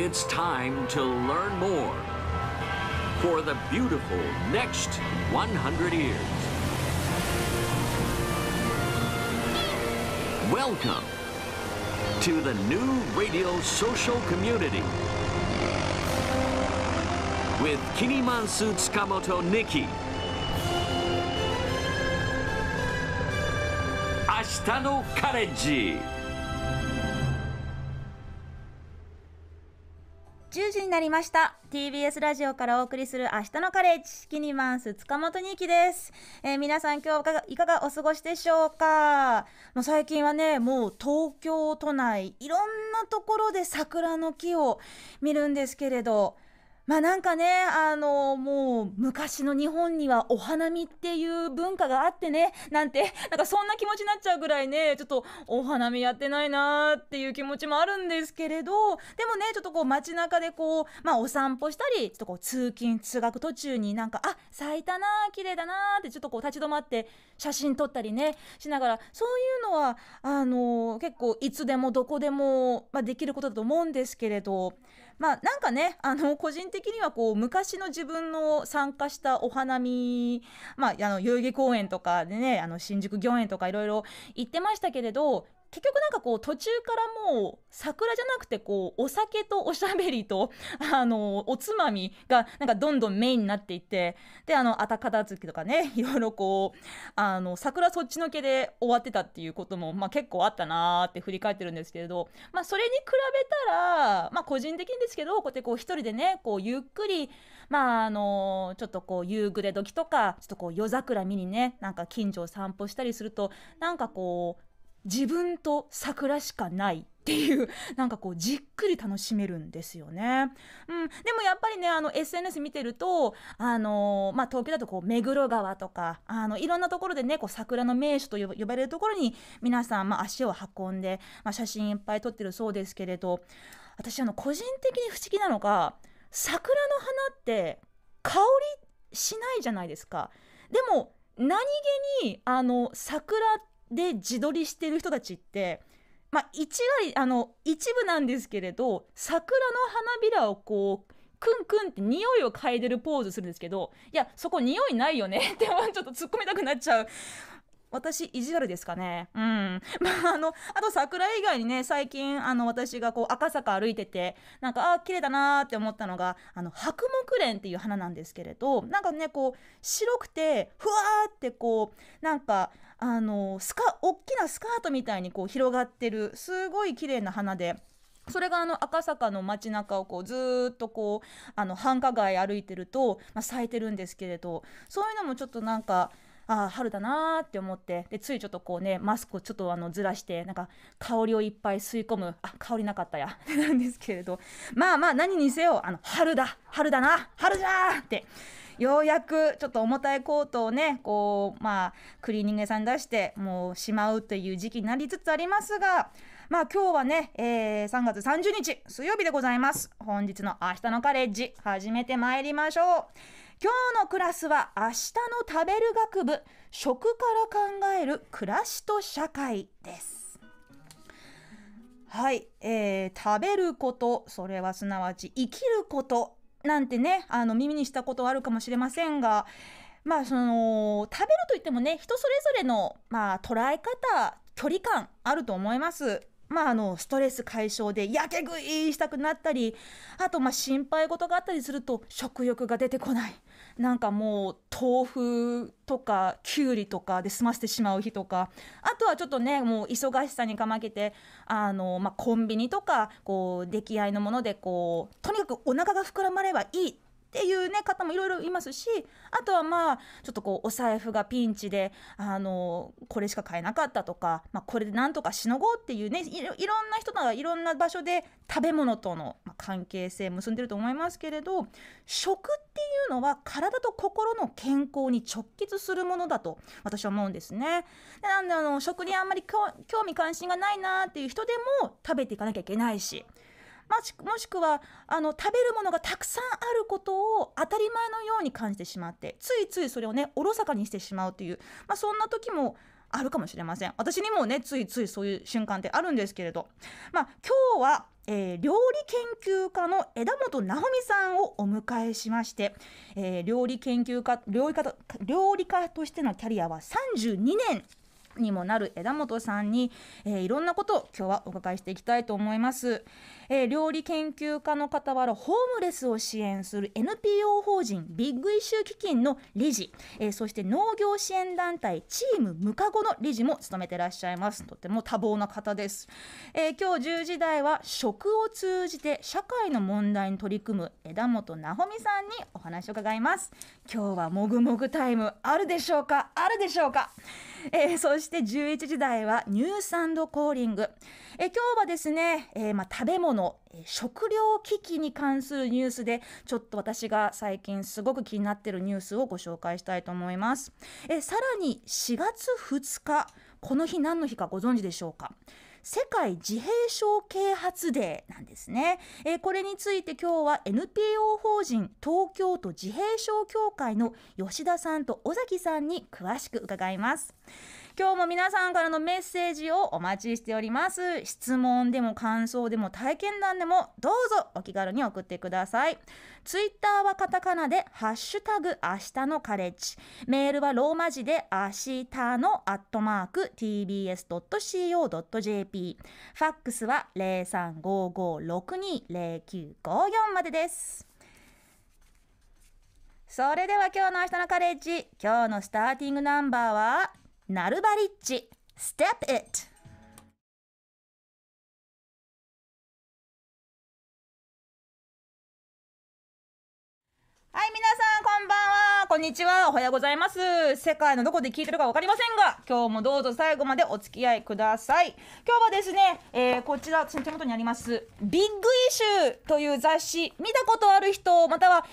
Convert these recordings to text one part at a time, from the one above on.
It's time to learn more for the beautiful next 100 years. Welcome to the new radio social community with Kinimansu Tsukamoto Nikki. Ashita no Kareji. なりました TBS ラジオからお送りする明日のカレッジキニマンス塚本にきです、えー、皆さん今日いかがお過ごしでしょうかもう最近はねもう東京都内いろんなところで桜の木を見るんですけれどまあなんかね、あのー、もう昔の日本にはお花見っていう文化があってね、なんて、なんかそんな気持ちになっちゃうぐらいね、ちょっとお花見やってないなーっていう気持ちもあるんですけれど、でもね、ちょっとこう街中でこう、まあお散歩したり、ちょっとこう通勤通学途中になんか、あ、咲いたなー、綺麗だなーってちょっとこう立ち止まって写真撮ったりね、しながら、そういうのは、あのー、結構いつでもどこでも、まあ、できることだと思うんですけれど、まあ、なんかねあの 個人的にはこう昔の自分の参加したお花見、まあ、あの代々木公園とかでねあの新宿御苑とかいろいろ行ってましたけれど結局なんかこう途中からもう桜じゃなくてこうお酒とおしゃべりと あのおつまみがなんかどんどんメインになっていってであのあた片付きとかね いろいろこうあの桜そっちのけで終わってたっていうことも、まあ、結構あったなーって振り返ってるんですけれど、まあ、それに比べたら、まあ、個人的にですけどこうやってこう一人でねこうゆっくり、まあ、あのちょっとこう夕暮れ時とかちょっとこう夜桜見にねなんか近所を散歩したりするとなんかこう自分と桜しかないっていう なんかこうじっくり楽しめるんですよね。うん、でもやっぱりねあの SNS 見てるとあのまあ、東京だとこう目黒川とかあのいろんなところでねこう桜の名所と呼ばれるところに皆さん、まあ、足を運んで、まあ、写真いっぱい撮ってるそうですけれど私あの個人的に不思議なのが桜の花って香りしないじゃないですか。でも何気にあの桜ってで自撮りしてる人たちって、まあ、一あの一部なんですけれど桜の花びらをこうクンクンって匂いを嗅いでるポーズするんですけどいやそこ匂いないよね ってちょっと突っ込みたくなっちゃう。私意地悪ですかね。うん。まあ、あの、あと桜以外にね、最近、あの、私がこう、赤坂歩いてて、なんか、あ綺麗だなって思ったのが、あの、白木蓮っていう花なんですけれど、なんかね、こう、白くて、ふわーってこう、なんか、あのスカ大きなスカートみたいにこう広がってるすごい綺麗な花で。それがあの赤坂の街中をこうずっとこうあの繁華街歩いてると、まあ、咲いてるんですけれどそういうのもちょっとなんかああ春だなーって思ってでついちょっとこうねマスクをちょっとあのずらしてなんか香りをいっぱい吸い込むあ香りなかったや なんですけれどまあまあ何にせよあの春だ春だな春じゃーってようやくちょっと重たいコートをねこうまあクリーニング屋さんに出してもうしまうという時期になりつつありますがまあ今日はね、えー、3月30日水曜日でございます本日の「明日のカレッジ」始めてまいりましょう今日のクラスは「明日の食べる学部食から考える暮らしと社会」です。はい、えー、食べることそれはすなわち生きることなんてねあの耳にしたことはあるかもしれませんが。まあ、その食べるといってもね人それぞれの、まあ、捉え方距離感あると思います。まあ、あのストレス解消でやけ食いしたくなったりあとまあ心配事があったりすると食欲が出てこないなんかもう豆腐とかきゅうりとかで済ませてしまう日とかあとはちょっとねもう忙しさにかまけてあの、まあ、コンビニとかこう出来合いのものでこうとにかくお腹が膨らまればいいっていうね方もいろいろいますしあとはまあちょっとこうお財布がピンチであのこれしか買えなかったとか、まあ、これでなんとかしのごうっていうねいろいろんな人らいろんな場所で食べ物との関係性結んでると思いますけれど食っていうのは体と心の健康に直結するものだと私は思うんですね。でなんであの食にあんまり興味関心がないなっていう人でも食べていかなきゃいけないし。もしもしくはあの食べるものがたくさんあることを当たり前のように感じてしまってついついそれをねおろそかにしてしまうという、まあ、そんな時もあるかもしれません私にもねついついそういう瞬間ってあるんですけれど、まあ、今日は、えー、料理研究家の枝本直美さんをお迎えしまして、えー、料理研究家料理家としてのキャリアは32年にもなる枝本さんに、えー、いろんなことを今日はお伺いしていきたいと思います、えー、料理研究家の傍らホームレスを支援する NPO 法人ビッグイシュー基金の理事、えー、そして農業支援団体チームムカゴの理事も務めてらっしゃいますとても多忙な方です、えー、今日10時台は食を通じて社会の問題に取り組む枝本直美さんにお話を伺います今日はもぐもぐタイムあるでしょうかあるでしょうか えー、そして11時台はニュースコーリング、えー、今日はですね、えー、まあ、食べ物、え食料危機に関するニュースでちょっと私が最近すごく気になってるニュースをご紹介したいと思います、えさらに4月2日この日何の日かご存知でしょうか世界自閉症啓発デーなんですね、えー、これについて今日は NPO 法人東京都自閉症協会の吉田さんと尾崎さんに詳しく伺います。今日も皆さんからのメッセージをお待ちしております質問でも感想でも体験談でもどうぞお気軽に送ってくださいツイッターはカタカナでハッシュタグ明日のカレッジメールはローマ字で明日のアットマーク tbs.co.jp ファックスは零三五五六二零九五四までですそれでは今日の明日のカレッジ今日のスターティングナンバーはナルバリッチ Step It はい皆さんこんばんはこんにちはおはようございます世界のどこで聞いてるか分かりませんが今日もどうぞ最後までお付き合いください今日はですね、えー、こちら私の手元にありますビッグイシューという雑誌見たことある人または買っ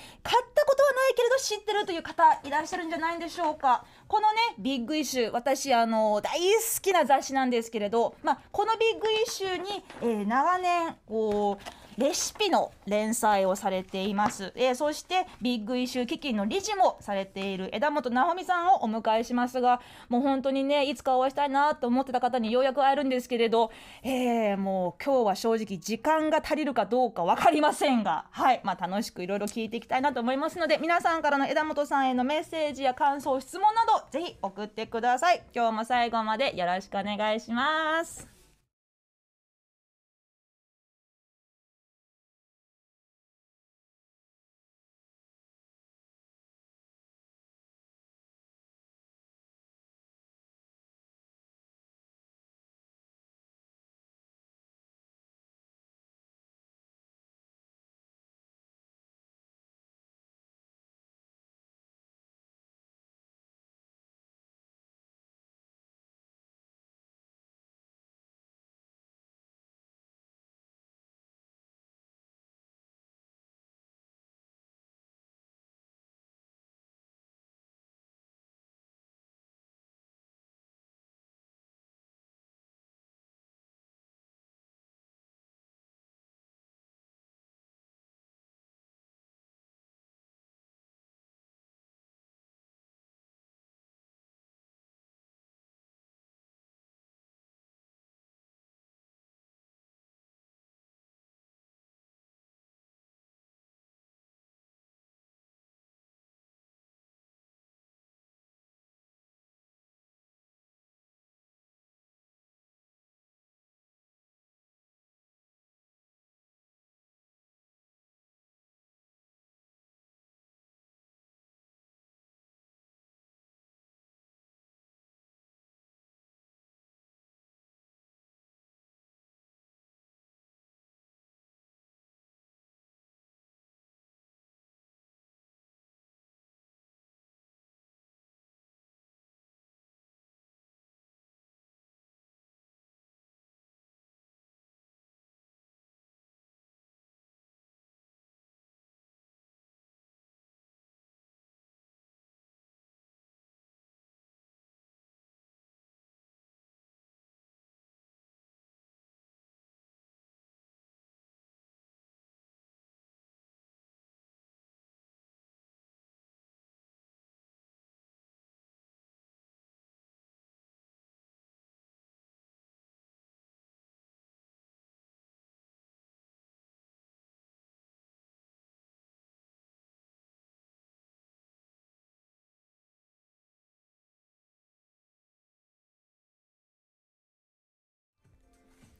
たことはないけれど知ってるという方いらっしゃるんじゃないんでしょうかこのねビッグイシュー私あの大好きな雑誌なんですけれどまあこのビッグイシューに、えー、長年こうレシピの連載をされています、えー、そしてビッグイシュー基金の理事もされている枝本直美さんをお迎えしますがもう本当にねいつかお会いしたいなと思ってた方にようやく会えるんですけれど、えー、もう今日は正直時間が足りるかどうか分かりませんが、はいまあ、楽しくいろいろ聞いていきたいなと思いますので皆さんからの枝本さんへのメッセージや感想質問などぜひ送ってください今日も最後までよろしくお願いします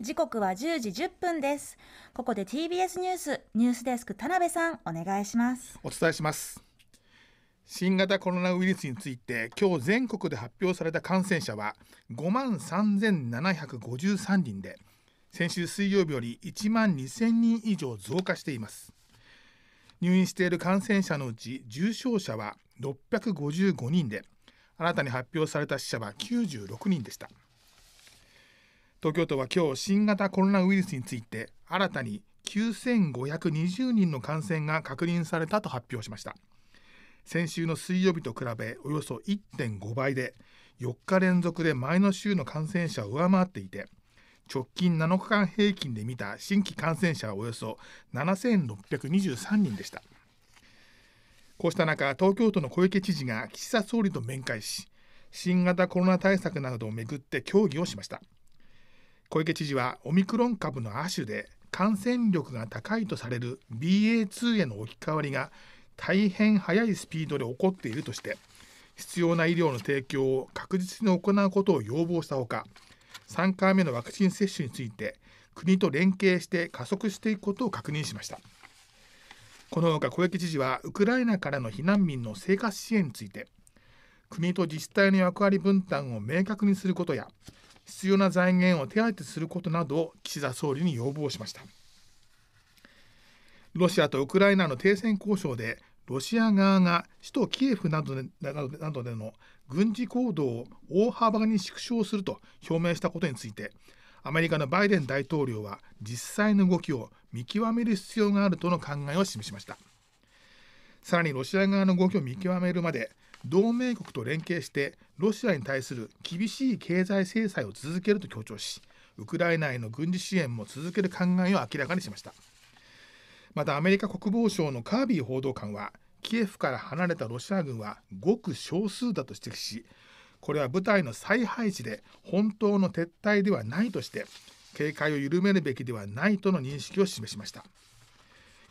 時刻は10時1分ですここで TBS ニュースニュースデスク田辺さんお願いしますお伝えします新型コロナウイルスについて今日全国で発表された感染者は5万3753人で先週水曜日より1万2000人以上増加しています入院している感染者のうち重症者は655人で新たに発表された死者は96人でした東京都は今日新型コロナウイルスについて新たに9520人の感染が確認されたと発表しました先週の水曜日と比べおよそ1.5倍で4日連続で前の週の感染者を上回っていて直近7日間平均で見た新規感染者はおよそ7623人でしたこうした中東京都の小池知事が岸田総理と面会し新型コロナ対策などをめぐって協議をしました小池知事はオミクロン株の亜種で感染力が高いとされる BA.2 への置き換わりが大変速いスピードで起こっているとして必要な医療の提供を確実に行うことを要望したほか3回目のワクチン接種について国と連携して加速していくことを確認しましたこのほか小池知事はウクライナからの避難民の生活支援について国と自治体の役割分担を明確にすることや必要な財源を手当てすることなどを岸田総理に要望しましたロシアとウクライナの停戦交渉でロシア側が首都キエフなどでなどでの軍事行動を大幅に縮小すると表明したことについてアメリカのバイデン大統領は実際の動きを見極める必要があるとの考えを示しましたさらにロシア側の動きを見極めるまで同盟国と連携してロシアに対する厳しい経済制裁を続けると強調しウクライナへの軍事支援も続ける考えを明らかにしましたまたアメリカ国防省のカービー報道官はキエフから離れたロシア軍はごく少数だと指摘しこれは部隊の再配置で本当の撤退ではないとして警戒を緩めるべきではないとの認識を示しました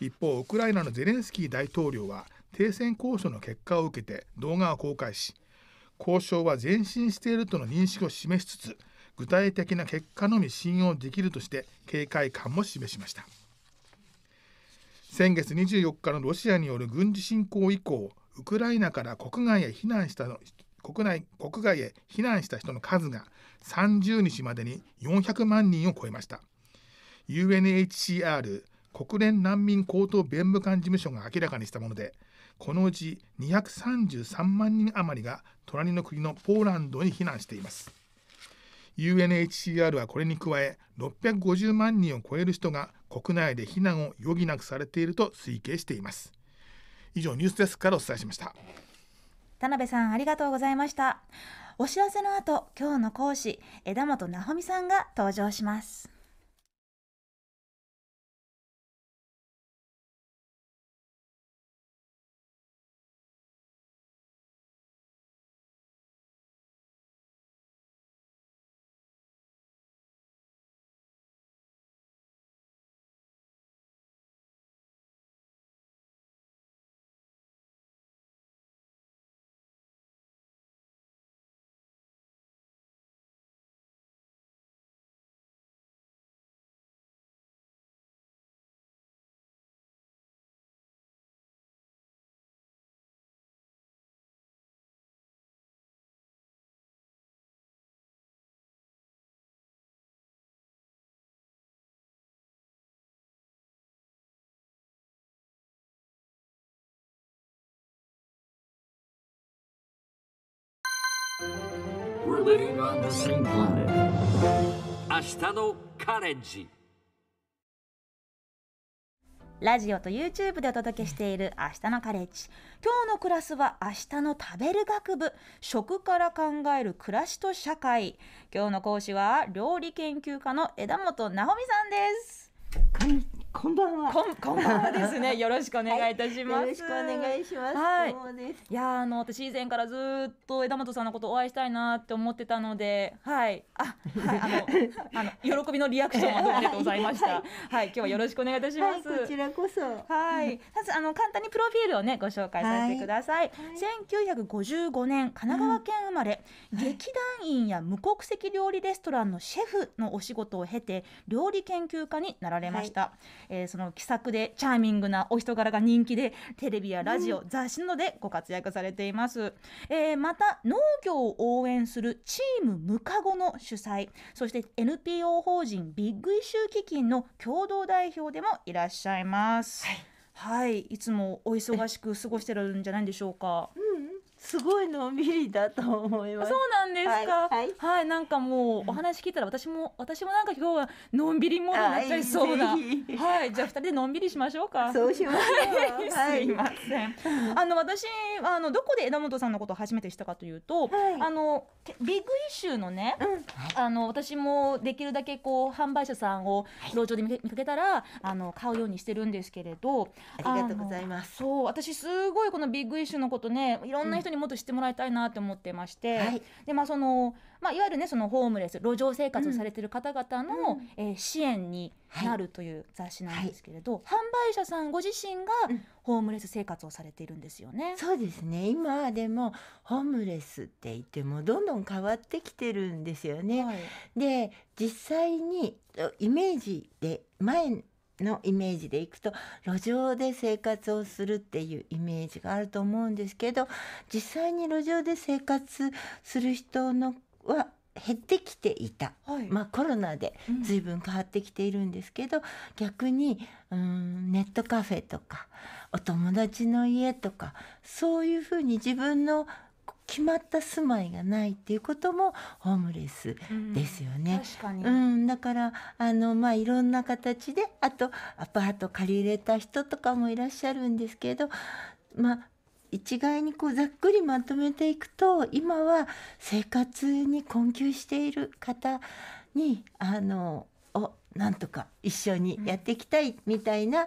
一方ウクライナのゼレンスキー大統領は停戦交渉の結果を受けて動画を公開し交渉は前進しているとの認識を示しつつ具体的な結果のみ信用できるとして警戒感も示しました先月24日のロシアによる軍事侵攻以降ウクライナから国外へ避難したの国内国外へ避難した人の数が30日までに400万人を超えました UNHCR 国連難民高等弁務官事務所が明らかにしたものでこのうち233万人余りが隣の国のポーランドに避難しています UNHCR はこれに加え650万人を超える人が国内で避難を余儀なくされていると推計しています以上ニュースデスからお伝えしました田辺さんありがとうございましたお知らせの後今日の講師枝本直美さんが登場します明日のカレンジラジオと YouTube でお届けしている明日のカレッジ。今日のクラスは明日の食べる学部、食から考える暮らしと社会。今日の講師は料理研究家の枝本直美さんです。こんこんばんは。こん、こんばんはですね。よろしくお願いいたします。はい、よろしくお願いします。はい。いや、あの、私以前からずっと枝本さんのことお会いしたいなって思ってたので。はい。あ、はい、あの、あの、喜びのリアクションはありがとうございました。はい、はい、今日はよろしくお願いいたします。はい、こちらこそ。はい。まず、あの、簡単にプロフィールをね、ご紹介させてください。千九百五十五年、神奈川県生まれ、うん、劇団員や無国籍料理レストランのシェフのお仕事を経て、料理研究家になられました。えー、その気さくでチャーミングなお人柄が人気でテレビやラジオ、うん、雑誌などでご活躍されています、えー、また農業を応援するチームムカゴの主催そして NPO 法人ビッグイシュー基金の共同代表でもいらっしゃいます。はいはい、いつもお忙しく過ごしてるんじゃないでしょうか。すごいのんびりだと思います。そうなんですか。はい、はいはい、なんかもうお話聞いたら私も私もなんか今日はのんびりモードになっちゃいそうな。はい、じゃあ二人でのんびりしましょうか。そうしましょう。すいません。あの私あのどこで枝本さんのことを初めてしたかというと、あのビッグイシューのね、うん、あの私もできるだけこう販売者さんを路上で見かけたらあの買うようにしてるんですけれど、ありがとうございます。そう私すごいこのビッグイシューのことね、いろんな人ににもっと知ってもらいたいなと思ってまして、はい、でまあそのまあ、いわゆるねそのホームレス路上生活をされてる方々の、うん、えー、支援になるという雑誌なんですけれど、はい、販売者さんご自身がホームレス生活をされているんですよね。そうですね今でもホームレスって言ってもどんどん変わってきてるんですよね。はい、で実際にイメージで前のイメージでいくと路上で生活をするっていうイメージがあると思うんですけど実際に路上で生活する人のは減ってきていた、はい、まあ、コロナで随分変わってきているんですけど、うん、逆にうんネットカフェとかお友達の家とかそういうふうに自分の決まった住まいがないっていうこともホームレスですよね。うん、だからあの、まあ、いろんな形であとアパート借り入れた人とかもいらっしゃるんですけど、まあ、一概にこうざっくりまとめていくと今は生活に困窮している方にあのをなんとか一緒にやっていきたいみたいな、うん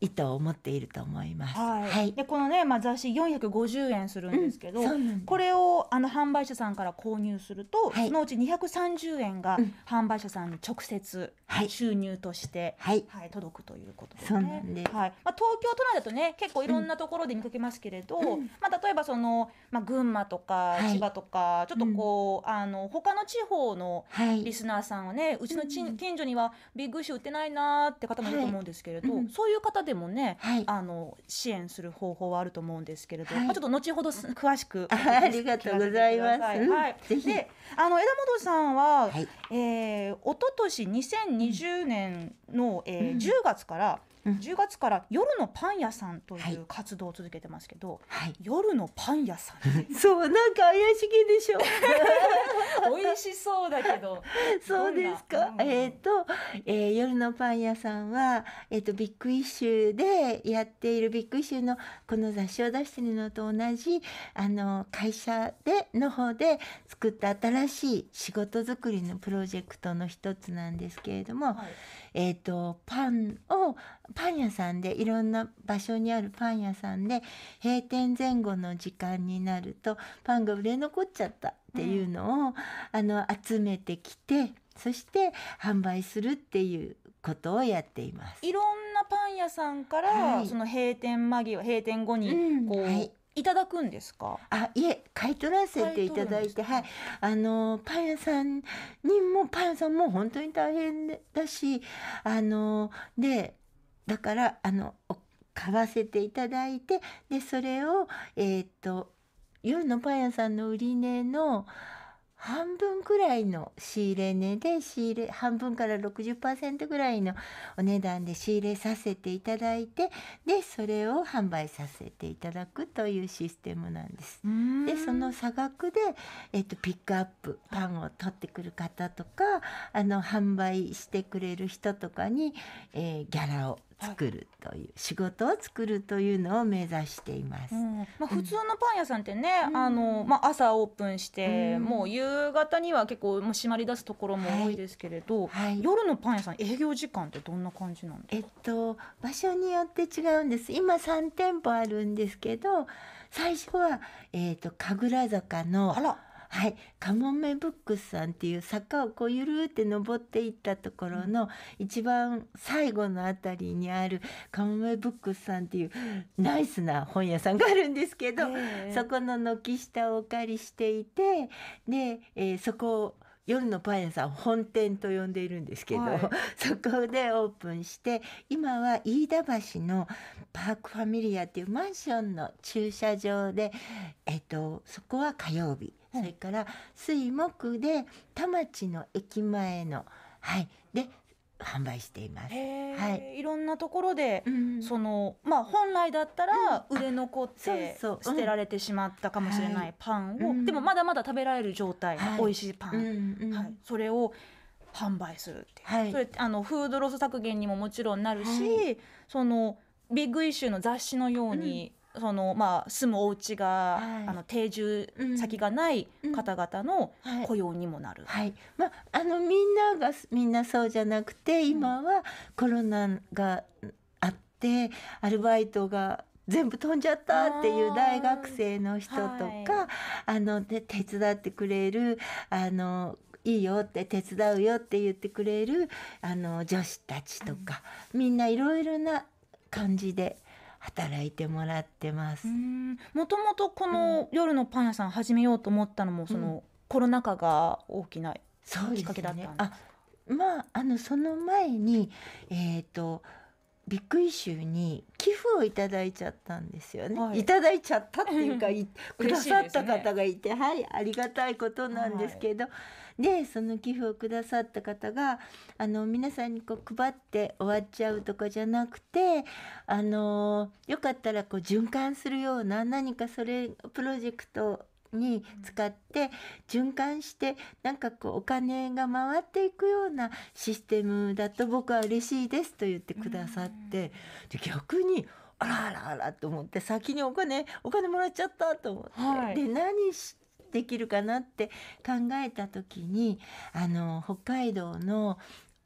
意図を持っていると思います。はい。はい、でこのね、まあ雑誌450円するんですけど、うん、これをあの販売者さんから購入すると、はい、そのうち230円が販売者さんに直接収入として、はい、はい、届くということですね。すはい。まあ東京都内だとね、結構いろんなところで見かけますけれど、うん、まあ例えばそのまあ群馬とか千葉とか、ちょっとこう、うん、あの他の地方のリスナーさんはね、うちの近所にはビッグイシュ売ってないなって方もいると思うんですけれど、そういう方でもね、はいあの支援する方法はあると思うんですけれど、はいちょっと後ほど詳しくおあありがとうございますはい、ぜひであの枝本さんは、はいえー、おととし2020年の、えー10月からうん、10月から夜のパン屋さんという活動を続けてますけど、はい、夜のパン屋さん そうなんか怪しげでしょ 美味しそうだけど そうですか、うん、えっ、ー、と、えー、夜のパン屋さんは、えーと、ビッグイッシュでやっているビッグイッシュのこの雑誌を出しているのと同じあの会社での方で作った新しい仕事作りのプロジェクトの一つなんですけれども、はいえーと、パンをパン屋さんでいろんな場所にあるパン屋さんで閉店前後の時間になるとパンが売れ残っちゃったっていうのを、うん、あの集めてきてそして販売するっていうことをやっています。いろんなパン屋さんから、はい、その閉店間際閉店後にこう、うんはいいただくんですかあいえ買い取らせていただいてはいあのパン屋さんにもパン屋さんも本当に大変だしあのでだからあの買わせていただいてでそれをえっ、ー、と夜のパン屋さんの売り値の半分くらいの仕入れ値で仕入れ半分から60%ぐらいのお値段で仕入れさせていただいてでそれを販売させていただくというシステムなんです。でその差額で、えっと、ピックアップパンを取ってくる方とかあの販売してくれる人とかに、えー、ギャラを作るという、はい、仕事を作るというのを目指しています。うん、まあ、普通のパン屋さんってね、うん、あのまあ、朝オープンして、うん、もう夕方には結構もう閉まり出すところも多いですけれど、はいはい、夜のパン屋さん営業時間ってどんな感じなんですか、えっと、場所によって違うんです今三店舗あるんですけど最初は、えーと神楽坂のあらはい、カモメブックスさんっていう坂をこうゆるって登っていったところの一番最後の辺りにあるカモメブックスさんっていうナイスな本屋さんがあるんですけど、えー、そこの軒下をお借りしていてで、えー、そこを夜のパン屋さん本店と呼んでいるんですけど、はい、そこでオープンして今は飯田橋のパークファミリアっていうマンションの駐車場で、えっと、そこは火曜日。それから水木で田町の駅前のはいで販売しています。はい。いろんなところで、うん、そのまあ本来だったら売れ残って捨てられてしまったかもしれないパンを、はい、でもまだまだ食べられる状態、はい、美味しいパン、うんうん、はい、それを販売するっていう、はい、それあのフードロス削減にももちろんなるし、そのビッグイッシュの雑誌のように、うんそのまあ住むお家が、はい、あの定住先がない方々の雇用にもなる。はい、まああのみんながみんなそうじゃなくて今はコロナがあってアルバイトが全部飛んじゃったっていう大学生の人とか、はい、あので手伝ってくれるあのいいよって手伝うよって言ってくれるあの女子たちとか、うん、みんないろいろな感じで働いてもらってます。もともとこの夜のパン屋さん始めようと思ったのも、そのコロナ禍が大きなきっかけだったんですあまああのその前にえっ、ー、と。ビッグイシューに寄付をいただいちゃったんですよね。はい、いただいちゃったっていうか、くださった方がいて、いね、はい、ありがたいことなんですけど。はいでその寄付をくださった方があの皆さんにこう配って終わっちゃうとかじゃなくてあのよかったらこう循環するような何かそれプロジェクトに使って循環してなんかこうお金が回っていくようなシステムだと僕は嬉しいですと言ってくださってで逆にあらあらあらと思って先にお金お金もらっちゃったと思って、はい、で何しできるかなって考えた時にあの北海道の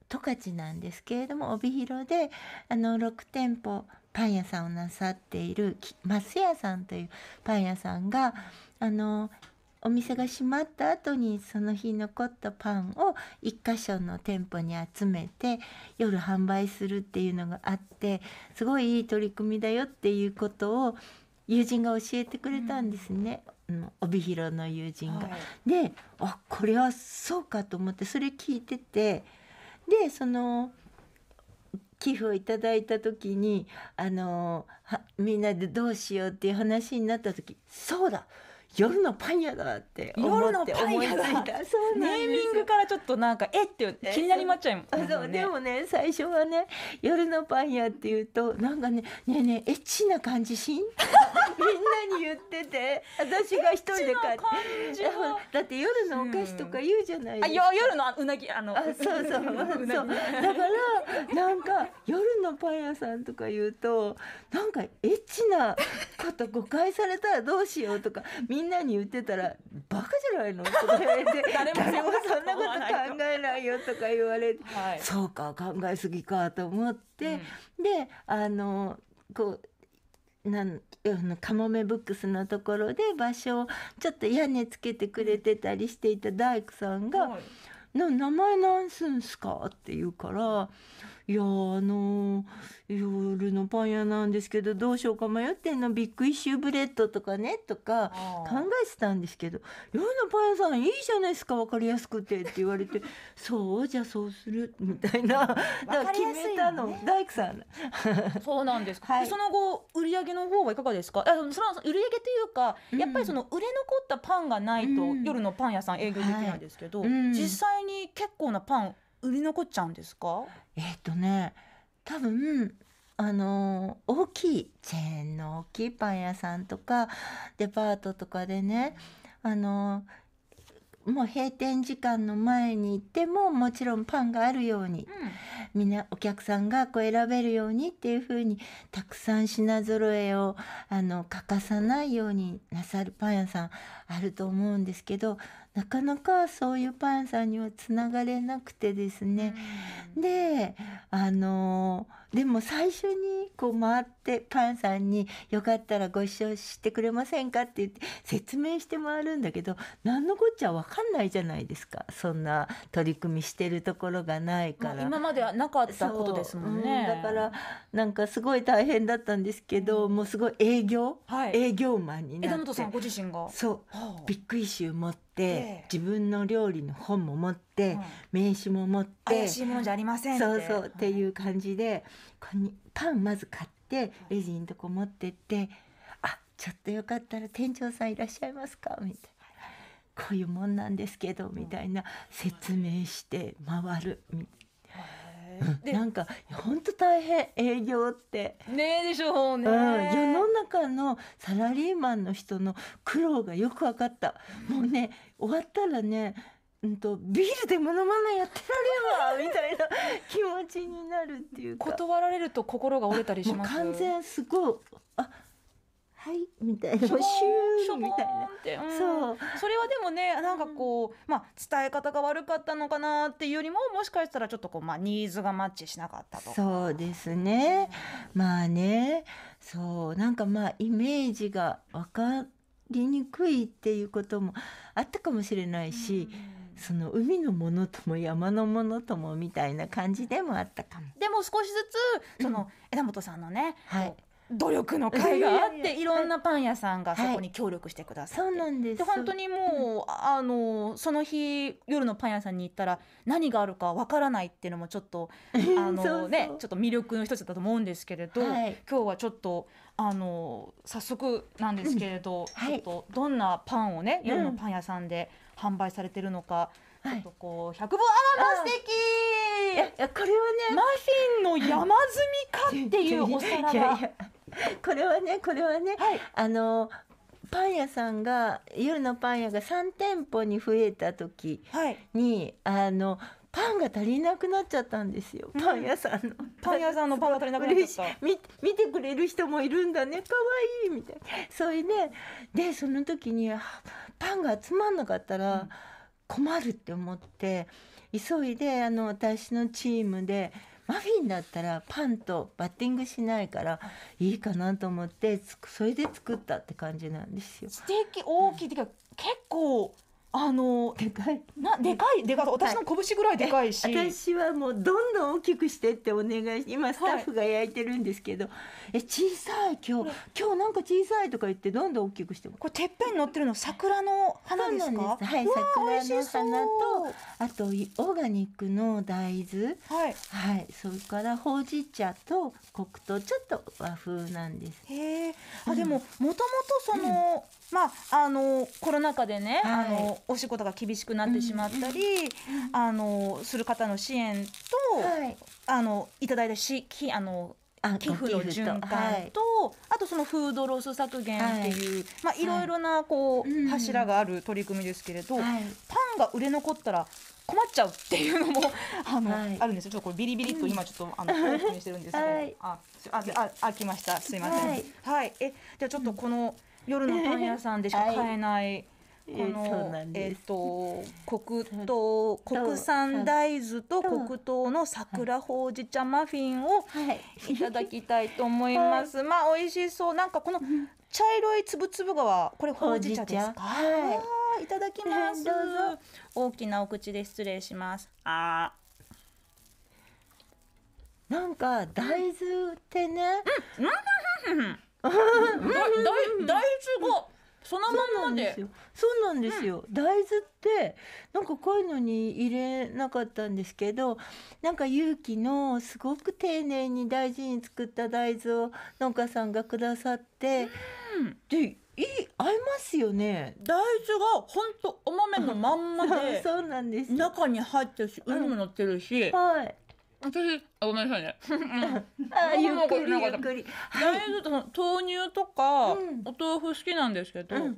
十勝なんですけれども帯広であの6店舗パン屋さんをなさっている増屋さんというパン屋さんがあのお店が閉まった後にその日残ったパンを1箇所の店舗に集めて夜販売するっていうのがあってすごいいい取り組みだよっていうことを友人が教えてくれたんですね。うん帯広の友人が。はい、であこれはそうかと思ってそれ聞いててでその寄付をいただいた時にあのみんなでどうしようっていう話になった時そうだ夜のパン屋だって夜のパン屋だ そうネーミングからちょっとなんかえって気になりまっちゃいます、ね、そうでもね最初はね夜のパン屋っていうとなんかねねえねえエッチな感じしんみんなに言ってて私が一人で買ってだって夜のお菓子とか言うじゃないですか、うん、夜のうなぎあのあそうそう そうだからなんか夜のパン屋さんとか言うとなんかエッチなこと誤解されたらどうしようとかみんなに言ってたらバカじゃないのとか言われて誰もそんなこと考えないよとか言われて、はい、そうか考えすぎかと思って、うん、であのこうなんカモメブックスのところで場所をちょっと屋根つけてくれてたりしていた大工さんが「はい、名前なんすんすか?」って言うから。いやあの夜のパン屋なんですけどどうしようか迷ってんのビッグイッシューブレッドとかねとか考えてたんですけど「夜のパン屋さんいいじゃないですか分かりやすくて」って言われて「そうじゃあそうする」みたいな だから決めたの、ね、大工さん そうなんです、はい、その後売り上げの方はいかがですかあのその売り上げというか、うん、やっぱりその売れ残ったパンがないと、うん、夜のパン屋さん営業できないんですけど、はいうん、実際に結構なパン売り残っちゃうんですかえっとね多分あの大きいチェーンの大きいパン屋さんとかデパートとかでねあのもう閉店時間の前に行ってももちろんパンがあるように、うん、みんなお客さんがこう選べるようにっていうふうにたくさん品揃えをあの欠かさないようになさるパン屋さんあると思うんですけどなかなかそういうパン屋さんにはつながれなくてですね、うん、であのーでも最初にこう回ってパンさんに「よかったらご一緒してくれませんか?」って言って説明して回るんだけど何のこっちゃ分かんないじゃないですかそんな取り組みしてるところがないから。今まではなかったことですもんね。うん、だからなんかすごい大変だったんですけど、うん、もうすごい営業、はい、営業マンになって。枝本さんご自身がそう、はあ、ビッグイシュー持って、自分の料理の本も持って、名刺も持って怪しいものじゃありませんそうそう、っていう感じでこにパンまず買ってレジのとこ持ってって「あちょっとよかったら店長さんいらっしゃいますか?」みたいな。こういうもんなんですけどみたいな説明して回るみたいな。でなんか本当大変営業ってねえでしょうね、うん、世の中のサラリーマンの人の苦労がよく分かったもうね終わったらねうんとビールでも飲まないやってられわ みたいな気持ちになるっていうか断られると心が折れたりします完全すごいあはいみたいなシューみたいな、うん、そうそれはでもねなんかこう、まあ、伝え方が悪かったのかなっていうよりももしかしたらちょっとこう、まあ、ニーズがマッチしなかったとそうですね、まあねそうなんかまあイメージが分かりにくいっていうこともあったかもしれないし、うん、その海のものとも山のものともみたいな感じでもあったかも。でも少しずつその枝本さんのね、はい、努力の甲斐があっていろんなパン屋さんがそこに協力してくださって、はい、そうなんですで本当にもう、あのその日夜のパン屋さんに行ったら何があるかわからないっていうのもちょっと あのねちょっと魅力の一つだと思うんですけれど、はい、今日はちょっとあの早速なんですけれど、うんはい、ちょっとどんなパンをね夜のパン屋さんで販売されてるのか、うん、ちょっとこう百0 0本あらま素敵いやこれはねマフィンの山積みかっていうお皿が。いやいや これはねこれはね、はい、あのパン屋さんが夜のパン屋が3店舗に増えた時に、はい、あのパンが足りなくなっちゃったんですよ、うん、パン屋さんのパン屋さんのパンが足りなくなっちゃった見見てくれる人もいるんだねかわいいみたいなそれで、ね、でその時にパンが集まんなかったら困るって思って急いであの私のチームでマフィンだったらパンとバッティングしないからいいかなと思ってそれで作ったって感じなんですよ。ステーキ大きいっていうか、結構あのでかいなでかいでかい私の拳ぐらいでかいし、はい、私はもうどんどん大きくしてってお願い今スタッフが焼いてるんですけど、はい、え小さい今日今日なんか小さいとか言ってどんどん大きくしてこれてっぺんに乗ってるの桜の花ですかはい桜の花とあとオーガニックの大豆はい、はい、それからほうじ茶と黒糖ちょっと和風なんですへえあ、うん、でももともとその、うんまあ、あのコロナ禍でね、はい、あのお仕事が厳しくなってしまったり、うん、あのする方の支援と、はい、あのいただいたしきあの寄付の循環と、はい、あとそのフードロス削減っていう、はい、まあ、いろいろなこう、柱がある取り組みですけれど、パンが売れ残ったら困っちゃうっていうのも あの、はい、あるんですよ。ちょっとこれビリビリと今ちょっと、あの大きにしてるんですけど、はい、あああ来ました。すいません。はい、はい、えじゃあちょっとこの、うん夜のパン屋さんでしか買えない。この、えっ、ー、と黒糖国産大豆と黒糖の桜ほうじ茶マフィンをいただきたいと思います。はい、まあ美味しそう。なんかこの茶色いつぶつぶがはこれほうじ茶ですか。はい。いただきます。大きなお口で失礼します。あなんか大豆ってね。うん。うん大豆がそのままでそうなんですよ、大豆ってなんかこういうのに入れなかったんですけどなんか勇気のすごく丁寧に大事に作った大豆を農家さんがくださって、うん、でいい合いますよね大豆がほんとお豆のまんまで そうなんです中に入ってるし海も乗ってるし、はい、私、あ、ごめんなさいね。あゆっくりゆっくり。大豆と、豆乳とか、お豆腐好きなんですけど、大豆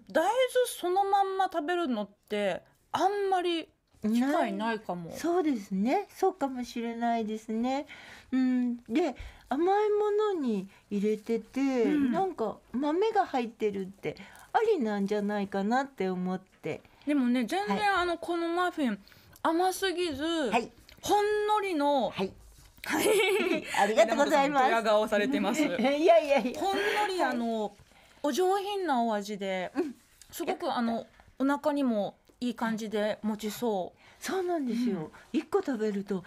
そのまんま食べるのって、あんまり機会ないかも。そうですね。そうかもしれないですね。うん。で、甘いものに入れてて、なんか豆が入ってるって、ありなんじゃないかなって思って。でもね、全然、あの、このマフィン、甘すぎず、はいほんのりの、はい、はい、ありがとうございます。ドヤ顔されてます。いやいやいや。ほんのりあの、お上品なお味で、すごくあのお腹にもいい感じで持ちそう。そうなんですよ。一、個食べると、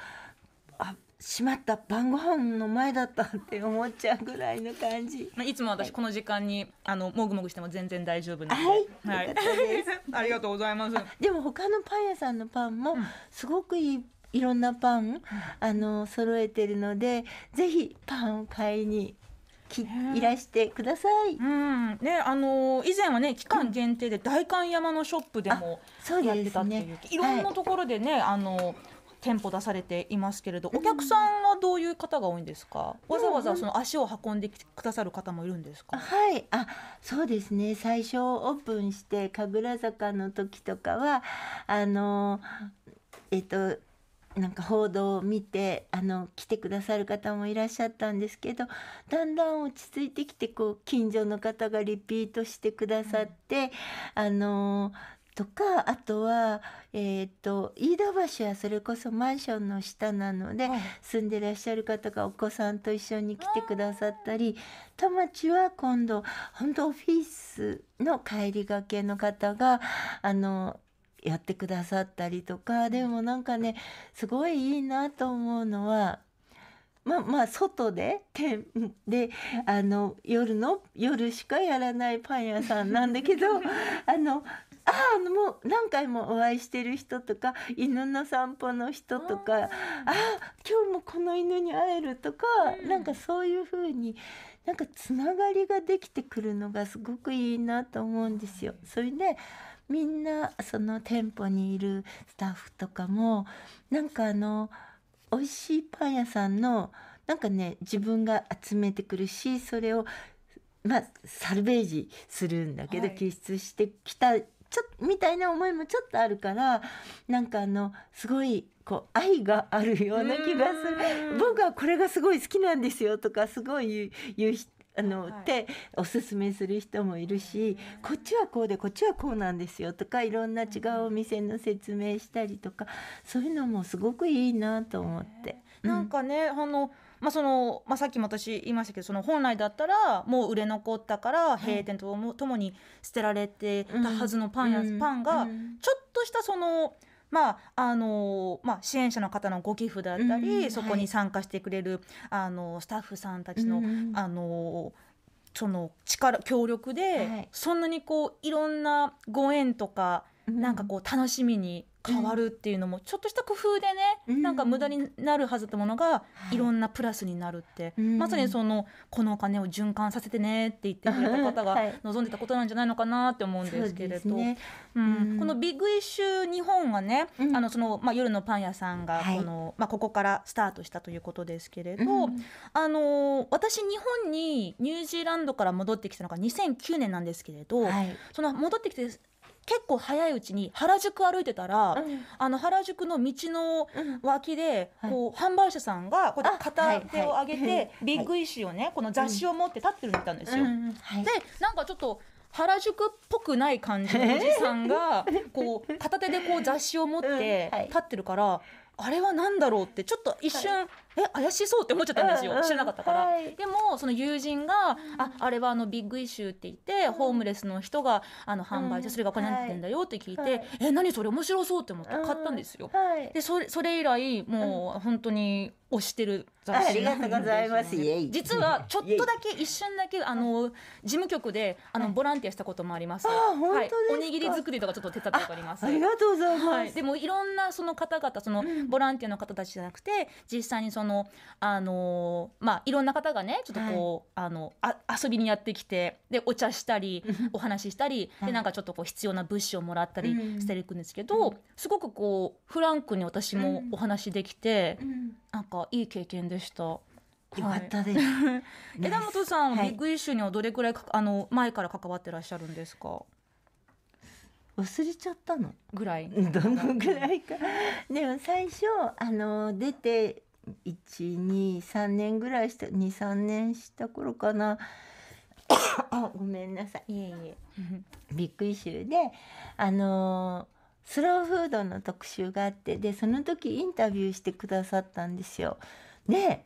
あ。しまった晩ご飯の前だったって思っちゃうぐらいの感じ。まあいつも私この時間に、あのもぐもぐしても全然大丈夫なので。はい。はい、ありがとうございます。でも他のパン屋さんのパンもすごくいいいろんなパンあの揃えてるのでぜひパンを買いにいらしてください。うん、ね、あの以前はね、期間限定で代官山のショップでもやってたっていう、ね、いろんなところでね、はい、あの店舗出されていますけれど、お客さんはどういう方が多いんですか。うん、わざわざその足を運んでくださる方もいるんですか。はい、あ、そうですね。最初オープンして神楽坂の時とかは、あのえっと。なんか報道を見てあの来てくださる方もいらっしゃったんですけどだんだん落ち着いてきてこう近所の方がリピートしてくださって、うん、あのとかあとは、えーと、飯田橋はそれこそマンションの下なので、はい、住んでらっしゃる方がお子さんと一緒に来てくださったり田町は今度本当オフィスの帰りがけの方があのやってくださったりとかでもなんかねすごいいいなと思うのはまあまあ外でであの夜の夜しかやらないパン屋さんなんだけど あのああもう何回もお会いしてる人とか犬の散歩の人とかああ今日もこの犬に会えるとか、うん、なんかそういうふうになんかつながりができてくるのがすごくいいなと思うんですよ。それで、ね、みんなその店舗にいるスタッフとかもなんかあの美味しいパン屋さんのなんかね自分が集めてくるしそれをまあ、サルベージするんだけど、救出してきたちょみたいな思いもちょっとあるからなんかあのすごいこう愛があるような気がする僕はこれがすごい好きなんですよとかすごい言うあの、はい、っておすすめする人もいるし、こっちはこうでこっちはこうなんですよとかいろんな違うお店の説明したりとかそういうのもすごくいいなと思って。なんかね、あのまあそのまあ、さっきも私言いましたけどその本来だったらもう売れ残ったから閉店とも,、ともに捨てられてたはずのパンや、うん、パンが、ちょっとしたその。うんまああのまあ、支援者の方のご寄付だったり、うん、そこに参加してくれる、はい、あのスタッフさんたちのうん、あのその力協力で、はい、そんなにこういろんなご縁とか、うん、なんかこう楽しみに変わるっていうのも、ちょっとした工夫でね、うん、なんか無駄になるはずってものが、いろんなプラスになるって、まさにそのこのお金を循環させてねって言ってくれた方が望んでたことなんじゃないのかなって思うんですけれど、ね、うん、このビッグイッシュ日本はね、うん、あのそのまあ、夜のパン屋さんがこの、はい、まあ、ここからスタートしたということですけれど、うん、あの私日本にニュージーランドから戻ってきたのが2009年なんですけれど、はい、その戻ってきて結構早いうちに原宿歩いてたら、あの原宿の道の脇で、こう販売者さんがこう片手を上げて、ビッグイシュをねこの雑誌を持って立ってるの見たんですよ。でなんかちょっと原宿っぽくない感じのおじさんが こう片手でこう雑誌を持って立ってるから、あれは何だろうってちょっと一瞬え怪しそうって思っちゃったんですよ、うんうん、知らなかったから、はい、でもその友人が、うん、ああれはあのビッグイシューって言って、うん、ホームレスの人があの販売して、それがお金になってんだよって聞いて、はい、え何それ面白そうって思って買ったんですよ、はい、でそれそれ以来もう本当に推してる雑誌ありがとうございます 実はちょっとだけ一瞬だけあの事務局であのボランティアしたこともあります、はい、おにぎり作りとかちょっと手伝っておりますありがとうございます、はい、でもいろんなその方々そのボランティアの方たちじゃなくて、実際にそのあのまあいろんな方がねちょっとこう、あのあ遊びにやってきてでお茶したりお話ししたり、でなんかちょっとこう必要な物資をもらったりしていくんですけど、すごくこうフランクに私もお話できて、なんかいい経験でした。よかったです。枝 本さん、はい、ビッグイッシュにはどれくらいあの前から関わってらっしゃるんですか。忘れちゃったのぐらい。どのぐらいか。でも最初あの出て一二三年ぐらいした二三年した頃かな。あごめんなさい。いえいえ。ビッグイシューであのスローフードの特集があってでその時インタビューしてくださったんですよ。で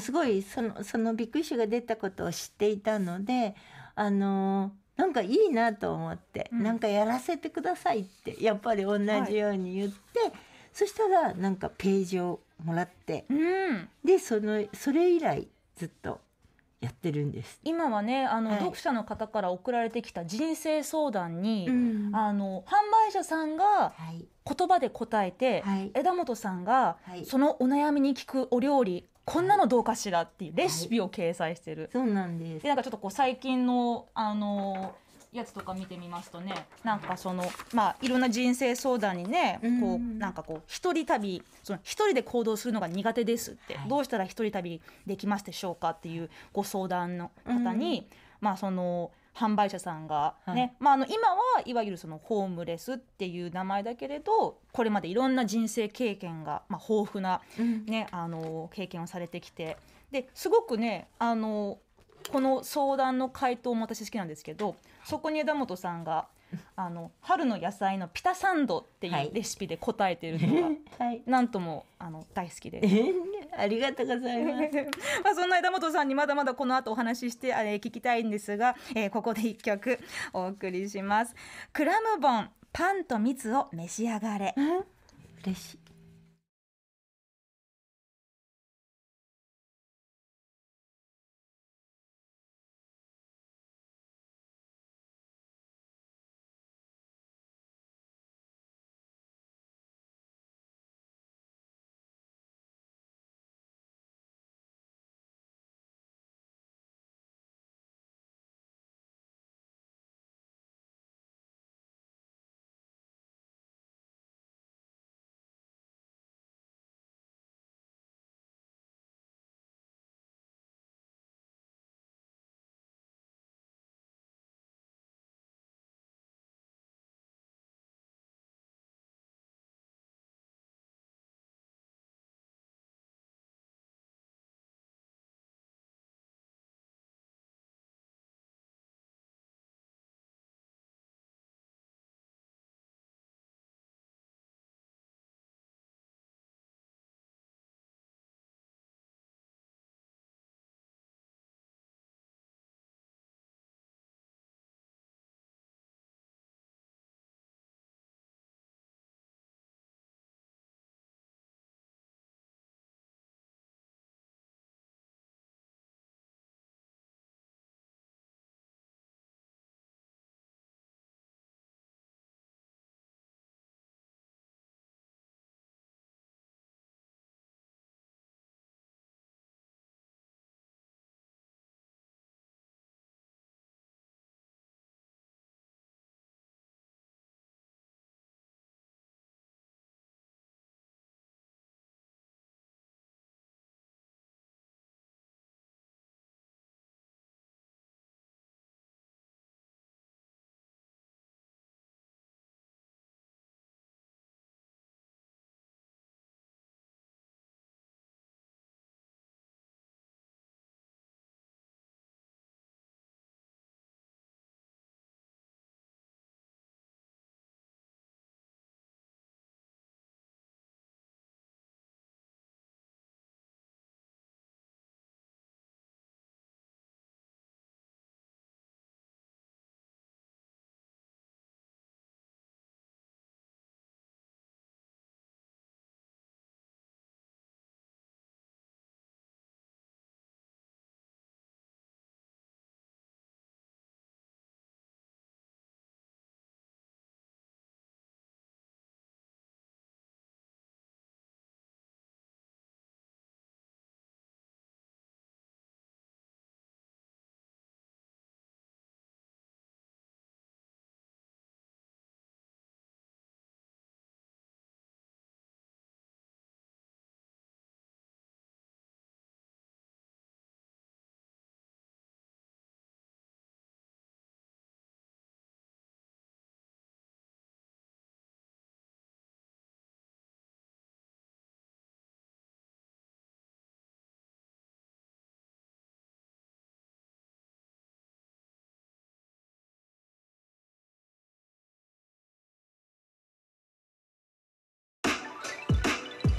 すごいそのそのビッグイシュが出たことを知っていたのであのなんかいいなと思って、うん、なんかやらせてくださいってやっぱり同じように言って、はい、そしたらなんかページをもらって、うん、でそのそれ以来ずっとやってるんです今はねあの、はい、読者の方から送られてきた人生相談に、うん、あの販売者さんが言葉で答えて、はい、枝本さんが、はい、そのお悩みに聞くお料理こんなのどうかしらっていうレシピを掲載してる、そうなんですでなんかちょっとこう最近のあのやつとか見てみますとねなんかそのまあいろんな人生相談にねこうなんかこう一人旅その一人で行動するのが苦手ですって、どうしたら一人旅できますでしょうかっていうご相談の方に、まあその販売者さんがね、はい、まあ、あの今はいわゆるそのホームレスっていう名前だけれどこれまでいろんな人生経験が、まあ、豊富なね、ね、うん、あの経験をされてきてですごくねあのこの相談の回答も私好きなんですけどそこに枝本さんがあの春の野菜のピタサンドっていうレシピで答えてるのが、はい、なんともあの大好きでありがとうございます まあそんな枝本さんにまだまだこの後お話ししてあれ聞きたいんですが、えー、ここで一曲お送りしますクラムボンパンと蜜を召し上がれ、うん、嬉しい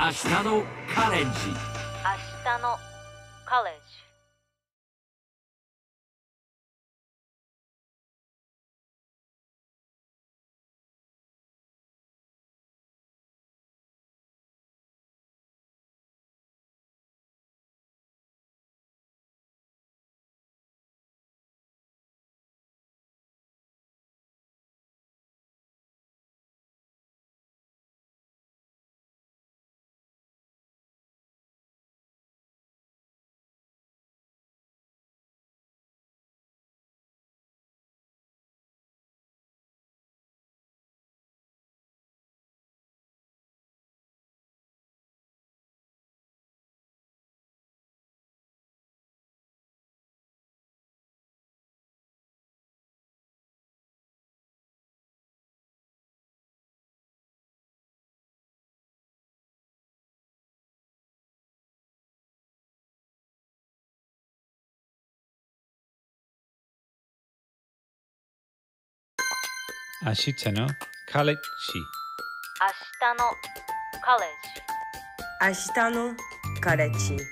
明日のカレンジ明日のカレンジ明日のカレッジ明日のカレッジ明日のカレッジ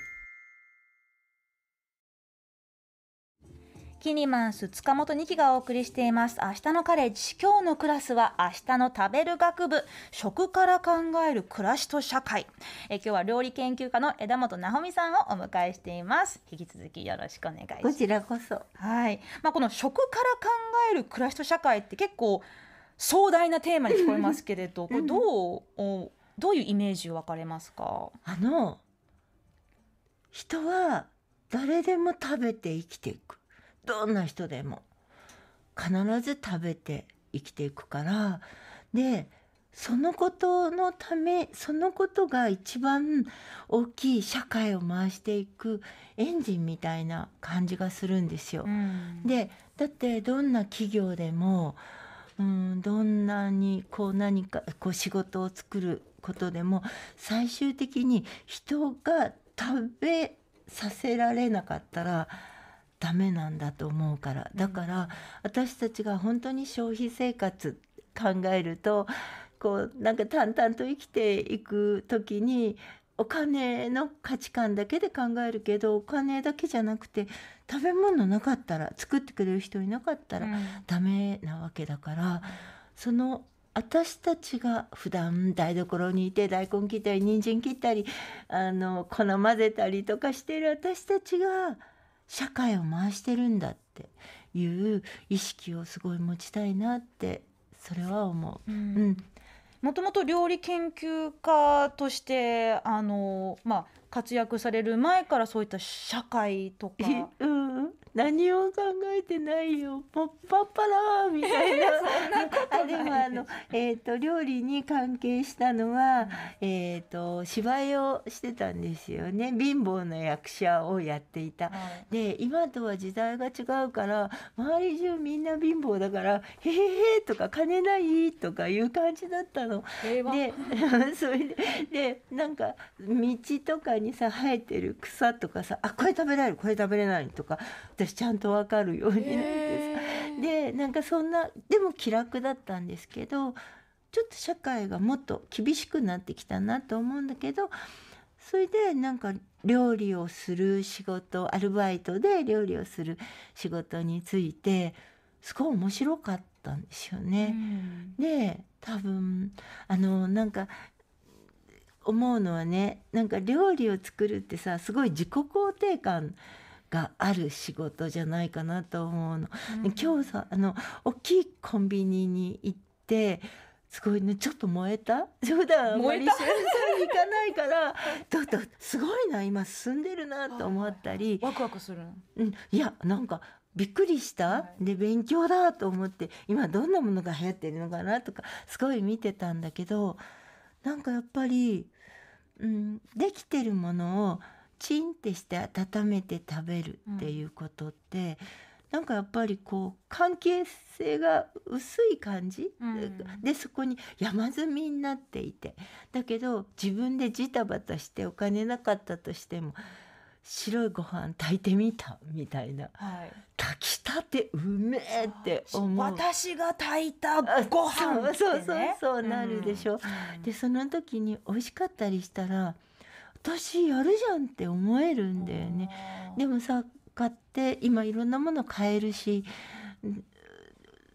キニマンス塚本2期がお送りしています明日のカレッジ今日のクラスは明日の食べる学部食から考える暮らしと社会え今日は料理研究家の枝本直美さんをお迎えしています引き続きよろしくお願いしますこちらこそはい。まあこの食から考える暮らしと社会って結構壮大なテーマに聞こえますけれど これどうどういうイメージ分かれますかあの人は誰でも食べて生きていくどんな人でも必ず食べて生きていくからでそのことのためそのことが一番大きい社会を回していくエンジンみたいな感じがするんですよ。うん、でだってどんな企業でも、うん、どんなにこう何かこう仕事を作ることでも最終的に人が食べさせられなかったらダメなんだと思うからだから私たちが本当に消費生活考えるとこうなんか淡々と生きていく時にお金の価値観だけで考えるけどお金だけじゃなくて食べ物なかったら作ってくれる人いなかったらダメなわけだから、うん、その私たちが普段台所にいて大根切ったり人参切ったりあの粉混ぜたりとかしてる私たちが社会を回してるんだっていう意識をすごい持ちたいなってそれは思う。うん、うんもともと料理研究家としてあの、まあ、活躍される前からそういった社会とか、うん、何を考えてないよパッパッパラーみたいな あでもあの、えーと、料理に関係したのは、えーと、芝居をしてたんですよね貧乏な役者をやっていた。はい、で今とは時代が違うから周り中みんな貧乏だから「へへへ」とか「金ない」とかいう感じだったの。で それででなんか道とかにさ生えてる草とかさ「あこれ食べられるこれ食べれない」とか私ちゃんと分かるようになってさ、えー、でなんかそんなでも気楽だったんですけどちょっと社会がもっと厳しくなってきたなと思うんだけどそれでなんか料理をする仕事アルバイトで料理をする仕事についてすごい面白かったんですよね。うん、で多分あのなんか思うのはねなんか料理を作るってさすごい自己肯定感がある仕事じゃないかなと思うの。うん、今日さあの大きいコンビニに行ってすごいねちょっと燃えた冗談 あんまり幸せに行かないからだ とすごいな今進んでるなと思ったり、ワクワクする、うん、いやなんかびっくりした、はい、で勉強だと思って今どんなものが流行ってるのかなとかすごい見てたんだけどなんかやっぱり、うん、できてるものをチンってして温めて食べるっていうことって、うん、なんかやっぱりこう関係性が薄い感じ、うん、でそこに山積みになっていてだけど自分でジタバタしてお金なかったとしても白いご飯炊いてみたみたいな、はい、炊きたてうめえって思う私が炊いたご飯って、ね、そうそうそうなるでしょ、うん、でその時に美味しかったりしたら私やるじゃんって思えるんだよね。でもさ買って今いろんなもの買えるし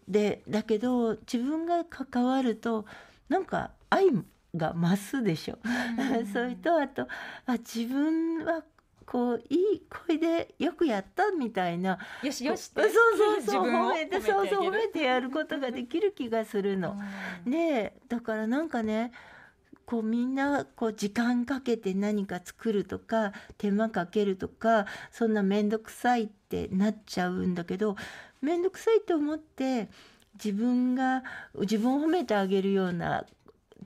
でだけど自分が関わるとなんか愛が増すでしょ。うん、それとあとあ自分はこういい声でよくやったみたいなよしよしそうそうそう 褒めてそうそう褒めてやることができる気がするの。うん、でだからなんかねこうみんなこう時間かけて何か作るとか手間かけるとかそんな面倒くさいってなっちゃうんだけど面倒くさいと思って自分が自分を褒めてあげるような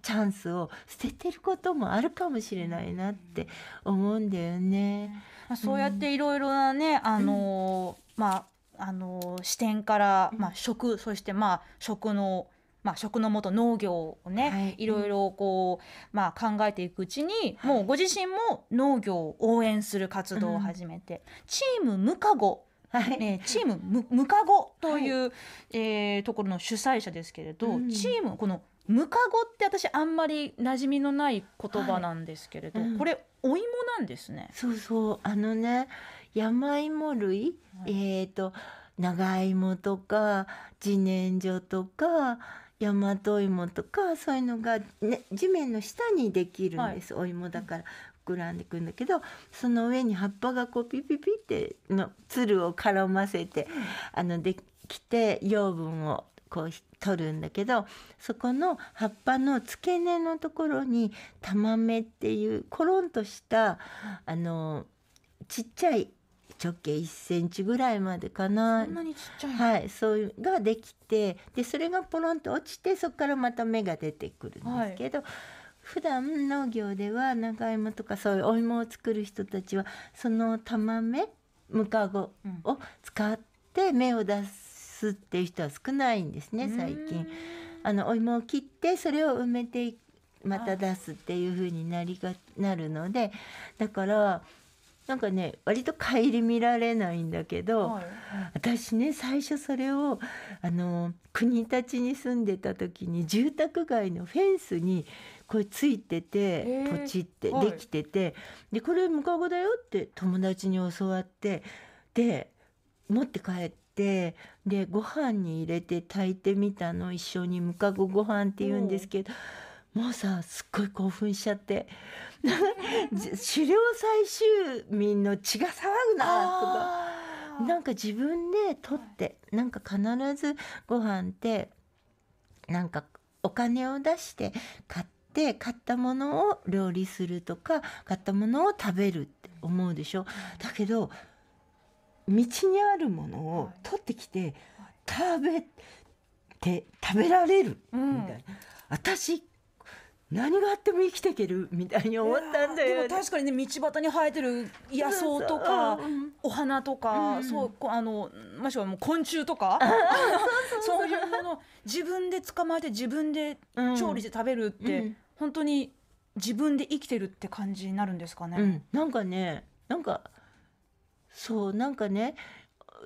チャンスを捨ててることもあるかもしれないなって思うんだよね。そうやっていろいろなね、あのうん、まああの視点から、まあ、食そしてまあ食のまあ、食のもと農業をね、はい、いろいろこう、まあ、考えていくうちに、はい、もうご自身も農業を応援する活動を始めて、うん、チームムカゴはい、えー、チーム ムカゴという、はい、えー、ところの主催者ですけれど、うん、チームこのムカゴって私あんまり馴染みのない言葉なんですけれど、はいうん、これお芋なんですね。そうそうあのね山芋類、えー、と長芋とか自然薯とか大和芋とかそういうのが、ね、地面の下にできるんです、はい、お芋だから膨らんでくんだけどその上に葉っぱがこうピピピってのつるを絡ませて、あのできて養分をこう取るんだけどそこの葉っぱの付け根のところに玉マっていうコロンとしたあのちっちゃい直径1センチぐらいまでかなそんなにちっちゃい、はい、そういうができてでそれがポロンと落ちてそこからまた芽が出てくるんですけど。はい普段農業では長芋とかそういうお芋を作る人たちはその玉芽ムカゴを使って芽を出すっていう人は少ないんですね最近。あのお芋を切ってそれを埋めてまた出すっていうふうになりがなるのでだからなんかね割と顧みられないんだけど、はい、私ね最初それをあの国立に住んでた時に住宅街のフェンスにこれついててポチってできてて、はい、でこれムカゴだよって友達に教わってで持って帰って。でご飯に入れて炊いてみたの一緒にムカゴご飯って言うんですけど、うんもうさすっごい興奮しちゃって 狩猟採集民の血が騒ぐなとかなんか自分で取って、なんか必ずご飯ってなんかお金を出して買って買ったものを料理するとか買ったものを食べるって思うでしょ。だけど道にあるものを取ってきて食べて食べられるみたいな。うん私何があっても生きていけるみたいに思ったんだよ、ね、でも確かにね道端に生えてる野草とかお花とか、うん、そうあのましはもう昆虫とかそういうもの自分で捕まえて自分で調理して食べるって、うん、本当に自分で生きてるって感じになるんですかね。うん、なんかねなんかそうなんかね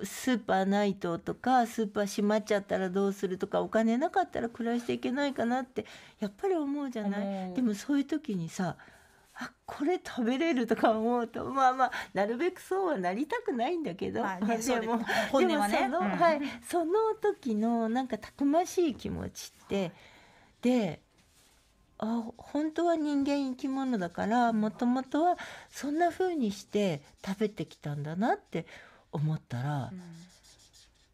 スーパーないととかスーパー閉まっちゃったらどうするとかお金なかったら暮らしていけないかなってやっぱり思うじゃない、でもそういう時にさあこれ食べれるとか思うとまあまあなるべくそうはなりたくないんだけど、まあね、でも本音はうん、はい、その時のなんかたくましい気持ちってであ本当は人間生き物だからもともとはそんな風にして食べてきたんだなって思ったら、うん、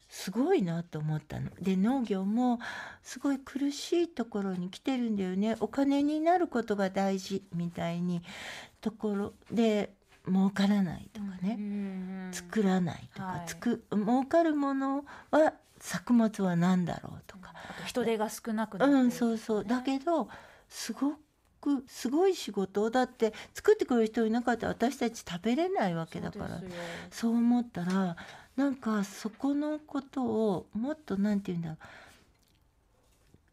すごいなと思ったの。で農業もすごい苦しいところに来てるんだよねお金になることが大事みたいにところで儲からないとかね、うん、作らないとか、はい、つ儲かるものは作物は何だろうとか、人手が少なくなって、ね、うんそうそうだけどすごくくすごい仕事だって作ってくれる人いなかったら私たち食べれないわけだからそう思ったらなんかそこのことをもっと何て言うんだろう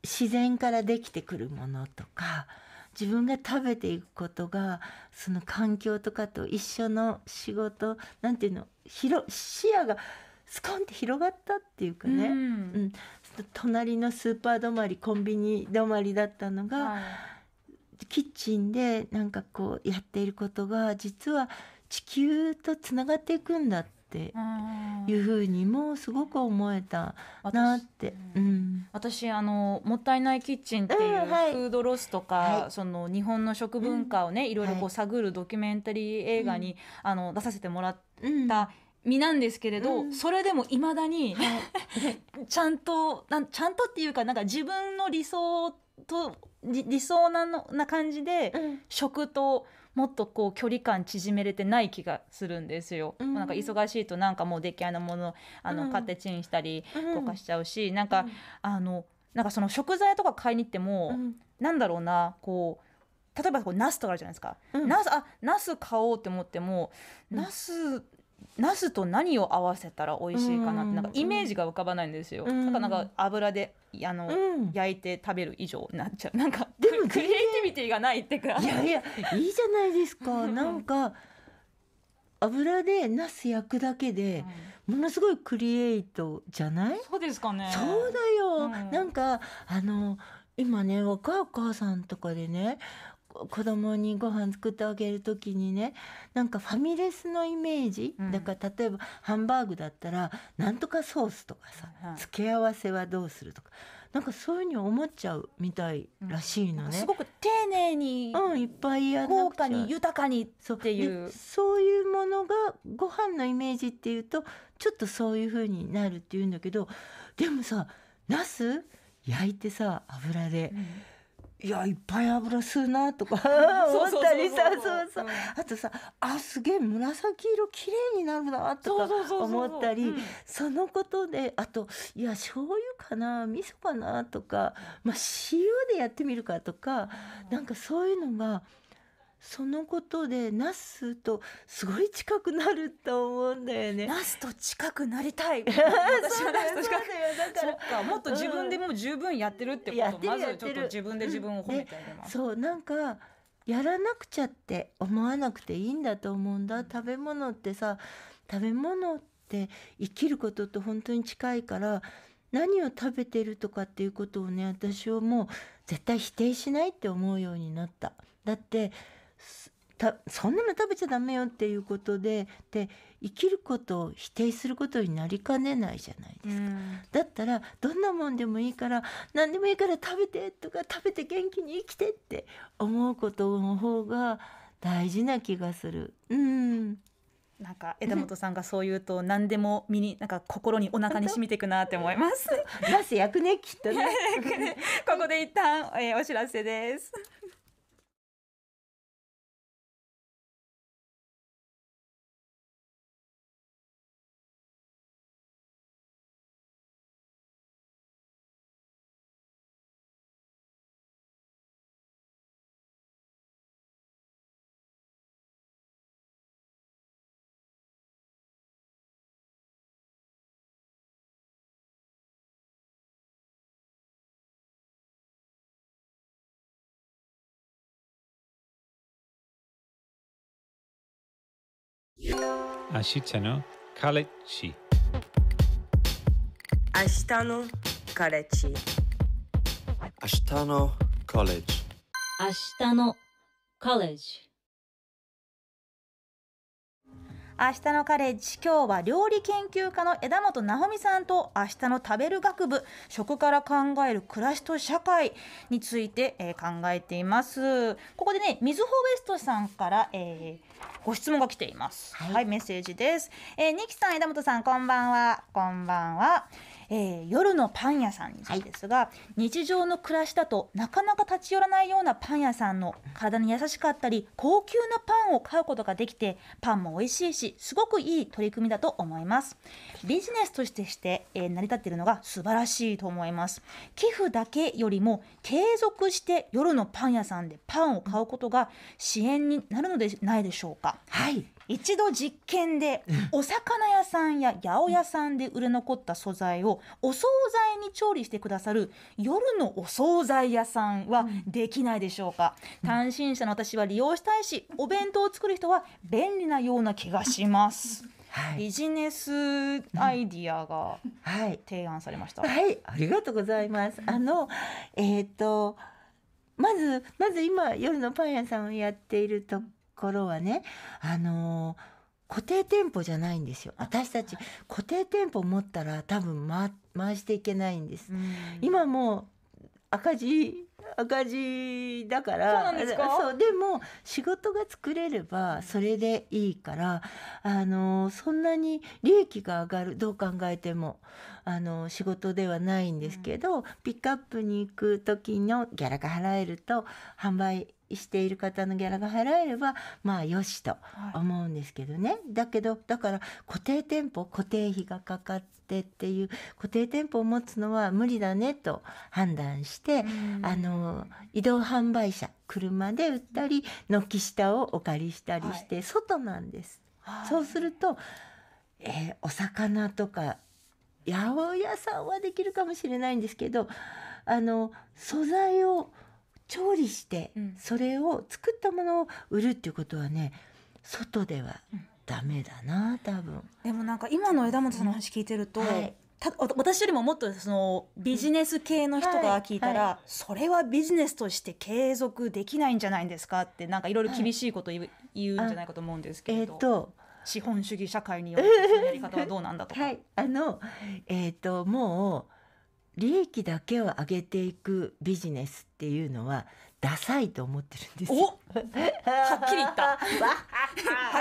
自然からできてくるものとか自分が食べていくことがその環境とかと一緒の仕事なんていうの広視野がスコンって広がったっていうかね、うん、うん、隣のスーパー止まりコンビニ止まりだったのが。はいキッチンでなんかこうやっていることが実は地球とつながっていくんだっていうふうにもすごく思えたなって。うん、私,、あの「もったいないキッチン」っていうフードロスとか、うんはい、その日本の食文化をね、うん、いろいろこう探るドキュメンタリー映画に、あの出させてもらった身なんですけれど、うん、それでもいまだに、はい、ちゃんとなんちゃんとっていうかなんか自分の理想と理想なのな感じで、うん、食ともっとこう距離感縮めれてない気がするんですよ。うん、なんか忙しいとなんかもう出来合いのものあの、うん、買ってチンしたりとかしちゃうし、うん、なんか、あのなんかその食材とか買いに行っても、うん、なんだろうなこう例えばこうナスとかあるじゃないですか。ナスあナス買おうって思っても、ナスナスと何を合わせたら美味しいかなってなんかイメージが浮かばないんですよ。だからなんか油であの、うん、焼いて食べる以上になっちゃうなんかでもクリエイティビティがないってかいやいやいいじゃないですかなんか油でナス焼くだけで、うん、ものすごいクリエイトじゃないそうですかねそうだよ、うん、なんかあの今ね若いお母さんとかでね子供にご飯作ってあげる時にねなんかファミレスのイメージ、うん、だから例えばハンバーグだったらなんとかソースとかさ、うん、付け合わせはどうするとかなんかそういうふうに思っちゃうみたいらしいのね。うん、すごく丁寧に、うん、いっぱいや豪華に豊かにっていうそういうものがご飯のイメージっていうとちょっとそういうふうになるっていうんだけどでもさナス焼いてさ油で。うんいやいっぱい油吸うなとか 思ったりさそうそうあとさあすげえ紫色綺麗になるなとか思ったりそのことであといや醤油かな味噌かなとか、まあ、塩でやってみるかとかなんかそういうのが。そのことでナスとすごい近くなると思うんだよね。ナスと近くなりたい。私はナスと近く。そっか、もっと自分でも十分やってるってこと。まずちょっと自分で自分を褒めてあげます。そうなんか。やらなくちゃって思わなくていいんだと思うんだ食べ物ってさ食べ物って生きることと本当に近いから何を食べてるとかっていうことをね私はもう絶対否定しないって思うようになった。だってたそんなの食べちゃダメよっていうことでで生きることを否定することになりかねないじゃないですか、うん、だったらどんなもんでもいいから何でもいいから食べてとか食べて元気に生きてって思うことの方が大事な気がする。うんなんか枝本さんがそう言うと何でも身になんか心にお腹に染みていくなって思います。ガス焼くねきっとね。ここで一旦、えー、お知らせです。明日のカレッジ明日のカレッジ明日のカレッジ明日のカレッジ明日のカレッジ今日は料理研究家の枝本直美さんと明日の食べる学部食から考える暮らしと社会について、えー、考えていますここでねみずほウエストさんから、えー、ご質問が来ています、はい、はい、メッセージです、えー、ニキさん枝本さんこんばんはこんばんはえー、夜のパン屋さんについてですが、はい、日常の暮らしだとなかなか立ち寄らないようなパン屋さんの体に優しかったり高級なパンを買うことができてパンも美味しいしすごくいい取り組みだと思いますビジネスとしてして、えー、成り立っているのが素晴らしいと思います寄付だけよりも継続して夜のパン屋さんでパンを買うことが支援になるのでないでしょうかはい一度実験でお魚屋さんや八百屋さんで売れ残った素材をお惣菜に調理してくださる夜のお惣菜屋さんはできないでしょうか、単身者の私は利用したいしお弁当を作る人は便利なような気がします。はい、ビジネスアイディアが提案されました。はい、はい、ありがとうございます。あの、えっ、ー、と、まず、まず今、夜のパン屋さんをやっているとろはね、あのー、固定店舗じゃないんですよ。私たち固定店舗持ったら多分、回回していけないんです。今も赤字赤字だからそうでも仕事が作れればそれでいいからあのそんなに利益が上がるどう考えてもあの仕事ではないんですけど、うん、ピックアップに行く時のギャラが払えると販売している方のギャラが払えればまあよしと思うんですけどね、はい、だけどだから固定店舗固定費がかかってっていう固定店舗を持つのは無理だねと判断して、あの移動販売車車で売ったり軒下をお借りしたりして、はい、外なんです。はい、そうすると、えー、お魚とか八百屋さんはできるかもしれないんですけどあの素材を調理してそれを作ったものを売るっていうことはね外ではダメだな多分、でもなんか今の枝本さんの話聞いてると、はいた私よりももっとそのビジネス系の人が聞いたら、はいはい、それはビジネスとして継続できないんじゃないんですかってなんかいろいろ厳しいこと言う,、言うんじゃないかと思うんですけど、えー、と資本主義社会によっるやり方はどうなんだとか。はい、あの、えーともう利益だけを上げていくビジネスっていうのはダサいと思ってるんですよ。はっきり言った。は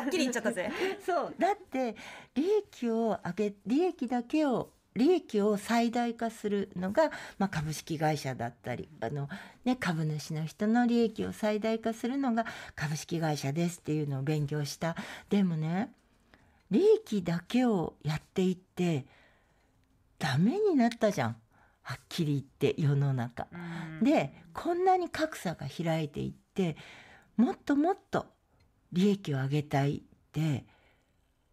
っきり言っちゃったぜ。そうだって利益を上げ利益だけを利益を最大化するのが、まあ、株式会社だったりあの、ね、株主の人の利益を最大化するのが株式会社ですっていうのを勉強した。でもね利益だけをやっていってダメになったじゃん。はっきり言って世の中。でこんなに格差が開いていってもっともっと利益を上げたいって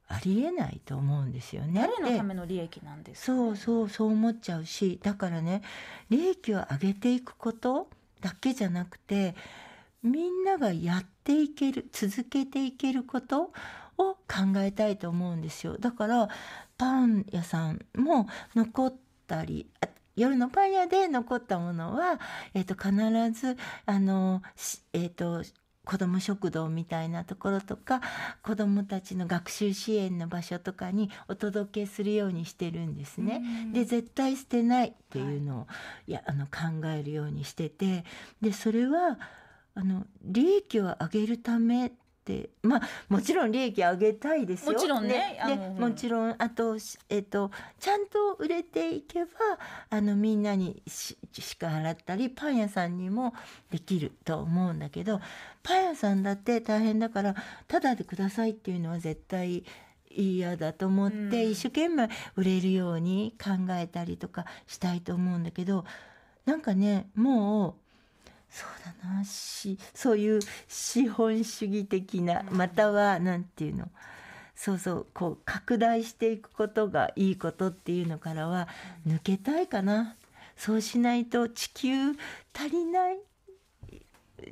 ありえないと思うんですよね。誰のための利益なんですか、ね、そうそうそう思っちゃうしだからね利益を上げていくことだけじゃなくてみんながやっていける続けていけることを考えたいと思うんですよ。だからパン屋さんも残ったり夜のパン屋で残ったものは、えー、と必ずあの、えーと、子ども食堂みたいなところとか子どもたちの学習支援の場所とかにお届けするようにしてるんですね。で絶対捨てないっていうのを、はい、いやあの考えるようにしててでそれはあの利益を上げるためっまあもちろん利益上げたいですよもちろんねでもちろんあと,、えっと、ちゃんと売れていけばあのみんなに支払ったりパン屋さんにもできると思うんだけどパン屋さんだって大変だからタダでくださいっていうのは絶対嫌だと思って、一生懸命売れるように考えたりとかしたいと思うんだけどなんかねもうそうだなしそういう資本主義的なまたは何て言うのそうそうこう拡大していくことがいいことっていうのからは抜けたいかなそうしないと地球足りない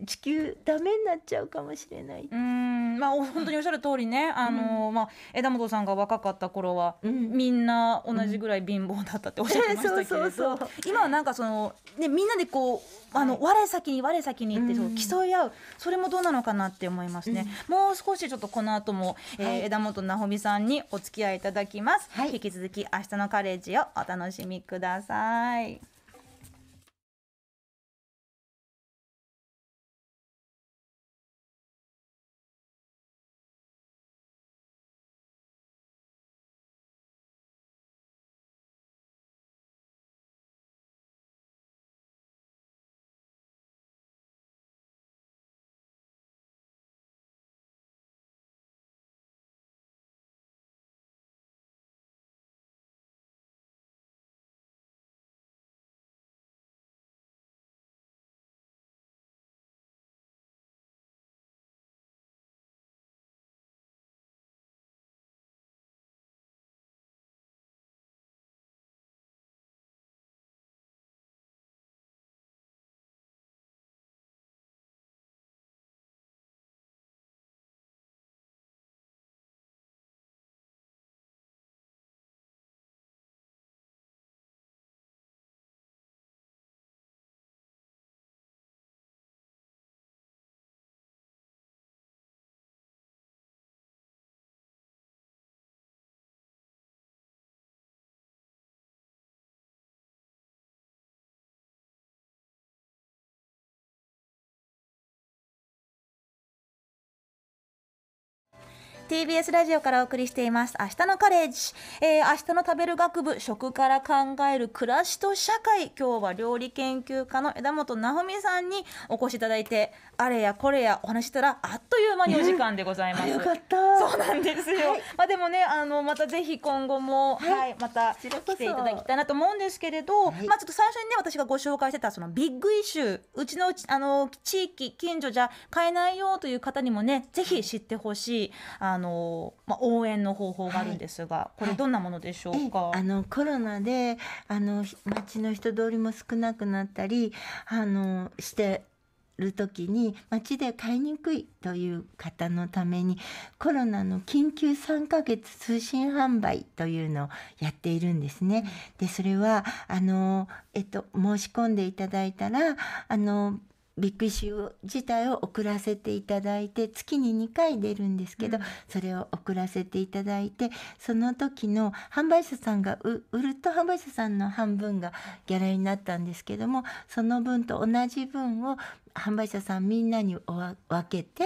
地球ダメになっちゃうかもしれないうんまあ 本当におっしゃる通りねあの、うん、まあ、枝本さんが若かった頃は、うん、みんな同じぐらい貧乏だったっておっしゃってましたけれど、今はなんかその、ね、みんなでこうあの、はい、我先に我先にってそう競い合う、それもどうなのかなって思いますね、うん、もう少しちょっとこの後も、えー、枝本なほみさんにお付き合いいただきます、はい、引き続き明日のカレッジをお楽しみください TBS ラジオからお送りしています明日のカレッジ、えー、明日の食べる学部食から考える暮らしと社会今日は料理研究家の枝本直美さんにお越しいただいてあれやこれやお話したらあっという間にお時間でございます、よかったそうなんですよ、はい、まあでもねあのまたぜひ今後も、はい、はい、また来ていただきたいなと思うんですけれど、はい、まあちょっと最初にね私がご紹介してたそのビッグイシューうちのうちあの地域近所じゃ買えないよという方にもねぜひ知ってほしいあののまあ、応援の方法があるんですが、はい、これどんなものでしょうか、はい、あのコロナであの街の人通りも少なくなったりあのしてる時に街で買いにくいという方のためにコロナの緊急3ヶ月通信販売というのをやっているんですね。でそれはあの、えっと、申し込んでいただいたらあのビッグイシュー自体を送らせていただいて月に2回出るんですけど、うん、それを送らせていただいてその時の販売者さんが売ると販売者さんの半分がギャラになったんですけどもその分と同じ分を販売者さんみんなにお分けて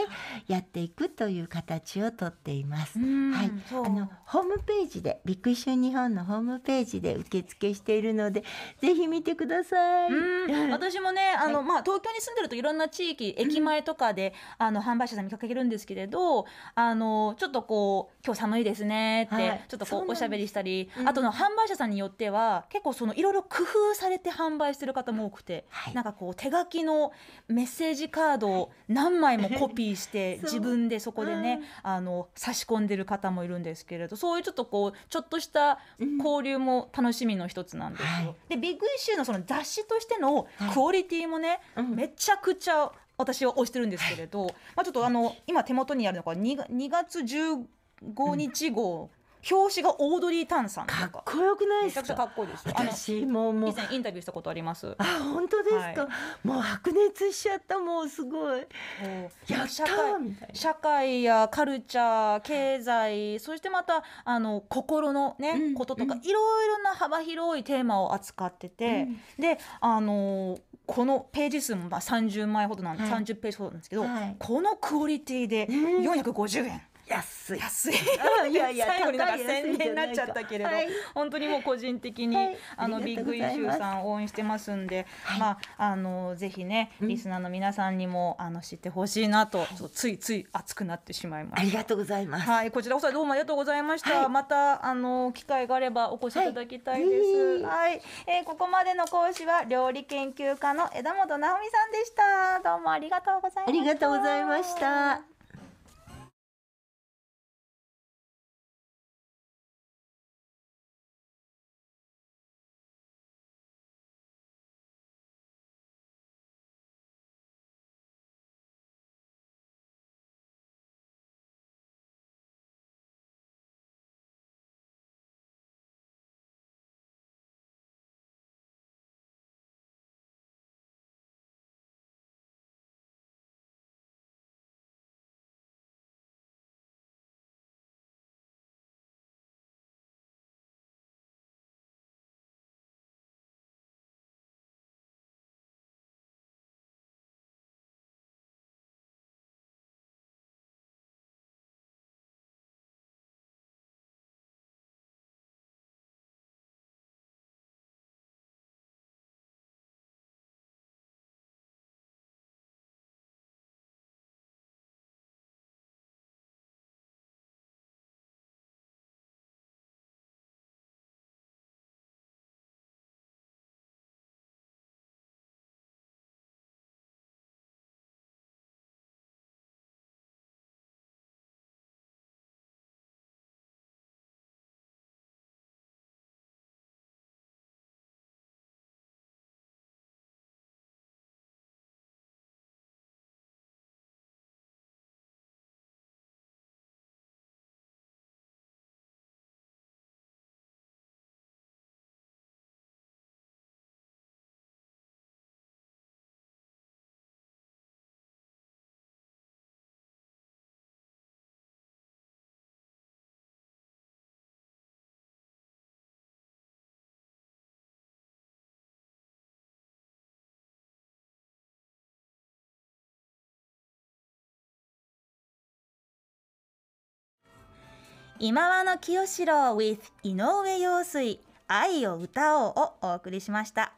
やっていくという形をとっています。はい、あのホームページでビッグイッシュ日本のホームページで受付しているのでぜひ見てください。私もねあの、はい、まあ東京に住んでるといろんな地域駅前とかで、うん、あの販売者さん見かけるんですけれど、あのちょっとこう今日寒いですねって、はい、ちょっとこうおしゃべりしたり、うん、あとの販売者さんによっては結構そのいろいろ工夫されて販売してる方も多くて、はい、なんかこう手書きのメッセージカードを何枚もコピーして 自分でそこでね、うん、あの差し込んでる方もいるんですけれどそういうちょっとこうちょっとした交流も楽しみの一つなんですよ。うんはい、でビッグイシューのその雑誌としてのクオリティもね、はい、めちゃくちゃ私は推してるんですけれど、まあ、ちょっとあの今手元にあるのが 2, 2月15日号表紙がオードリー・タンさんかっこよくないですかめちゃくちゃかっこいいですよ私ももう以前インタビューしたことありますあ本当ですか、はい、もう白熱しちゃったもうすごいやった社会やカルチャー経済そしてまたあの心のね、うん、こととか、うん、いろいろな幅広いテーマを扱ってて、うん、であのこのページ数もまあ30枚ほどなんで、はい、30ページほどなんですけど、はい、このクオリティで450円。安い安いいやいや 最後になんか宣伝になっちゃったけれど、はい、本当にもう個人的に、はい、あのビッグイシューさん応援してますんで、はい、まああのぜひね、リスナーの皆さんにもあの知ってほしいなと、ついつい熱くなってしまいます。ありがとうございます。はいこちらこそどうもありがとうございました。またあの機会があればお越しいただきたいです。はい、えー、ここまでの講師は料理研究家の枝本直美さんでした。どうもありがとうございました。ありがとうございました。今和の清志郎 with 井上陽水愛を歌おうをお送りしました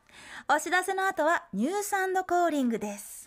お知らせの後はニュースコーリングです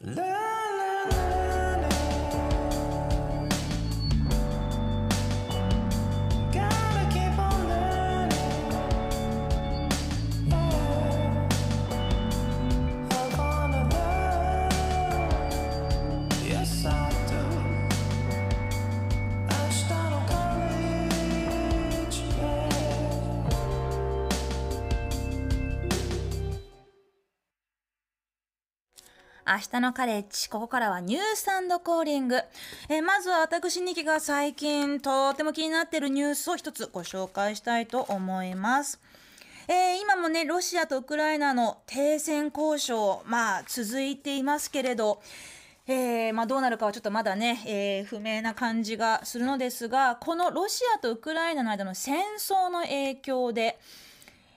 Love. 明日のカレッジ、ここからはニュースコーリング。えー、まずは私、ニキが最近とっても気になっているニュースを一つご紹介したいと思います。えー、今もね、ロシアとウクライナの停戦交渉、まあ、続いていますけれど、えー、まあ、どうなるかはちょっとまだね、えー、不明な感じがするのですが、このロシアとウクライナの間の戦争の影響で、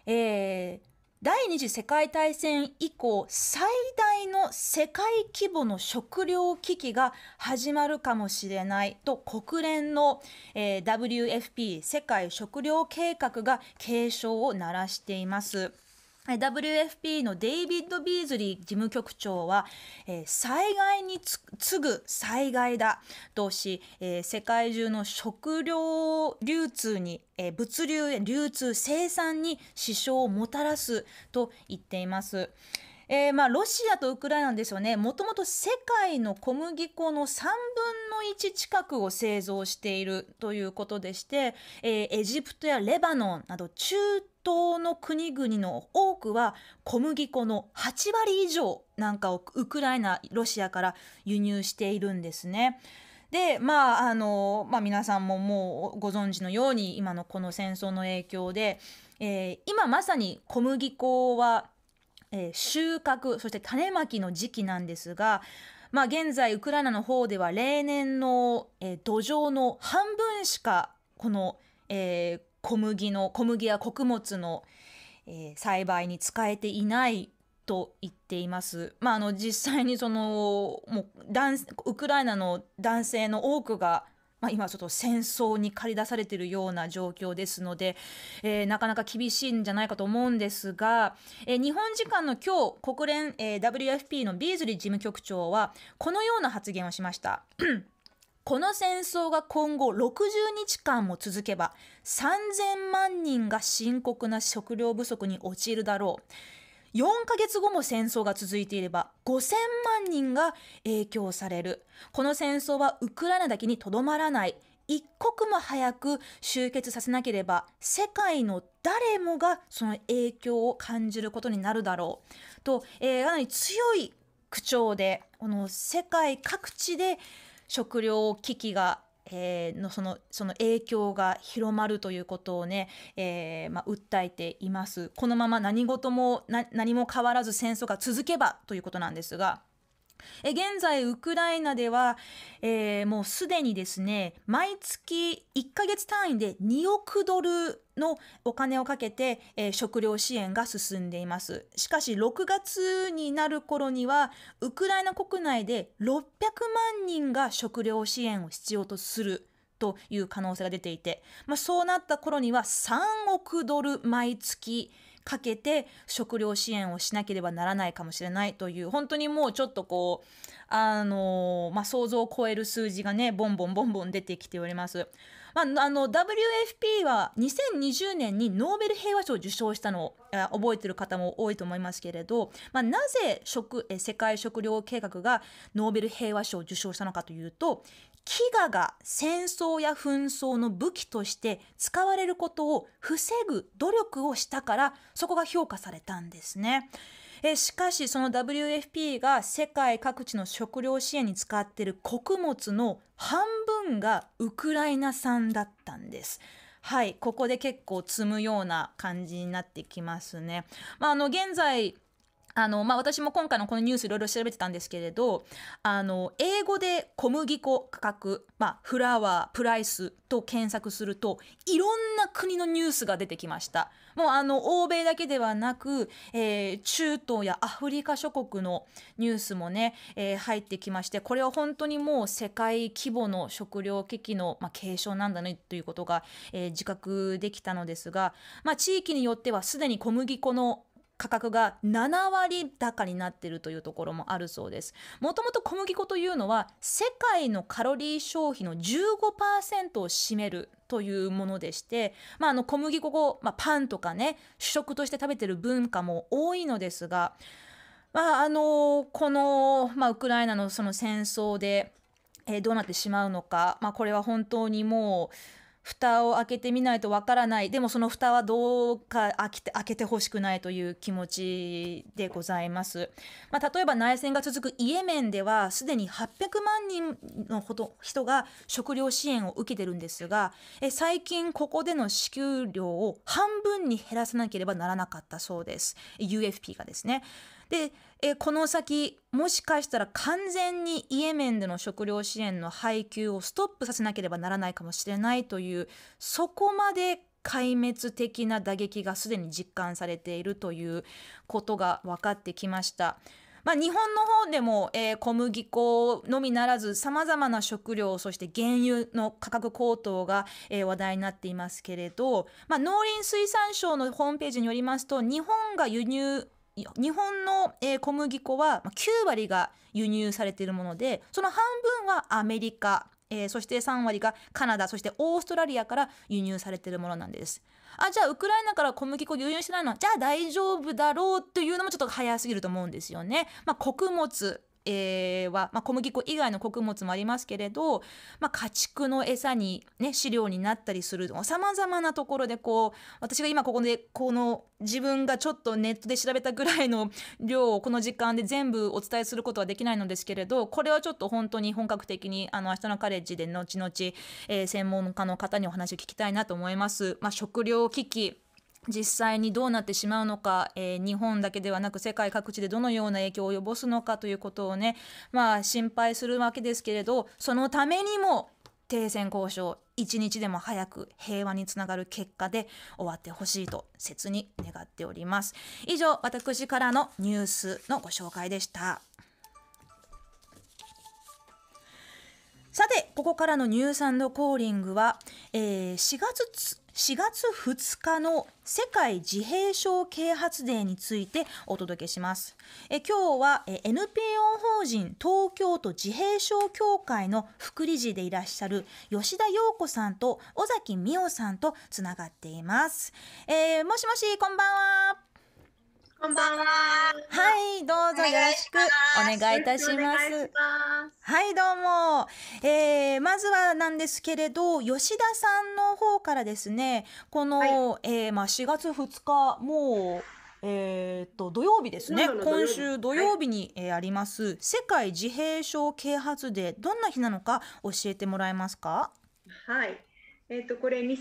えー第二次世界大戦以降最大の世界規模の食糧危機が始まるかもしれないと国連の、えー、WFP 世界食糧計画が警鐘を鳴らしています。WFP のデイビッド・ビーズリー事務局長は、えー、災害に次ぐ災害だとし、えー、世界中の食料流通に、えー、物流流通生産に支障をもたらすと言っています。えー、まあ、ロシアとウクライナですよね、もともと世界の小麦粉の3分の1近くを製造しているということでして、えー、エジプトやレバノンなど中東の国々の多くは小麦粉の8割以上なんかをウクライナロシアから輸入しているんですね。でまああの、まあ、皆さんももうご存知のように今のこの戦争の影響で、えー、今まさに小麦粉は、えー、収穫そして種まきの時期なんですが、まあ、現在ウクライナの方では例年の、えー、土壌の半分しかこの、えー、小麦の小麦や穀物の、えー、栽培に使えていないと言っています。まあ、あの実際にそのもうウクライナの男性の多くがまあ、今ちょっと戦争に駆り出されているような状況ですので、えー、なかなか厳しいんじゃないかと思うんですが、えー、日本時間の今日国連、えー、WFP のビーズリー事務局長はこのような発言をしました。この戦争が今後60日間も続けば3000万人が深刻な食糧不足に陥るだろう4ヶ月後も戦争が続いていれば5000万人が影響されるこの戦争はウクライナだけにとどまらない一刻も早く終結させなければ世界の誰もがその影響を感じることになるだろうと、えー、かなり強い口調でこの世界各地で食糧危機がえー、のそのその影響が広まるということをね、えー、まあ、訴えています。このまま何事も何も変わらず戦争が続けばということなんですが。え現在、ウクライナでは、えー、もうすでにですね、毎月1ヶ月単位で2億ドルのお金をかけて、えー、食料支援が進んでいます。しかし、6月になる頃には、ウクライナ国内で600万人が食料支援を必要とする。という可能性が出ていて、まあ、そうなった頃には3億ドル毎月かけて食料支援をしなければならないかもしれないという本当にもうちょっとこうあの、まあ、想像を超える数字がねボンボンボンボン出てきております。まあ、あの WFP は2020年にノーベル平和賞を受賞したのを覚えてる方も多いと思いますけれど、まあ、なぜ食世界食糧計画がノーベル平和賞を受賞したのかというと飢餓が戦争や紛争の武器として使われることを防ぐ努力をしたからそこが評価されたんですね。えしかしその WFP が世界各地の食料支援に使っている穀物の半分がウクライナ産だったんです。はい、ここで結構積むような感じになってきますね。まあ、あの現在あのまあ、私も今回のこのニュースいろいろ調べてたんですけれどあの英語で小麦粉価格、まあ、フラワープライスと検索するといろんな国のニュースが出てきましたもうあの欧米だけではなく、えー、中東やアフリカ諸国のニュースもね、えー、入ってきましてこれは本当にもう世界規模の食糧危機の、まあ、継承なんだねということが、えー、自覚できたのですが、まあ、地域によってはすでに小麦粉の価格が7割高になっているというところもあるそうですもともと小麦粉というのは世界のカロリー消費の15%を占めるというものでして、まあ、あの小麦粉を、まあ、パンとかね主食として食べてる文化も多いのですが、まあ、あのこの、まあ、ウクライナのその戦争で、えー、どうなってしまうのか、まあ、これは本当にもう蓋を開けてみないとわからないでもその蓋はどうか開けて開けてほしくないという気持ちでございます、まあ、例えば内戦が続くイエメンではすでに800万人のほど人が食料支援を受けてるんですがえ最近ここでの支給量を半分に減らさなければならなかったそうです UFP がですねで、えこの先もしかしたら完全にイエメンでの食料支援の配給をストップさせなければならないかもしれないというそこまで壊滅的な打撃がすでに実感されているということが分かってきました。まあ、日本の方でも、えー、小麦粉のみならずさまざまな食料そして原油の価格高騰が、えー、話題になっていますけれど、まあ、農林水産省のホームページによりますと日本が輸入日本の小麦粉は9割が輸入されているものでその半分はアメリカ、そして3割がカナダそしてオーストラリアから輸入されているものなんですあじゃあウクライナから小麦粉輸入してないのはじゃあ大丈夫だろうというのもちょっと早すぎると思うんですよね。まあ、穀物えー、は、まあ、小麦粉以外の穀物もありますけれど、まあ、家畜の餌に、ね、飼料になったりするさまざまなところでこう私が今ここでこの自分がちょっとネットで調べたぐらいの 量をこの時間で全部お伝えすることはできないのですけれどこれはちょっと本当に本格的にあの明日のカレッジで後々、えー、専門家の方にお話を聞きたいなと思います。まあ、食料危機実際にどうなってしまうのか、えー、日本だけではなく世界各地でどのような影響を及ぼすのかということをね、まあ、心配するわけですけれどそのためにも停戦交渉一日でも早く平和につながる結果で終わってほしいと切に願っております以上私からのニュースのご紹介でしたさてここからのニュースコーリングは、えー、4月4月2日の世界自閉症啓発デーについてお届けしますえ今日はえ NPO 法人東京都自閉症協会の副理事でいらっしゃる吉田陽子さんと尾崎美桜さんとつながっています、えー、もしもしこんばんはこんばんは。はい、どうぞよろしくお願いいたします。はい、どうも。えー、まずはなんですけれど、吉田さんの方からですね、この、はい、えー、まあ4月2日、もう、えー、と土曜日ですね今週土曜日に、えあります、はい、世界自閉症啓発デーどんな日なのか教えてもらえますかはい、えー、とこれ2007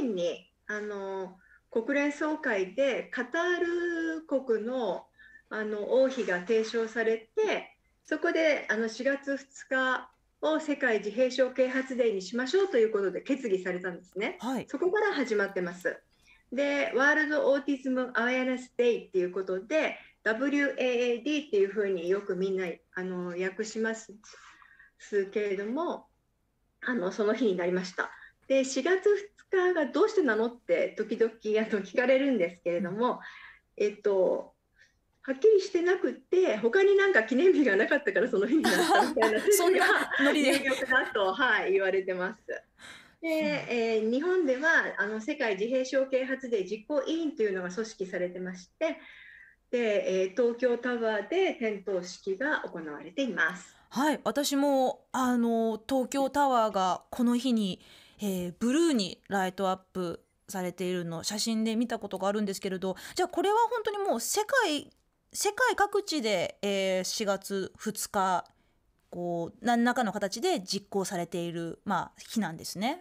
年にあの国連総会でカタール国のあの王妃が提唱されてそこであの4月2日を世界自閉症啓発デーにしましょうということで決議されたんですね。はい、そこから始まってます。で、ワールドオーティズムアウェアネスデイっていうことで WAAD っていうふうによくみんなあの訳しますけれどもあのその日になりました。で4月2日がどうしてなのって時々あの聞かれるんですけれども、えっとはっきりしてなくて他になんか記念日がなかったからその日になったみたいな そんなでだと、はい、言われてます。で、えー、日本ではあの世界自閉症啓発デー実行委員というのが組織されてましてで、えー、東京タワーで点灯式が行われています。はい私もあの東京タワーがこの日にえー、ブルーにライトアップされているの写真で見たことがあるんですけれどじゃあこれは本当にもう世界世界各地で、えー、4月2日こう何らかの形で実行されている、まあ、日なんですね。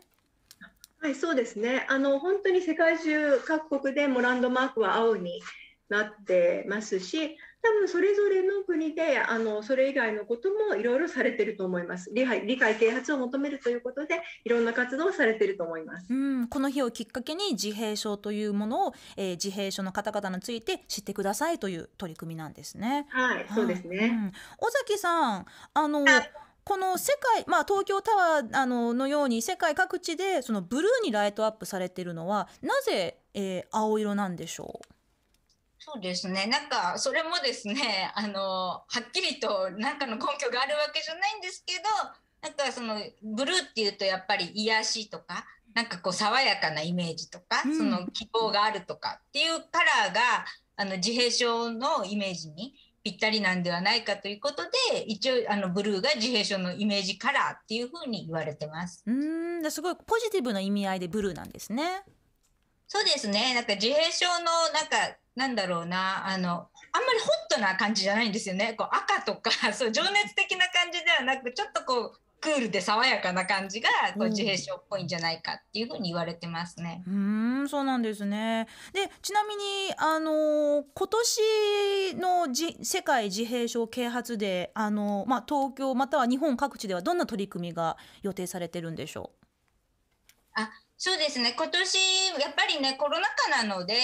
はい、そうですね。あの本当に世界中各国でもランドマークは青になってますし、多分それぞれの国であのそれ以外のこともいろいろされてると思います理解理解啓発を求めるということでいろんな活動をされてると思います、うん、この日をきっかけに自閉症というものを、えー、自閉症の方々について知ってくださいという取り組みなんですね。はい、はい、そうですね、うん、尾崎さんあのこの世界、まあ、東京タワーあののように世界各地でそのブルーにライトアップされているのはなぜ、えー、青色なんでしょうそうですねなんかそれもですね あのはっきりと何かの根拠があるわけじゃないんですけどなんかそのブルーっていうとやっぱり癒しとかなんかこう爽やかなイメージとか、その希望があるとかっていうカラーがあの自閉症のイメージにぴったりなんではないかということで一応あのブルーが自閉症のイメージカラーっていうふうに言われてます。うんすごいポジティブな意味合いでブルーなんですね。そうですね。なんか自閉症のなんかなんだろうなあのあんまりホットな感じじゃないんですよね。こう赤とか そう情熱的な感じではなくちょっとこうクールで爽やかな感じがこう自閉症っぽいんじゃないかっていうふうに言われてますね。うん、んそうなんですね。でちなみにあの今年のじ世界自閉症啓発であのまあ東京または日本各地ではどんな取り組みが予定されてるんでしょう。あそうですね今年やっぱりねコロナ禍なので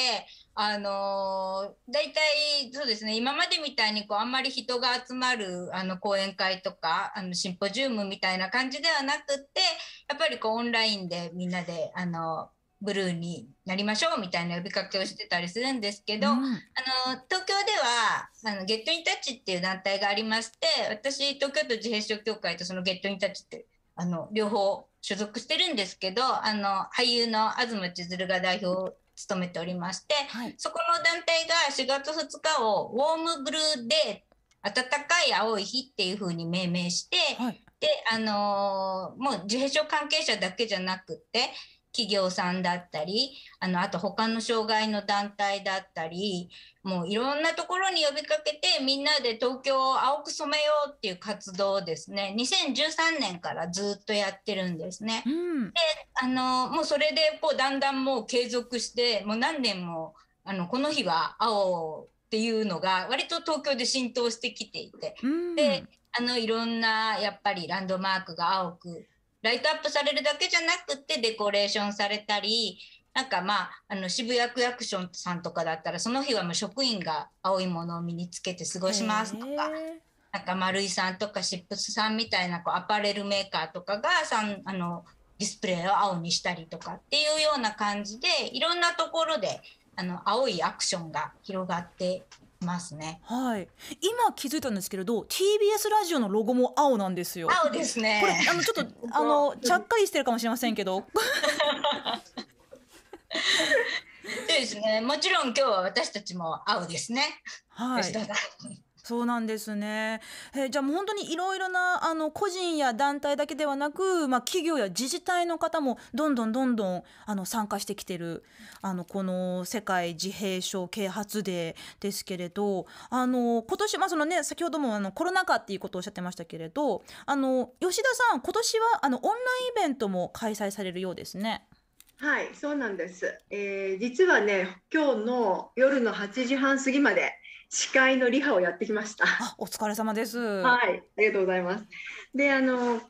あの大体そうですね今までみたいにこうあんまり人が集まるあの講演会とかあのシンポジウムみたいな感じではなくってやっぱりこうオンラインでみんなであのブルーになりましょうみたいな呼びかけをしてたりするんですけど、うん、あの東京ではあのゲットインタッチっていう団体がありまして私東京都自閉症協会とそのゲットインタッチってあの両方所属してるんですけどあの俳優の東千鶴が代表を務めておりまして、はい、そこの団体が4月2日をウォームブルーで暖かい青い日っていう風に命名して、はい、であのー、もう自閉症関係者だけじゃなくて企業さんだったりあのあと他の障害の団体だったりもういろんなところに呼びかけてみんなで東京を青く染めようっていう活動ですね2013年からずっとやってるんですね。うん、であのもうそれでこうだんだんもう継続してもう何年もあのこの日は青っていうのが割と東京で浸透してきていて、うん、であのいろんなやっぱりランドマークが青くライトアップされるだけじゃなくてデコレーションされたりなんかまあ、あの渋谷区役所さんとかだったらその日はもう職員が青いものを身につけて過ごしますとか。なんか丸井さんとかシップスさんみたいなこうアパレルメーカーとかがさんあのディスプレイを青にしたりとかっていうような感じでいろんなところであの青いアクションが広がってますね。はい。今気づいたんですけれど、TBS ラジオのロゴも青なんですよ。青ですね。これあのちょっと あのちゃっかりしてるかもしれませんけど。そうですね。もちろん今日は私たちも青ですね。はい。そうなんですね。えじゃあもう本当にいろいろなあの個人や団体だけではなく、まあ、企業や自治体の方もどんどんどんどんあの参加してきてるあのこの世界自閉症啓発デーですけれどあの今年、まあそのね、先ほどもあのコロナ禍っていうことをおっしゃってましたけれどあの吉田さん今年はあのオンラインイベントも開催されるようですね。はい、そうなんです。えー、実はね、今日の夜の8時半過ぎまで、司会のリハをやってきました。お疲れ様です。はい、ありがとうございます。で、あの、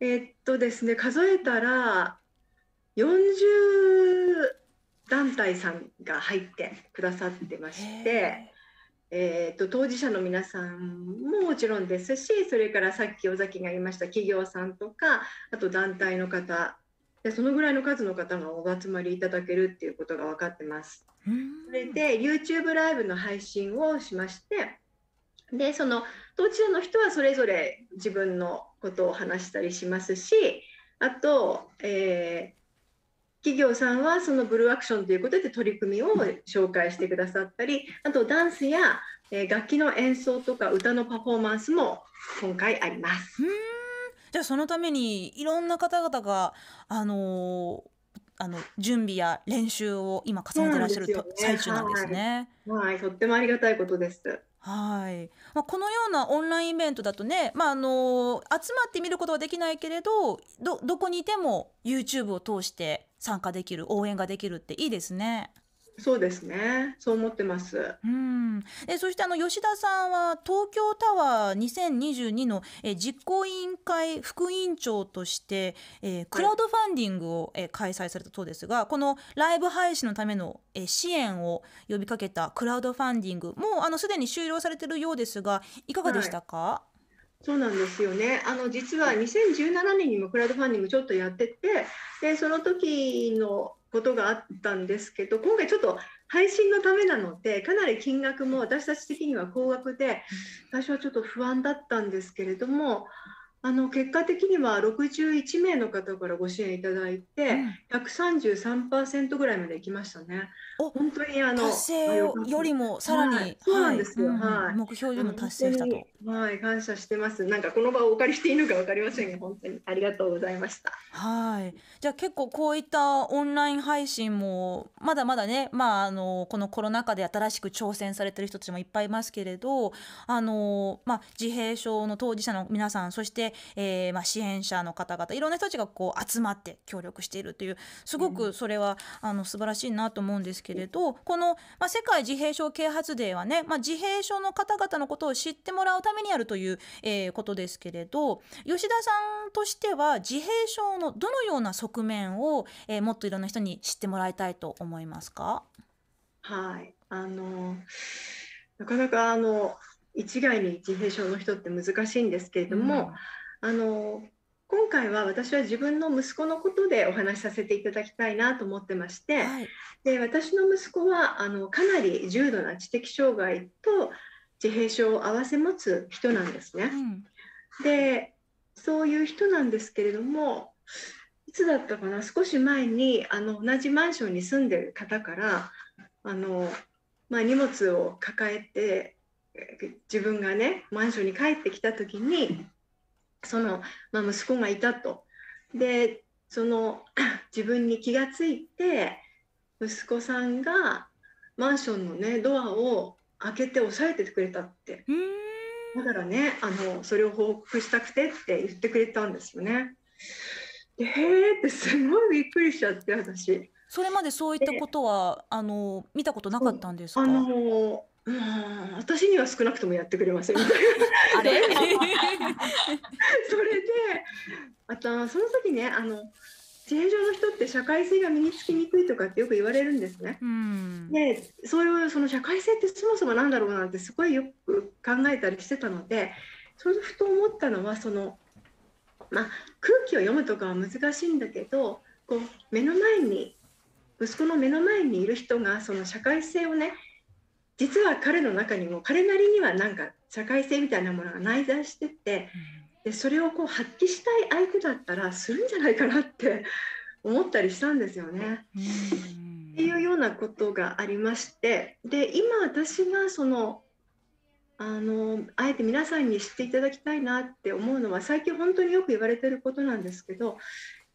えー、っとですね、数えたら40団体さんが入ってくださってまして、えっと当事者の皆さんももちろんですし、それからさっき尾崎が言いました企業さんとか、あと団体の方でそのぐらいの数の方がお集まりいただけるっていうことが分かってます。それで YouTube ライブの配信をしましてでその当事者の人はそれぞれ自分のことを話したりしますしあと、えー、企業さんはそのブルーアクションということで取り組みを紹介してくださったりあとダンスや、えー、楽器の演奏とか歌のパフォーマンスも今回あります。じゃあそのためにいろんな方々が、あのーあの準備や練習を今重ねてらっしゃる、ね、最中なんですね。はい、はい、とってもありがたいことです。はい、まあ、このようなオンラインイベントだとね、まあ、あの集まって見ることはできないけれどどどこにいても YouTube を通して参加できる応援ができるっていいですね。そうですね。そう思ってます。うん。え、そしてあの吉田さんは東京タワー2022のえ実行委員会副委員長として、えクラウドファンディングを、え開催されたそうですが、このライブ配信のための、え支援を呼びかけたクラウドファンディング、もうあのすでに終了されてるようですが、いかがでしたか？はいそうなんですよね。あの実は2017年にもクラウドファンディングちょっとやってて、でその時のことがあったんですけど今回ちょっと配信のためなのでかなり金額も私たち的には高額で最初はちょっと不安だったんですけれどもあの結果的には61名の方からご支援いただいて、133%ぐらいまでいきましたね。お本当にあの達成をよりもさらに、はい、そうなんですよ、はい、うん、目標よりも達成したとはい感謝してますなんかこの場をお借りしていいのかわかりませんが本当にありがとうございましたはいじゃあ結構こういったオンライン配信もまだまだねまああのこのコロナ禍で新しく挑戦されてる人たちもいっぱいいますけれどあのまあ自閉症の当事者の皆さんそして、えー、まあ支援者の方々いろんな人たちがこう集まって協力しているというすごくそれは、うん、あの素晴らしいなと思うんですけれどこの、まあ、世界自閉症啓発デーはね、まあ、自閉症の方々のことを知ってもらうためにやるという、えー、ことですけれど吉田さんとしては自閉症のどのような側面を、えー、もっといろんな人に知ってもらいたいと思いますかはいあのなかなかあの一概に自閉症の人って難しいんですけれども、うん、あの今回は私は自分の息子のことでお話しさせていただきたいなと思ってまして、はい、で私の息子はあのかなり重度な知的障害と自閉症を併せ持つ人なんですね。うん、でそういう人なんですけれどもいつだったかな少し前にあの同じマンションに住んでる方からあの、まあ、荷物を抱えて自分がねマンションに帰ってきた時にその、まあ、息子がいたと。でその 自分に気がついて息子さんがマンションのねドアを開けて押さえててくれたってだからねあのそれを報告したくてって言ってくれたんですよね。でへえってすごいびっくりしちゃって私。それまでそういったことはあの見たことなかったんですかあのうん私には少なくともやってくれませんみたいなそれであとその時ねあの自閉症の人って社会性が身につきにくいとかってよく言われるんですね。うん、でそういうその社会性ってそもそも何だろうなんてすごいよく考えたりしてたのでそれふと思ったのはその、まあ、空気を読むとかは難しいんだけどこう目の前に息子の目の前にいる人がその社会性をね実は彼の中にも彼なりにはなんか社会性みたいなものが内在しててでそれをこう発揮したい相手だったらするんじゃないかなって 思ったりしたんですよね。っていうようなことがありましてで今私がそのあのあえて皆さんに知っていただきたいなって思うのは最近本当によく言われてることなんですけどやっ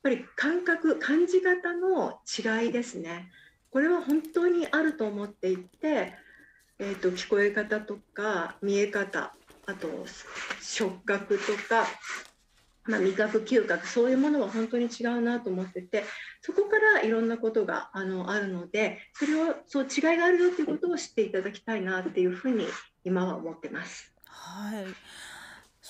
ぱり感覚感じ方の違いですねこれは本当にあると思っていて。えーと、聞こえ方とか見え方あと触覚とか、まあ、味覚嗅覚そういうものは本当に違うなと思っててそこからいろんなことがあのあるのでそれをそう違いがあるよということを知っていただきたいなっていうふうに今は思ってます。はい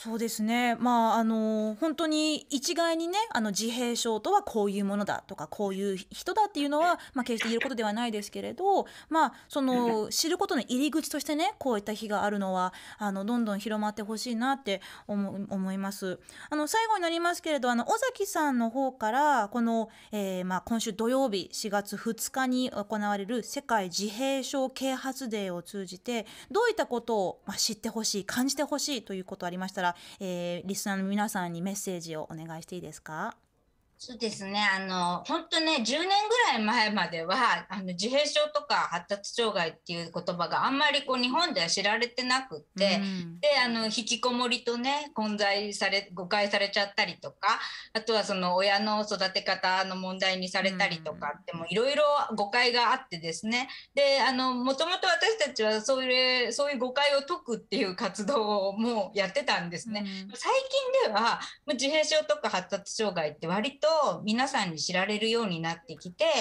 そうですね、まあ、あの本当に一概にねあの自閉症とはこういうものだとかこういう人だっていうのは、まあ、決して言えることではないですけれど、まあ、その知ることの入り口としてねこういった日があるのはあのどんどん広まってほしいなって思いますあの最後になりますけれどあの尾崎さんの方からこの、えー、まあ、今週土曜日4月2日に行われる世界自閉症啓発デーを通じてどういったことを、まあ、知ってほしい感じてほしいということありましたらえー、リスナーの皆さんにメッセージをお願いしていいですかそうですね。あの、本当ね、10年ぐらい前までは、あの、自閉症とか発達障害っていう言葉があんまりこう日本では知られてなくて、うん、で、あの、引きこもりとね、混在され、誤解されちゃったりとか、あとはその親の育て方の問題にされたりとかってもいろいろ誤解があってですね。で、あの、もともと私たちはそういう、そういう誤解を解くっていう活動をもうやってたんですね。うん、最近では、自閉症とか発達障害って割とと皆さんに知られるようになってきて、はい、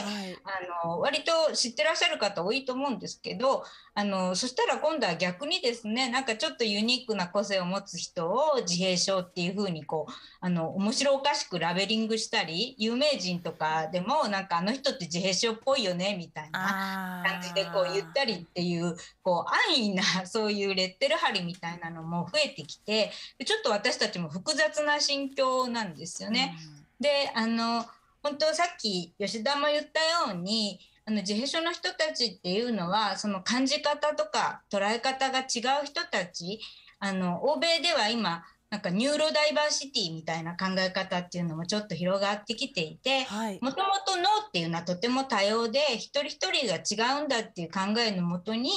あの割と知ってらっしゃる方多いと思うんですけどあのそしたら今度は逆にですねなんかちょっとユニークな個性を持つ人を自閉症っていうふうにこうあの面白おかしくラベリングしたり有名人とかでもなんかあの人って自閉症っぽいよねみたいな感じでこう言ったりっていうこう安易な そういうレッテル貼りみたいなのも増えてきてちょっと私たちも複雑な心境なんですよね。うんであの本当さっき吉田も言ったようにあの自閉症の人たちっていうのはその感じ方とか捉え方が違う人たちあの欧米では今なんかニューロダイバーシティみたいな考え方っていうのもちょっと広がってきていてもともと脳っていうのはとても多様で一人一人が違うんだっていう考えのもとに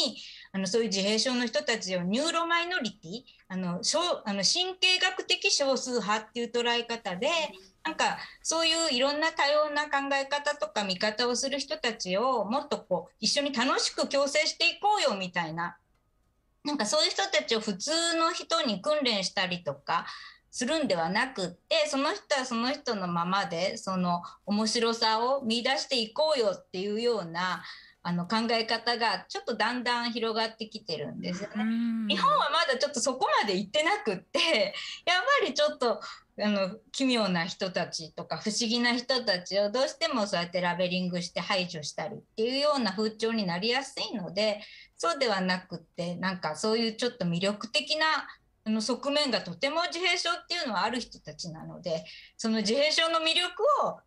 あのそういう自閉症の人たちをニューロマイノリティあのあの神経学的少数派っていう捉え方でなんかそういういろんな多様な考え方とか見方をする人たちをもっとこう一緒に楽しく共生していこうよみたいななんかそういう人たちを普通の人に訓練したりとかするんではなくってその人はその人のままでその面白さを見いだしていこうよっていうようなあの考え方がちょっとだんだん広がってきてるんですよね。日本はまだちょっとそこまで行ってなくってやっぱりちょっとあの奇妙な人たちとか不思議な人たちをどうしてもそうやってラベリングして排除したりっていうような風潮になりやすいのでそうではなくってなんかそういうちょっと魅力的なあの側面がとても自閉症っていうのはある人たちなのでその自閉症の魅力を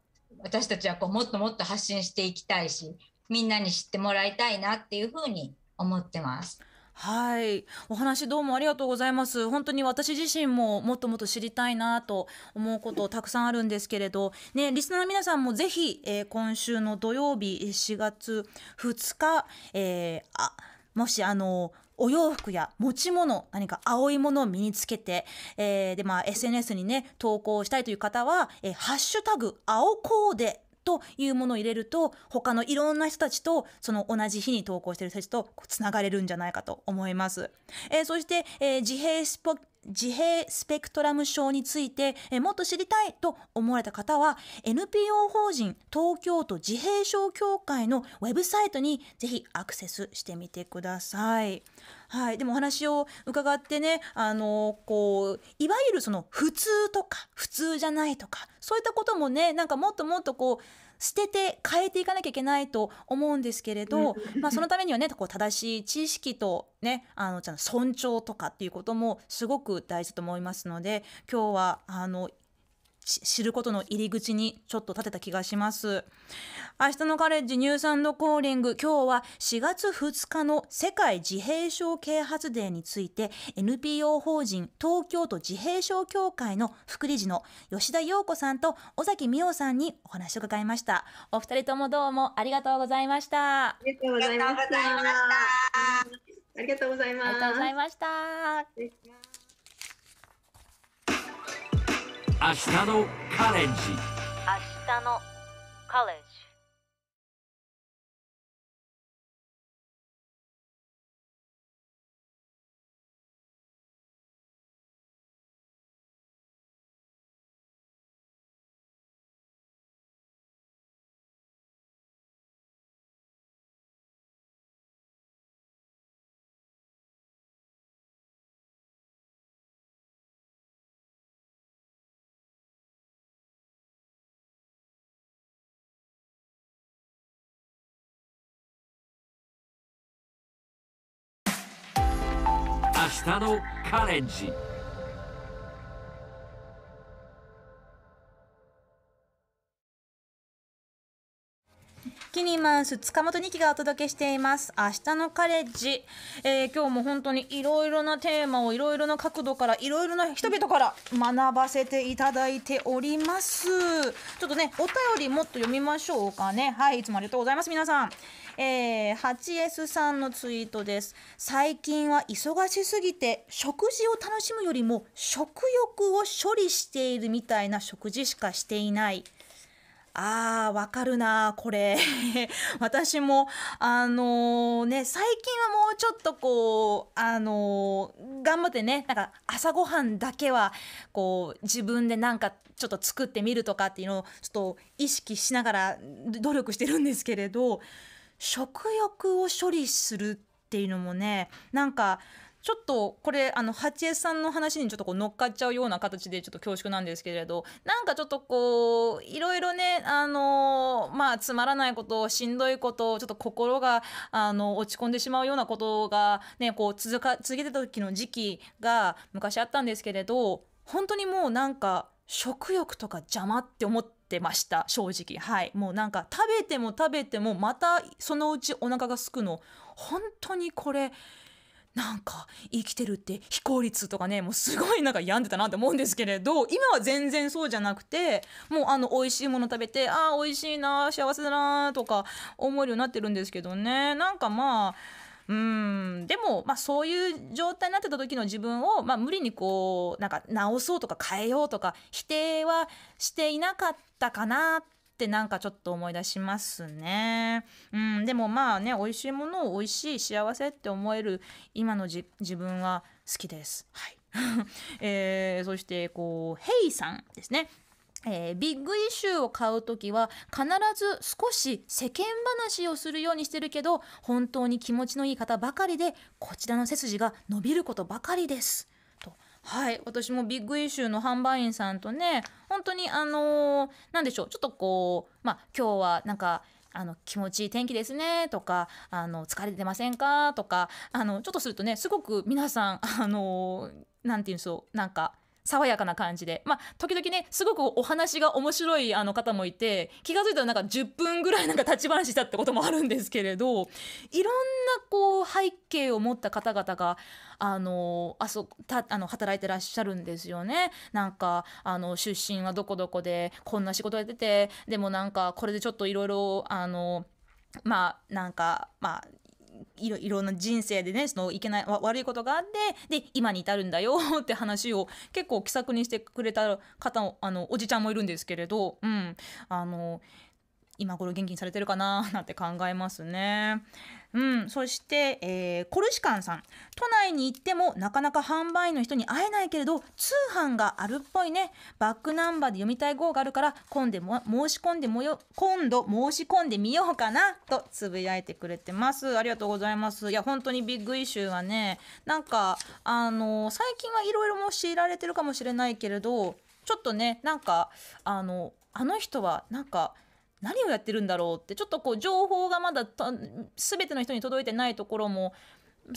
私たちはこうもっともっと発信していきたいしみんなに知ってもらいたいなっていうふうに思ってます。はい、お話どうもありがとうございます。本当に私自身ももっともっと知りたいなと思うことたくさんあるんですけれど、ね、リスナーの皆さんもぜひ、えー、今週の土曜日4月2日、えー、あもしあのお洋服や持ち物、何か青いものを身につけて、えー、で、まあ、SNS にね、投稿したいという方は、えー、ハッシュタグ、青コーデというものを入れると他のいろんな人たちとその同じ日に投稿してる人たちとつながれるんじゃないかと思います。えー、そして、えー、自閉自閉スペクトラム症についてえもっと知りたいと思われた方は NPO 法人東京都自閉症協会のウェブサイトにぜひアクセスしてみてください。はい、でもお話を伺ってねあのこういわゆるその普通とか普通じゃないとかそういったこともねなんかもっともっとこう捨てて変えていかなきゃいけないと思うんですけれど、まあ、そのためにはねこう正しい知識と、ね、あのちゃんと尊重とかっていうこともすごく大事だと思いますので今日はあの知ることの入り口にちょっと立てた気がします明日のカレッジニュースコーリング今日は4月2日の世界自閉症啓発デーについて NPO 法人東京都自閉症協会の副理事の吉田陽子さんと尾崎美穂さんにお話を伺いましたお二人ともどうもありがとうございましたありがとうございましたありがとうございましたありがとうございました明日のカレンジ明日のカレンジ日のカレンジキニマンス塚本二期がお届けしています明日のカレッジ、えー、今日も本当にいろいろなテーマをいろいろな角度からいろいろな人々から学ばせていただいておりますちょっとねお便りもっと読みましょうかねはいいつもありがとうございます皆さんえー、8S さんのツイートです最近は忙しすぎて食事を楽しむよりも食欲を処理しているみたいな食事しかしていないあーわかるなこれ 私もあのー、ね最近はもうちょっとこうあのー、頑張ってねなんか朝ごはんだけはこう自分でなんかちょっと作ってみるとかっていうのをちょっと意識しながら努力してるんですけれど食欲を処理するっていうのもねなんかちょっとこれあの八重さんの話にちょっとこう乗っかっちゃうような形でちょっと恐縮なんですけれどなんかちょっとこういろいろねあのまあつまらないことしんどいことちょっと心があの落ち込んでしまうようなことがねこう続か続けてた時の時期が昔あったんですけれど本当にもうなんか食欲とか邪魔って思って。てました正直はいもうなんか食べても食べてもまたそのうちお腹がすくの本当にこれなんか生きてるって非効率とかねもうすごいなんか病んでたなって思うんですけれど今は全然そうじゃなくてもうあの美味しいもの食べてああ美味しいな幸せだなとか思えるようになってるんですけどねなんかまあうんでも、まあ、そういう状態になってた時の自分を、まあ、無理にこうなんか直そうとか変えようとか否定はしていなかったかなってなんかちょっと思い出しますね。うん、でもまあね美味しいものを美味しい幸せって思える今の自分は好きです。はい えー、そしてこうヘイさんですねえー、ビッグイシューを買う時は必ず少し世間話をするようにしてるけど本当に気持ちのいい方ばかりでこちらの背筋が伸びることばかりです。とはい私もビッグイシューの販売員さんとね本当にあのー、でしょうちょっとこうまあ今日はなんかあの気持ちいい天気ですねとかあの疲れてませんかとかあのちょっとするとねすごく皆さんあのなんて言うんですなんか爽やかな感じで、まあ、時々ねすごくお話が面白いあの方もいて気が付いたらなんか10分ぐらいなんか立ち話したってこともあるんですけれどいろんなこう背景を持った方々があのあそたあの働いてらっしゃるんですよね。なんかあの出身はどこどこでこんな仕事やっててでもなんかこれでちょっといろいろあのまあなんかまあいろいろな人生でねそのいけない悪いことがあってで今に至るんだよ って話を結構気さくにしてくれた方あのおじちゃんもいるんですけれど、うん、あの今頃元気にされてるかな なんて考えますね。うん、そして、えー、コルシカンさん都内に行ってもなかなか販売員の人に会えないけれど通販があるっぽいねバックナンバーで読みたい号があるから今度も申し込んでもよ今度申し込んでみようかなとつぶやいてくれてますありがとうございますいや本当にビッグイシューはねなんかあのー、最近はいろいろも強いられてるかもしれないけれどちょっとねなんかあのあの人はなんか何をやってるんだろうってちょっとこう情報がまだ全ての人に届いてないところも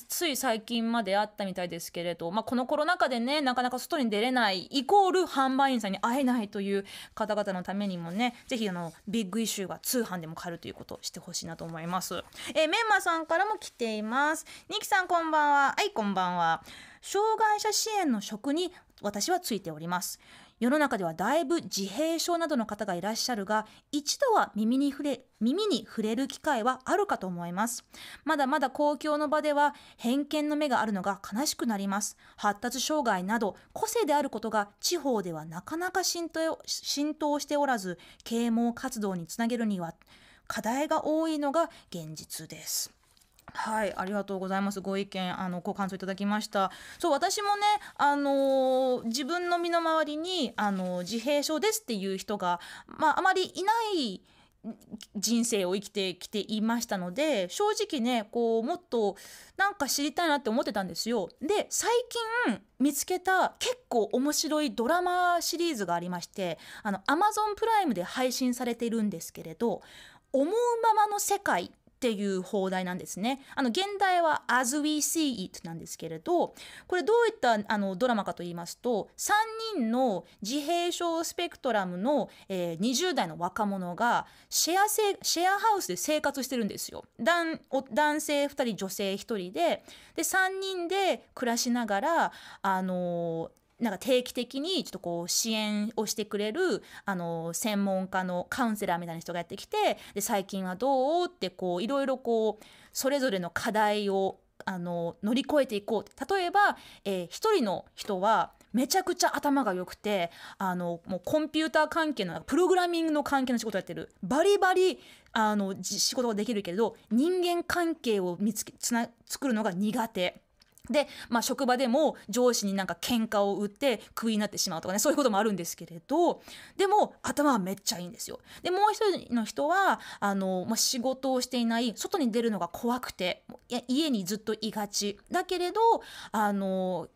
つい最近まであったみたいですけれど、まあ、このコロナ禍でねなかなか外に出れないイコール販売員さんに会えないという方々のためにもねぜひあのビッグイシューは通販でも買えるということをしてほしいなと思います、えメンマさんからも来ていますニキさんこんばんははいこんばんは障害者支援の職に私はついております世の中ではだいぶ自閉症などの方がいらっしゃるが一度は耳に触れ耳に触れる機会はあるかと思いますまだまだ公共の場では偏見の目があるのが悲しくなります発達障害など個性であることが地方ではなかなか浸透浸透しておらず啓蒙活動につなげるには課題が多いのが現実ですはい、ありがとうございます。ご意見、あの、ご感想いただきました。そう、私もね、あのー、自分の身の回りに、あのー、自閉症ですっていう人が、まあ、あまりいない人生を生きてきていましたので、正直ね、こう、もっと、なんか知りたいなって思ってたんですよ。で、最近見つけた結構面白いドラマシリーズがありまして、あの、Amazon プライムで配信されているんですけれど、思うままの世界っていう放題なんですね。あの現代は As We See It なんですけれど、これどういったあのドラマかと言いますと、3人の自閉症スペクトラムの、えー、20代の若者がシェアせシェアハウスで生活してるんですよ。男男性2人、女性1人で、で3人で暮らしながら、あのなんか定期的にちょっとこう支援をしてくれるあの専門家のカウンセラーみたいな人がやってきてで最近はどうっていろいろそれぞれの課題をあの乗り越えていこう例えば、えー、一人の人はめちゃくちゃ頭が良くてあのもうコンピューター関係のプログラミングの関係の仕事をやってるバリバリあの仕事ができるけれど人間関係を見つけつな作るのが苦手。で、まあ、職場でも上司になんか喧嘩を売ってクビになってしまうとかねそういうこともあるんですけれどでも頭はめっちゃいいんですよ。でもう一人の人はあの、まあ、仕事をしていない外に出るのが怖くて家にずっといがちだけれどあの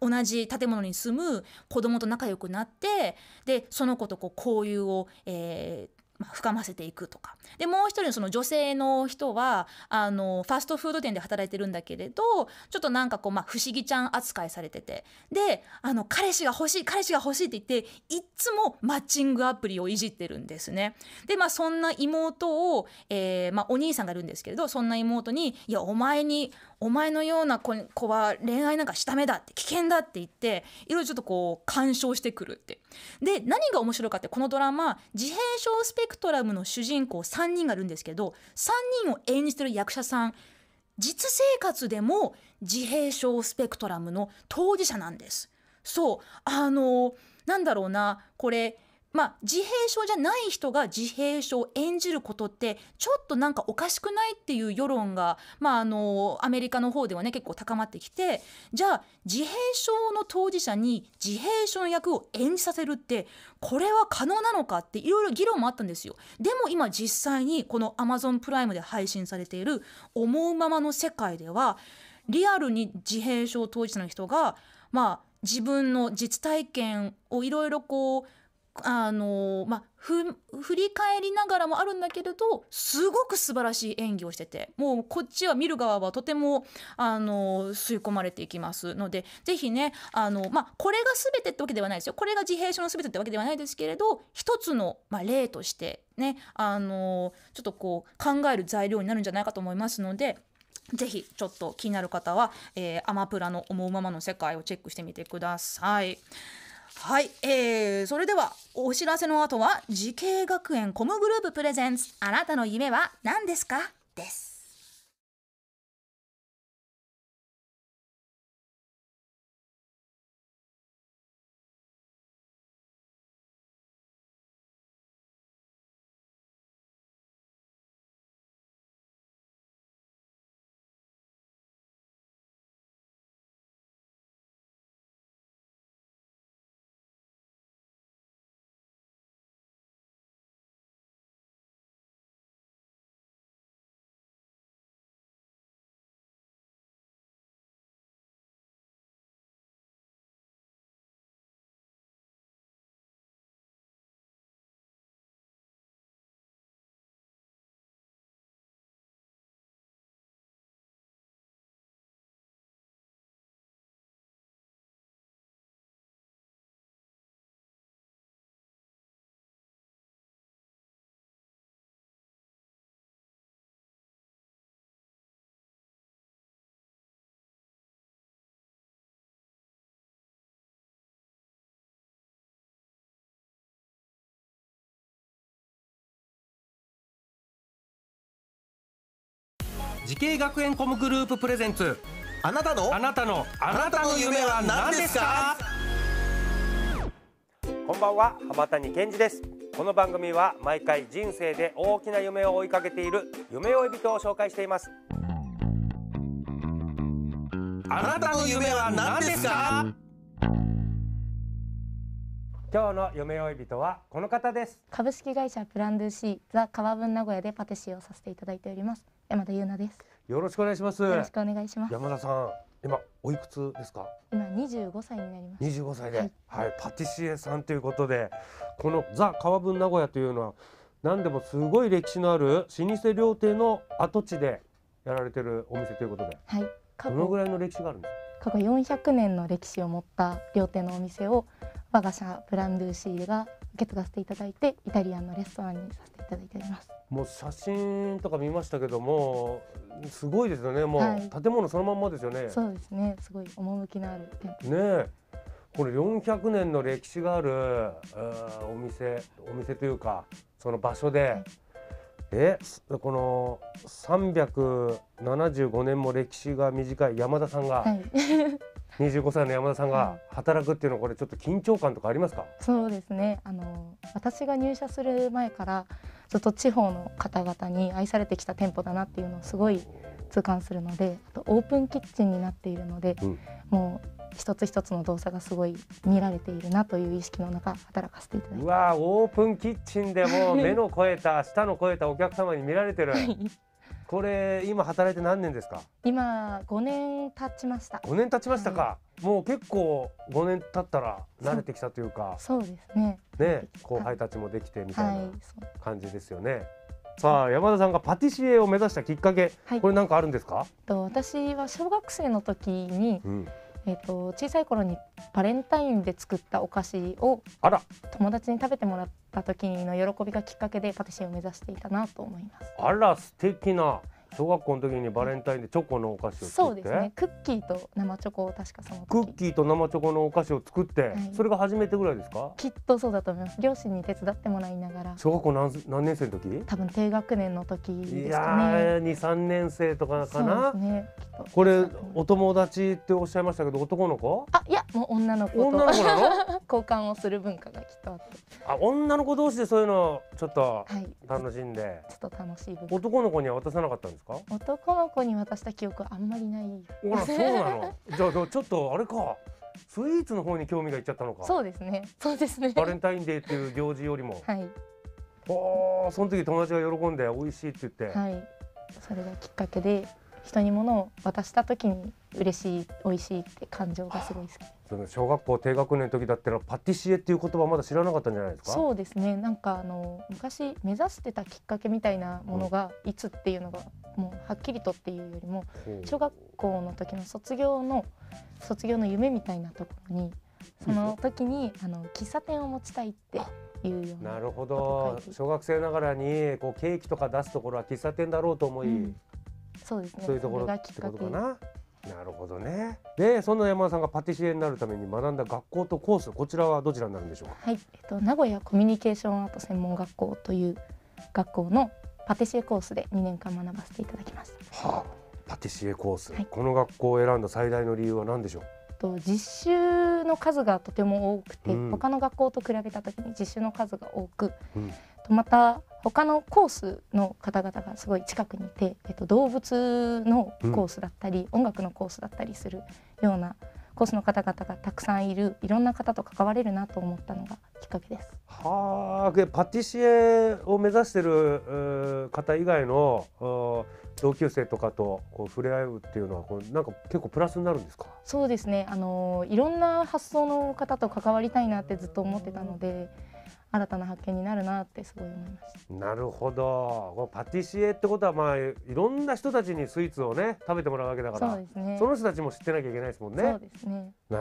同じ建物に住む子供と仲良くなってでその子とこう交流を、えー、深ませていくとかでもう一人のその女性の人はあのファストフード店で働いてるんだけれどちょっとなんかこう、まあ、不思議ちゃん扱いされててであの彼氏が欲しい彼氏が欲しいって言っていっつもマッチングアプリをいじってるんですね。でまあそんな妹を、えー、まあ、お兄さんがいるんですけれどそんな妹に「いやお前にお前のような子は恋愛なんかしためだ」って危険だって言っていろいろちょっとこう干渉してくるってで何が面白いかってこのドラマ自閉症スペクトラムの主人公3人がいるんですけど3人を演じてる役者さん実生活でも自閉症スペクトラムの当事者なんです。そうあのなんだろうなこれまあ、自閉症じゃない人が自閉症を演じることってちょっとなんかおかしくないっていう世論が、まあ、あのアメリカの方ではね結構高まってきてじゃあ自閉症の当事者に自閉症の役を演じさせるってこれは可能なのかっていろいろ議論もあったんですよ。でも今実際にこのアマゾンプライムで配信されている「思うままの世界」ではリアルに自閉症当事者の人がまあ自分の実体験をいろいろこうあのまあ、振り返りながらもあるんだけれどすごく素晴らしい演技をしててもうこっちは見る側はとてもあの吸い込まれていきますので是非ねあの、まあ、これが全てってわけではないですよこれが自閉症の全てってわけではないですけれど一つの、まあ、例としてねあのちょっとこう考える材料になるんじゃないかと思いますので。ぜひちょっと気になる方は、えー、アマプラの思うままの世界をチェックしてみてください。はい、えー、それではお知らせの後は慈恵学園コムグループプレゼンツあなたの夢は何ですかです時系学園コムグループプレゼンツあなたのあなたのあなたの夢は何ですかこんばんは浜谷健二ですこの番組は毎回人生で大きな夢を追いかけている夢追い人を紹介していますあなたの夢は何ですか今日の嫁追い人はこの方です株式会社プランドゥーザ川分名古屋でパティシエをさせていただいております山田優奈ですよろしくお願いしますよろしくお願いします山田さん今おいくつですか今二十五歳になります二十五歳で、はい、はい、パティシエさんということでこのザ川分名古屋というのは何でもすごい歴史のある老舗料亭の跡地でやられてるお店ということではいどのぐらいの歴史があるんですか過去400年の歴史を持った料亭のお店を我が社ブランドゥーシーが受け継がせていただいてイタリアンのレストランにさせていただいておますもう写真とか見ましたけどもすごいですよねもう、建物そのまんまですよねそうですねすごい趣のあるねこれ400年の歴史があるお店お店というかその場所で、はい、えこの375年も歴史が短い山田さんが、はい25歳の山田さんが働くっていうのはこれちょっと緊張感とかありますか、そうですねあの私が入社する前からずっと地方の方々に愛されてきた店舗だなっていうのをすごい痛感するのであとオープンキッチンになっているので、うん、もう一つ一つの動作がすごい見られているなという意識の中働かせていただいてうわーオープンキッチンでも目の超えた 舌の超えたお客様に見られてるこれ今働いて何年ですか今五年経ちました五年経ちましたか、うん、もう結構五年経ったら慣れてきたというかそうですねね後輩たちもできてみたいな感じですよね、はい、さあ山田さんがパティシエを目指したきっかけ、はい、これ何かあるんですかと私は小学生の時に、うんえーと、小さい頃にバレンタインで作ったお菓子を友達に食べてもらった時の喜びがきっかけでパティシエを目指していたなと思います。あら素敵な小学校の時にバレンタインでチョコのお菓子をそうですねクッキーと生チョコを確かそのクッキーと生チョコのお菓子を作って、はい、それが初めてぐらいですかきっとそうだと思います両親に手伝ってもらいながら小学校何何年生の時多分低学年の時ですかねいや23年生とかかな、ね、これお友達っておっしゃいましたけど男の子あいやもう女の子と女の子なの 交換をする文化がきっとあってあ女の子同士でそういうのちょっと楽しんで、はい、ちょっと楽しい男の子には渡さなかったんですですか男の子に渡した記憶はあんまりないほらそうなの じゃあちょっとあれかスイーツの方に興味がいっちゃったのかそうですねそうですねバレンタインデーっていう行事よりもはいおその時友達が喜んで美味しいって言ってはいそれがきっかけで人に物を渡した時に嬉しい美味しいって感情がすごい好きその小学校低学年の時だったらパティシエっていう言葉まだ知らなかったんじゃないですかそうですねなんかあの昔目指してたきっかけみたいなものがいつっていうのが、もうはっきりとっていうよりも、小学校の時の卒業の卒業の夢みたいなところにその時に、あの喫茶店を持ちたいっていうようななるほど小学生ながらにこうケーキとか出すところは喫茶店だろうと思い、うんそうですねそういうところってこかな。なるほどね。で、そんな山田さんがパティシエになるために学んだ学校とコース、こちらはどちらになるんでしょうか。はい、えっと名古屋コミュニケーションアート専門学校という学校のパティシエコースで2年間学ばせていただきます。はあ、パティシエコース、はい、この学校を選んだ最大の理由は何でしょう。と実習の数がとても多くて、うん、他の学校と比べたときに実習の数が多く、うん、とまた他のコースの方々がすごい近くにいて、えっと、動物のコースだったり、音楽のコースだったりするようなコースの方々がたくさんいるいろんな方と関われるなと思ったのがきっかけです。はあパティシエを目指してる方以外の同級生とかとこう触れ合うっていうのはこうなんか結構プラスになるんですかそうですねあのいろんな発想の方と関わりたいなってずっと思ってたので。新たな発見になるなってすごい思いましたなるほどこのパティシエってことはまあいろんな人たちにスイーツをね食べてもらうわけだからそうですねその人たちも知ってなきゃいけないですもんねそうですねね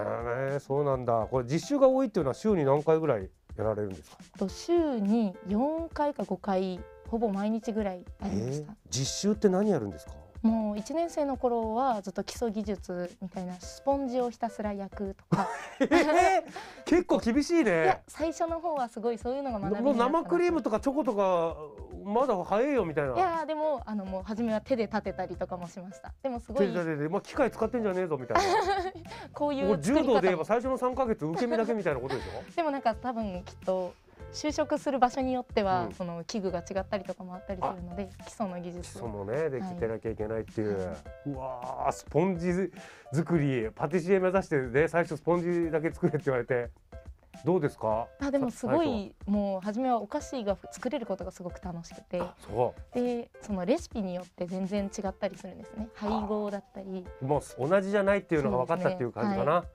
そうなんだこれ実習が多いっていうのは週に何回ぐらいやられるんですかと週に四回か五回ほぼ毎日ぐらいありました、えー、実習って何やるんですかもう1年生の頃はずっと基礎技術みたいなスポンジをひたすら焼くとか 結構厳しいねいや最初の方はすごいそういうのが学び生クリームとかチョコとかまだ早いよみたいないやでもあのもう初めは手で立てたりとかもしましたでもすごい手で、まあ、機械使ってんじゃねえぞみたいな こういう柔道で言えば最初の3か月受け身だけみたいなことでしょでもなんか多分きっと就職する場所によっては、うん、その器具が違ったりとかもあったりするので基礎の技術基礎もねできてなきゃいけないっていう、はい、うわスポンジ作りパティシエ目指してで最初スポンジだけ作れって言われてどうですかあでもすごいもう初めはお菓子が作れることがすごく楽しくてでそのレシピによって全然違ったりするんですね配合だったりもう同じじゃないっていうのが分かったっていう感じかな。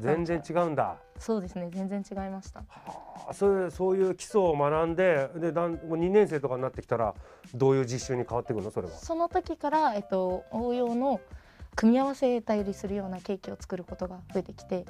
全然違うんだそうですね全然違いました、はあ、そういうそういう基礎を学んででだんもう2年生とかになってきたらどういう実習に変わってくるのそれはその時から、えっと、応用の組み合わせたりするようなケーキを作ることが増えてきて、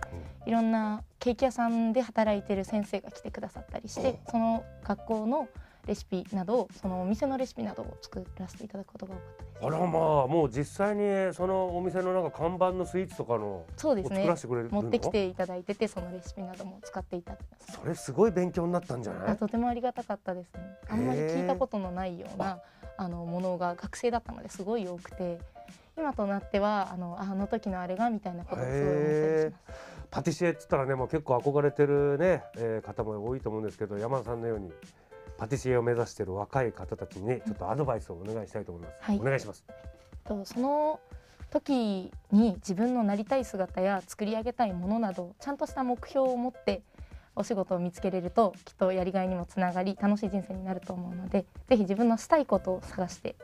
うん、いろんなケーキ屋さんで働いてる先生が来てくださったりして、うん、その学校のレシピなどそのお店のレシピなどを作らせていただくことが多かったですあらまあもう実際にそのお店のなんか看板のスイーツとかのそうですね持ってきていただいててそのレシピなども使っていたそれすごい勉強になったんじゃないとてもありがたかったですねあんまり聞いたことのないようなあのものが学生だったのですごい多くて今となってはあのあの時のあれがみたいなことをすごい思ったりしますパティシエっつったらねもう結構憧れてるね、えー、方も多いと思うんですけど山田さんのようにパティシエを目指している若い方たちに、ちょっとアドバイスをお願いしたいと思います。はい、お願いします。とその時に自分のなりたい姿や作り上げたいものなどちゃんとした目標を持ってお仕事を見つけれるときっとやりがいにもつながり楽しい人生になると思うのでぜひ自分のしたいことを探して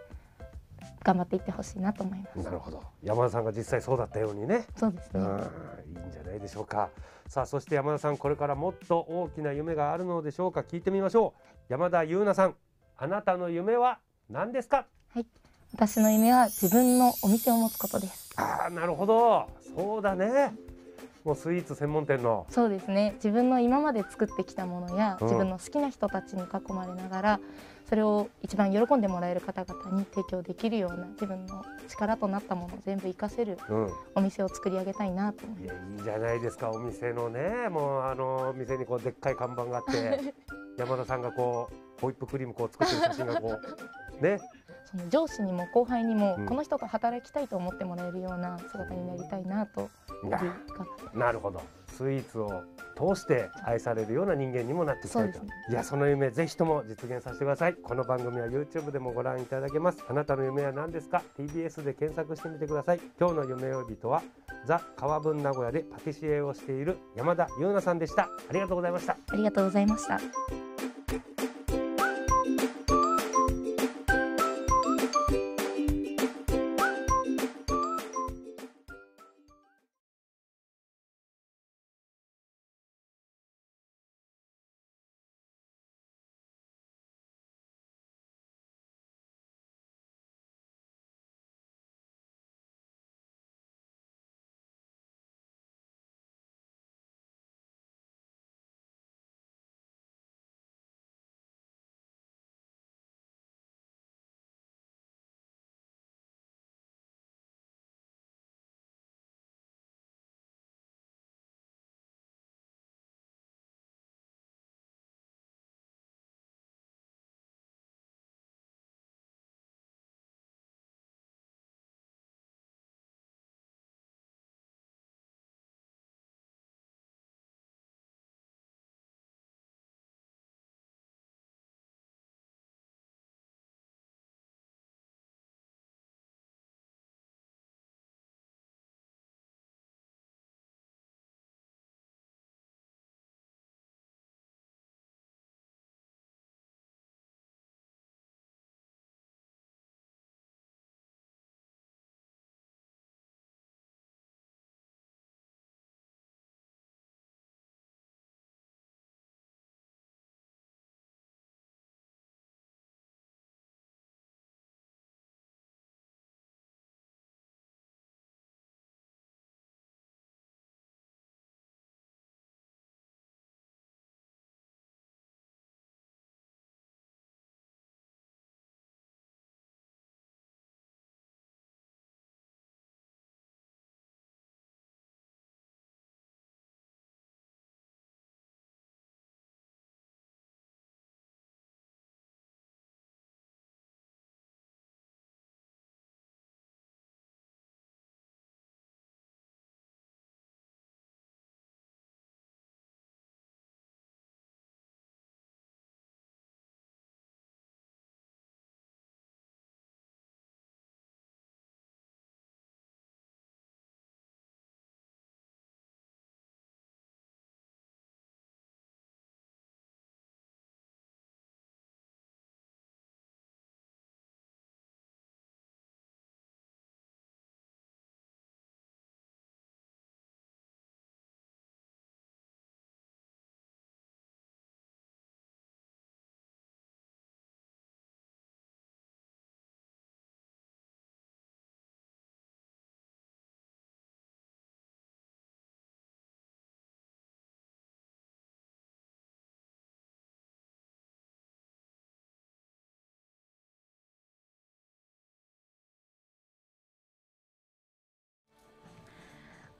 頑張っていってほしいなと思いますなるほど山田さんが実際そうだったようにねそうですねいいんじゃないでしょうかさあそして山田さんこれからもっと大きな夢があるのでしょうか聞いてみましょう山田優奈さんあなたの夢は何ですかはい私の夢は自分のお店を持つことですああなるほどそうだねもうスイーツ専門店のそうですね自分の今まで作ってきたものや、うん、自分の好きな人たちに囲まれながらそれを一番喜んでもらえる方々に提供できるような自分の力となったものを全部活かせるうん、お店を作り上げたいなと思います、いやいいじゃないですかお店のねもうあの店にこうでっかい看板があって 山田さんがこうホイップクリームこう作ってる写真がこうねその上司にも後輩にも、この人が働きたいと思ってもらえるような姿になりたいなとなるほどスイーツを通して愛されるような人間にもなっていきたいと、ね、いやその夢ぜひとも実現させてくださいこの番組は YouTube でもご覧いただけますあなたの夢は何ですか TBS で検索してみてください今日の夢呼びとはザ・川分名古屋でパティシエをしている山田優奈さんでしたありがとうございましたありがとうございました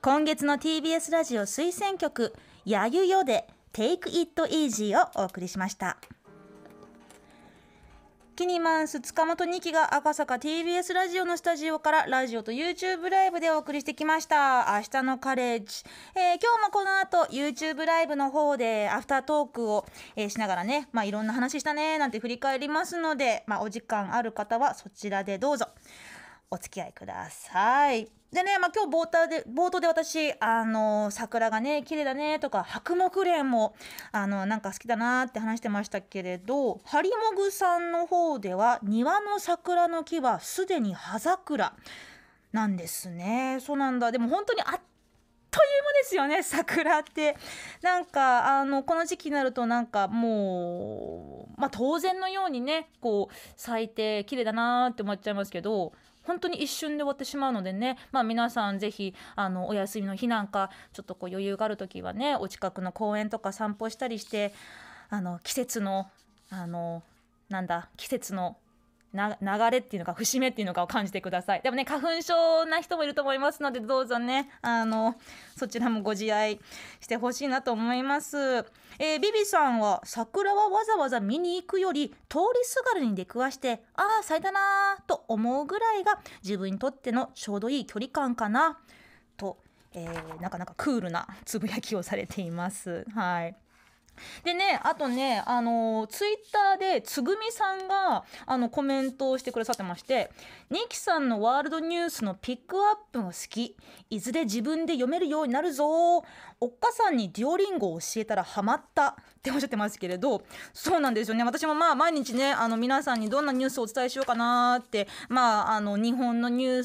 今月の TBS ラジオ推薦曲「やゆよ」で「Take It Easy」をお送りしました。キニマンス塚本2期が赤坂 TBS ラジオのスタジオからラジオと YouTube ライブでお送りしてきました明日のカレッジ、えー、今日もこの後 YouTube ライブの方でアフタートークを、えー、しながらねまあいろんな話したねなんて振り返りますのでまあお時間ある方はそちらでどうぞお付き合いくださいでね、まあ、今日冒頭で、冒頭で私、あの、桜がね、綺麗だねとか、白木蓮も、あの、なんか好きだなって話してましたけれど、ハリモグさんの方では、庭の桜の木はすでに葉桜なんですね。そうなんだ。でも本当にあっという間ですよね、桜って。なんか、あの、この時期になるとなんかもう、まあ、当然のようにね、こう、咲いて綺麗だなって思っちゃいますけど、本当に一瞬で終わってしまうのでね、まあ、皆さんぜひあのお休みの日なんかちょっとこう余裕がある時はねお近くの公園とか散歩したりしてあの季節のあのなんだ季節のな流れっていうのか節目っていうのかを感じてくださいでもね花粉症な人もいると思いますのでどうぞねあのそちらもご自愛してほしいなと思います、えー、ビビさんは桜はわざわざ見に行くより通りすがるに出くわしてああ咲いたなーと思うぐらいが自分にとってのちょうどいい距離感かなと、えー、なかなかクールなつぶやきをされていますはい。でねあとねあのツイッターでつぐみさんがあのコメントをしてくださってまして「ニキさんのワールドニュースのピックアップが好きいずれ自分で読めるようになるぞおっかさんにデュオリンゴを教えたらハマった」っておっしゃってますけれどそうなんですよね私もまあ毎日ねあの皆さんにどんなニュースをお伝えしようかなってまああの日本のニュー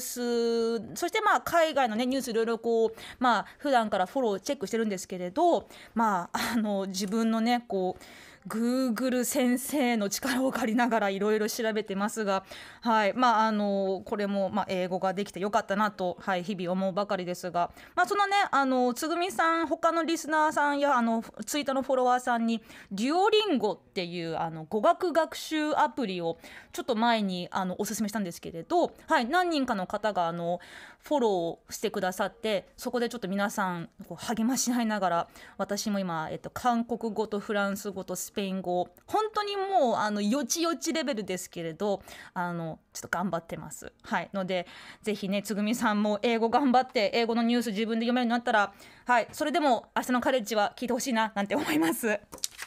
スそしてまあ海外のねニュースいろいろこうまあ普段からフォローチェックしてるんですけれどまああの自分分のねこう Google 先生の力を借りながらいろいろ調べてますが、はいまあ、あのこれも、まあ、英語ができてよかったなと、はい、日々思うばかりですが、まあ、そのねあのつぐみさん他のリスナーさんやあのツイートのフォロワーさんに「デュオリンゴ」っていうあの語学学習アプリをちょっと前にあのおすすめしたんですけれど、はい、何人かの方があのフォローしてくださってそこでちょっと皆さん励まし合いながら私も今、えっと、韓国語とフランス語とスペイン語本当にもうあのよちよちレベルですけれどあのちょっと頑張ってます。はいのでぜひねつぐみさんも英語頑張って英語のニュース自分で読めるようになったらはいそれでも明日のカレッジは聞いてほしいななんて思います。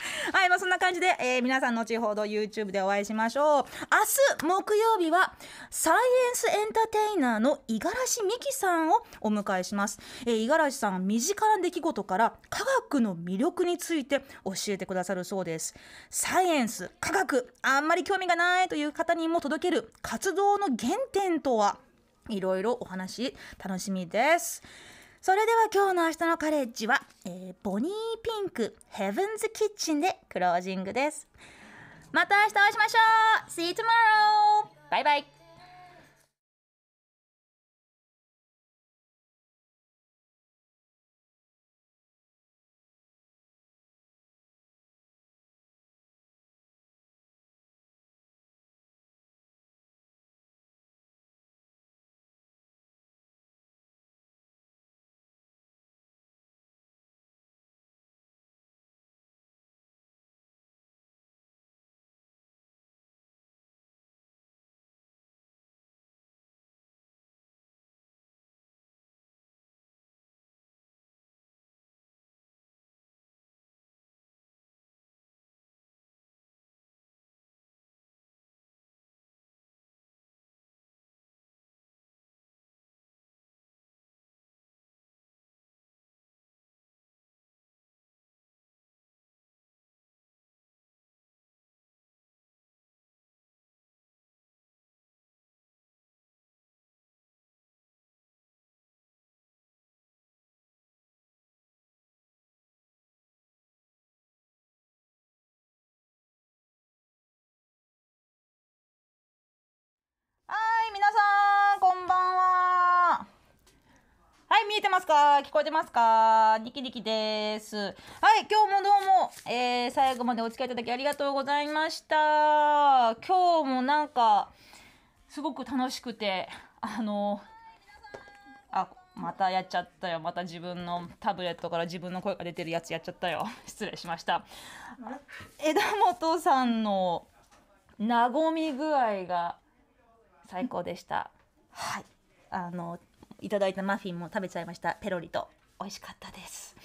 はい、まあ、そんな感じで、えー、皆さん後ほど YouTube でお会いしましょう。明日木曜日はサイエンスエンターテイナーの五十嵐美樹さんをお迎えします。え五十嵐さんは身近な出来事から科学の魅力について教えてくださるそうです。サイエンス、科学、あんまり興味がないという方にも届ける活動の原点とはいろいろお話楽しみです。それでは今日の明日のカレッジは、えー、ボニーピンクヘブンズキッチンでクロージングです。また明日お会いしましょう !See you tomorrow! バイバイいてますか聞こえてますかニキニキです。はい、今日もどうも、えー、最後までお付き合いいただきありがとうございました。今日もなんか、すごく楽しくて、あの、あ、またやっちゃったよ。また自分のタブレットから自分の声が出てるやつやっちゃったよ。失礼しました。枝本さんの、和み具合が最高でした。はい。あの、いただいたマフィンも食べちゃいましたペロリと美味しかったです。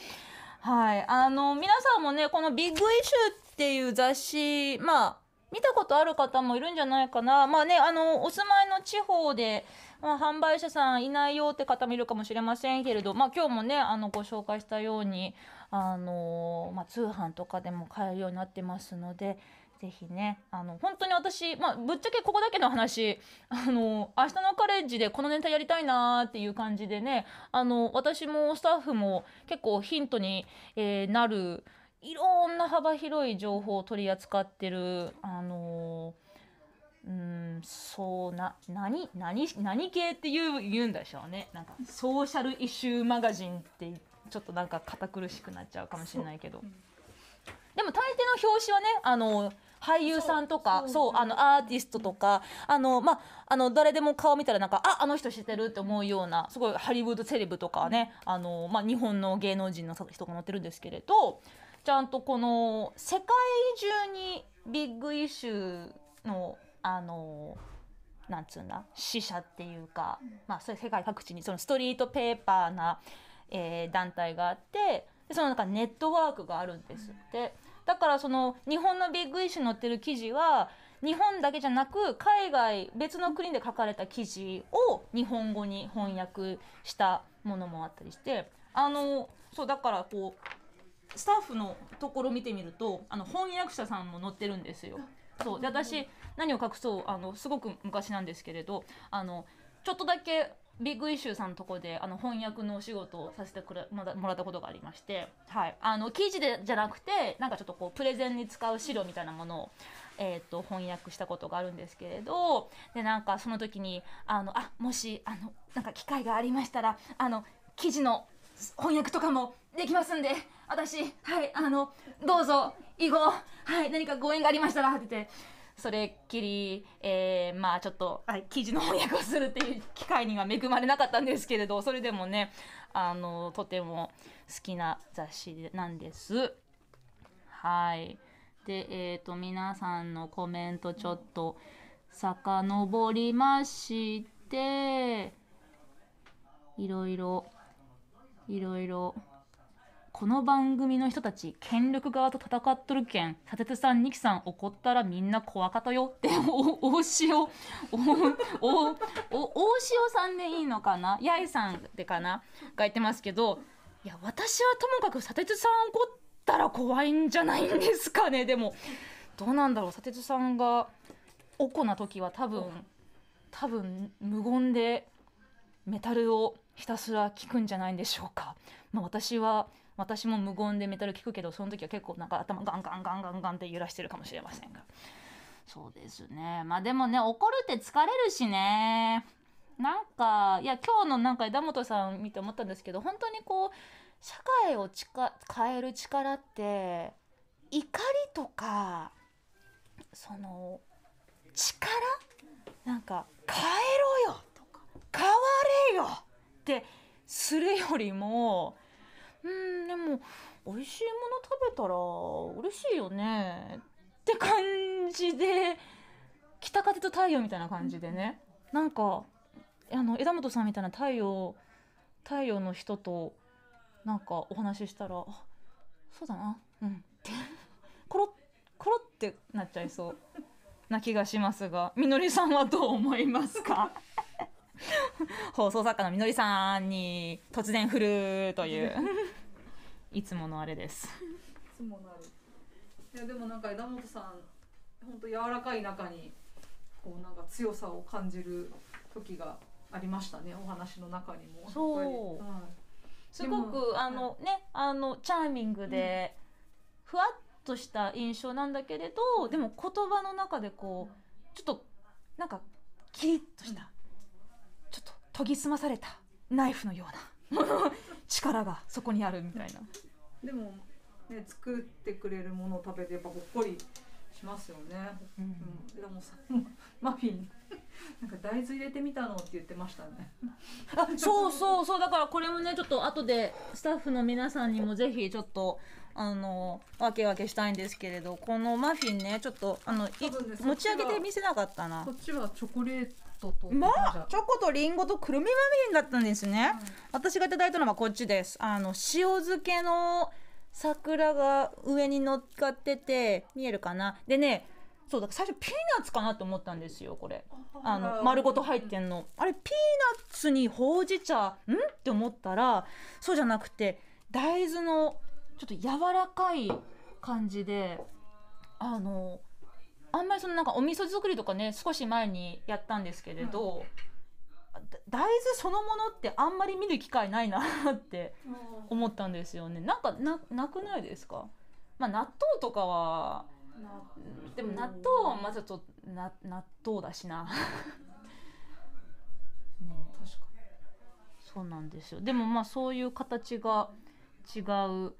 はい、あの皆さんもねこの「ビッグイシュー」っていう雑誌まあ見たことある方もいるんじゃないかな。まあね、あの、お住まいの地方で、まあ、販売者さんいないよって方もいるかもしれませんけれど、まあ今日もね、あの、ご紹介したように、あの、まあ、通販とかでも買えるようになってますので、ぜひねあの本当に私、まあ、ぶっちゃけここだけの話あの明日のカレッジでこのネタやりたいなっていう感じでねあの私もスタッフも結構ヒントに、えー、なるいろんな幅広い情報を取り扱ってるあのうんそうな何何何系っていう言うんでしょうねなんかソーシャルイシューマガジンってちょっとなんか堅苦しくなっちゃうかもしれないけど。でも大抵の表紙はねあの俳優さんとかそうあのアーティストとかあの、まあ、あの誰でも顔見たらなんかああの人知ってるって思うようなすごいハリウッドセレブとかねあの、まあ、日本の芸能人の人が載ってるんですけれどちゃんとこの世界中にビッグイシューのあのなんつうんだ死者っていうか、まあ、世界各地にそのストリートペーパーな、えー、団体があってでその中ネットワークがあるんですって。うんだからその日本のビッグイシュに載ってる記事は日本だけじゃなく海外別の国で書かれた記事を日本語に翻訳したものもあったりしてあのそうだからこうスタッフのところ見てみるとあの翻訳者さんも載ってるんですよ。そうで私何を隠そうあのすごく昔なんですけれどあのちょっとだけビッグイシューさんのとこであの翻訳のお仕事をさせてくれもらったことがありまして、はい、あの記事でじゃなくてなんかちょっとこうプレゼンに使う資料みたいなものを、えーと、と翻訳したことがあるんですけれどでなんかその時にあのあもしあのなんか機会がありましたらあの記事の翻訳とかもできますんで私はいあのどうぞ以後はい何かご縁がありましたらって言って。それっきり、えー、まあちょっと、はい、記事の翻訳をするっていう機会には恵まれなかったんですけれどそれでもねあのとても好きな雑誌なんです。はいで、えーと、と皆さんのコメントちょっと遡りましていろいろいろいろ。この番組の人たち権力側と戦っとるけん佐哲さん二木さん怒ったらみんな怖かとよって大塩大塩さんでいいのかな八重さんでかなが言ってますけどいや私はともかく佐哲さん怒ったら怖いんじゃないんですかねでもどうなんだろう佐哲さんがおこな時は多分多分無言でメタルをひたすら聞くんじゃないんでしょうか。まあ、私は私も無言でメタル聞くけどその時は結構なんか頭ガンガンガンガンガンって揺らしてるかもしれませんがそうですねまあでもね怒るって疲れるしねなんかいや今日のなんか枝本さん見て思ったんですけど本当にこう社会をちか変える力って怒りとかその力なんか変えろよとか変われよってするよりもうんでも美味しいもの食べたら嬉しいよねって感じで北風と太陽みたいな感じでね、なんかあの枝本さんみたいな太陽太陽の人となんかお話ししたらあそうだなうんってコロッコロってなっちゃいそうな気がしますがみのりさんはどう思いますか 放送作家のみのりさんに突然振るという いつものあれですいつものあれいやでもなんか枝本さん本当柔らかい中にこうなんか強さを感じる時がありましたねお話の中にもそう、すごくあの、ねあのチャーミングで、うん、ふわっとした印象なんだけれどでも言葉の中でこうちょっとなんかキリッとした研ぎ澄まされたナイフのような 力がそこにあるみたいな。でも、ね、作ってくれるものを食べてやっぱほっこりしますよね。うん、でもさマフィンなんか大豆入れてみたのって言ってましたね。あ、そうそうそうだからこれもねちょっと後でスタッフの皆さんにもぜひちょっとあのわけわけしたいんですけれどこのマフィンねちょっとあの、ね、持ち上げて見せなかったな。こっちはチョコレートトとまあチョコとリンゴとくるみまみれだったんですね、私がいただいたのはこっちですあの塩漬けの桜が上に乗っかってて見えるかなでねそうだ最初ピーナッツかなと思ったんですよこれあの丸ごと入ってんのあれピーナッツにほうじ茶んって思ったらそうじゃなくて大豆のちょっと柔らかい感じであのあんまりそのなんかお味噌作りとかね少し前にやったんですけれど、うん、大豆そのものってあんまり見る機会ないなって思ったんですよね。なんかななくないですか、まあ、納豆とかはでも納豆はまずちょっとな納豆だしな ね確かにそうなんですよでもまあそういう形が違う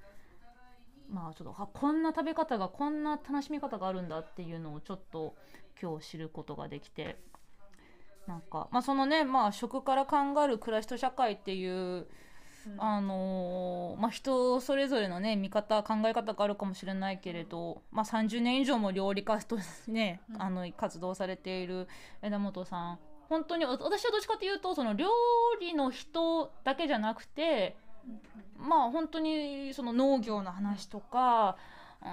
まあちょっとあこんな食べ方がこんな楽しみ方があるんだっていうのをちょっと今日知ることができてなんかまあそのねまあ食から考える暮らしと社会っていうあのー、まあ、人それぞれのね見方考え方があるかもしれないけれど、まあ、30年以上も料理家とね、うん、あの活動されている枝本さん本当に私はどっちかというとその料理の人だけじゃなくてまあ本当にその農業の話とか、うん、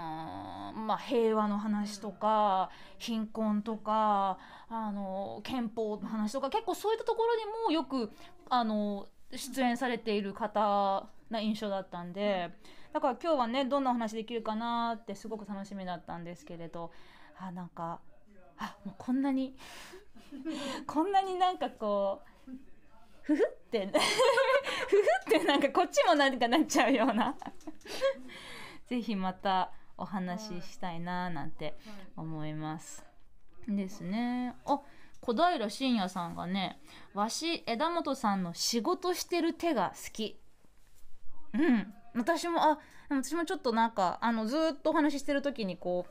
まあ、平和の話とか貧困とかあの憲法の話とか結構そういったところにもよくあの出演されている方な印象だったんでだから今日はねどんな話できるかなってすごく楽しみだったんですけれどあなんかあもうこんなにこんなになんかこうふふってふふってなんかこっちもなんかなっちゃうようなぜひまたお話ししたいななんて思います。ですね。あ小平信也さんがね「わし枝本さんの仕事してる手が好き」うん私もあ私もちょっとなんかあのずっとお話ししてる時にこ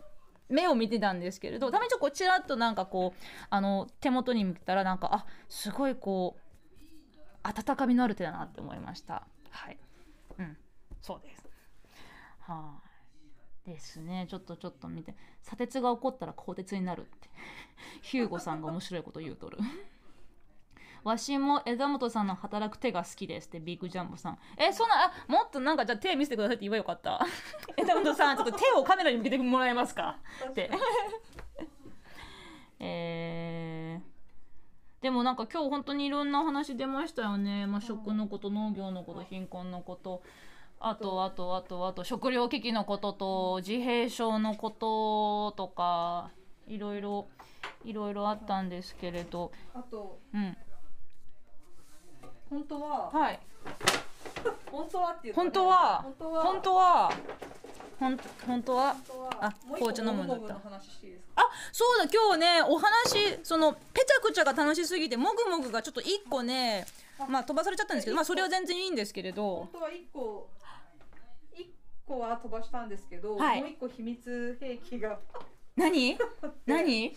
う目を見てたんですけれどたまにちょっとこうちらっとなんかこうあの手元に見たらなんかあすごいこう温かみのある手だなって思いました。はい、うん、そうです。はい、ですね。ちょっとちょっと見て、砂鉄が起こったら鋼鉄になるって ヒューゴさんが面白いこと言うとる わしも枝本さんの働く手が好きですってビッグジャンボさん。え、そんな、あもっとなんかじゃあ手見せてくださいって言えばよかった。枝 本さん、ちょっと手をカメラに向けてもらえますかって。えーでもなんか今日本当にいろんな話出ましたよね、まあ、食のこと農業のこと貧困のこと。あとあとあとあと食料危機のことと自閉症のこととかいろいろいろいろあったんですけれどあと、うん、本当は、はい、本当はっていう、ね、本当は本当は本当はあ紅茶飲むんだったあそうだ今日ねお話そのペチャクチャが楽しすぎてもぐもぐがちょっと一個ねまあ飛ばされちゃったんですけどまあそれは全然いいんですけれど本当は一個一個は飛ばしたんですけど、はい、もう一個秘密兵器が何 何ん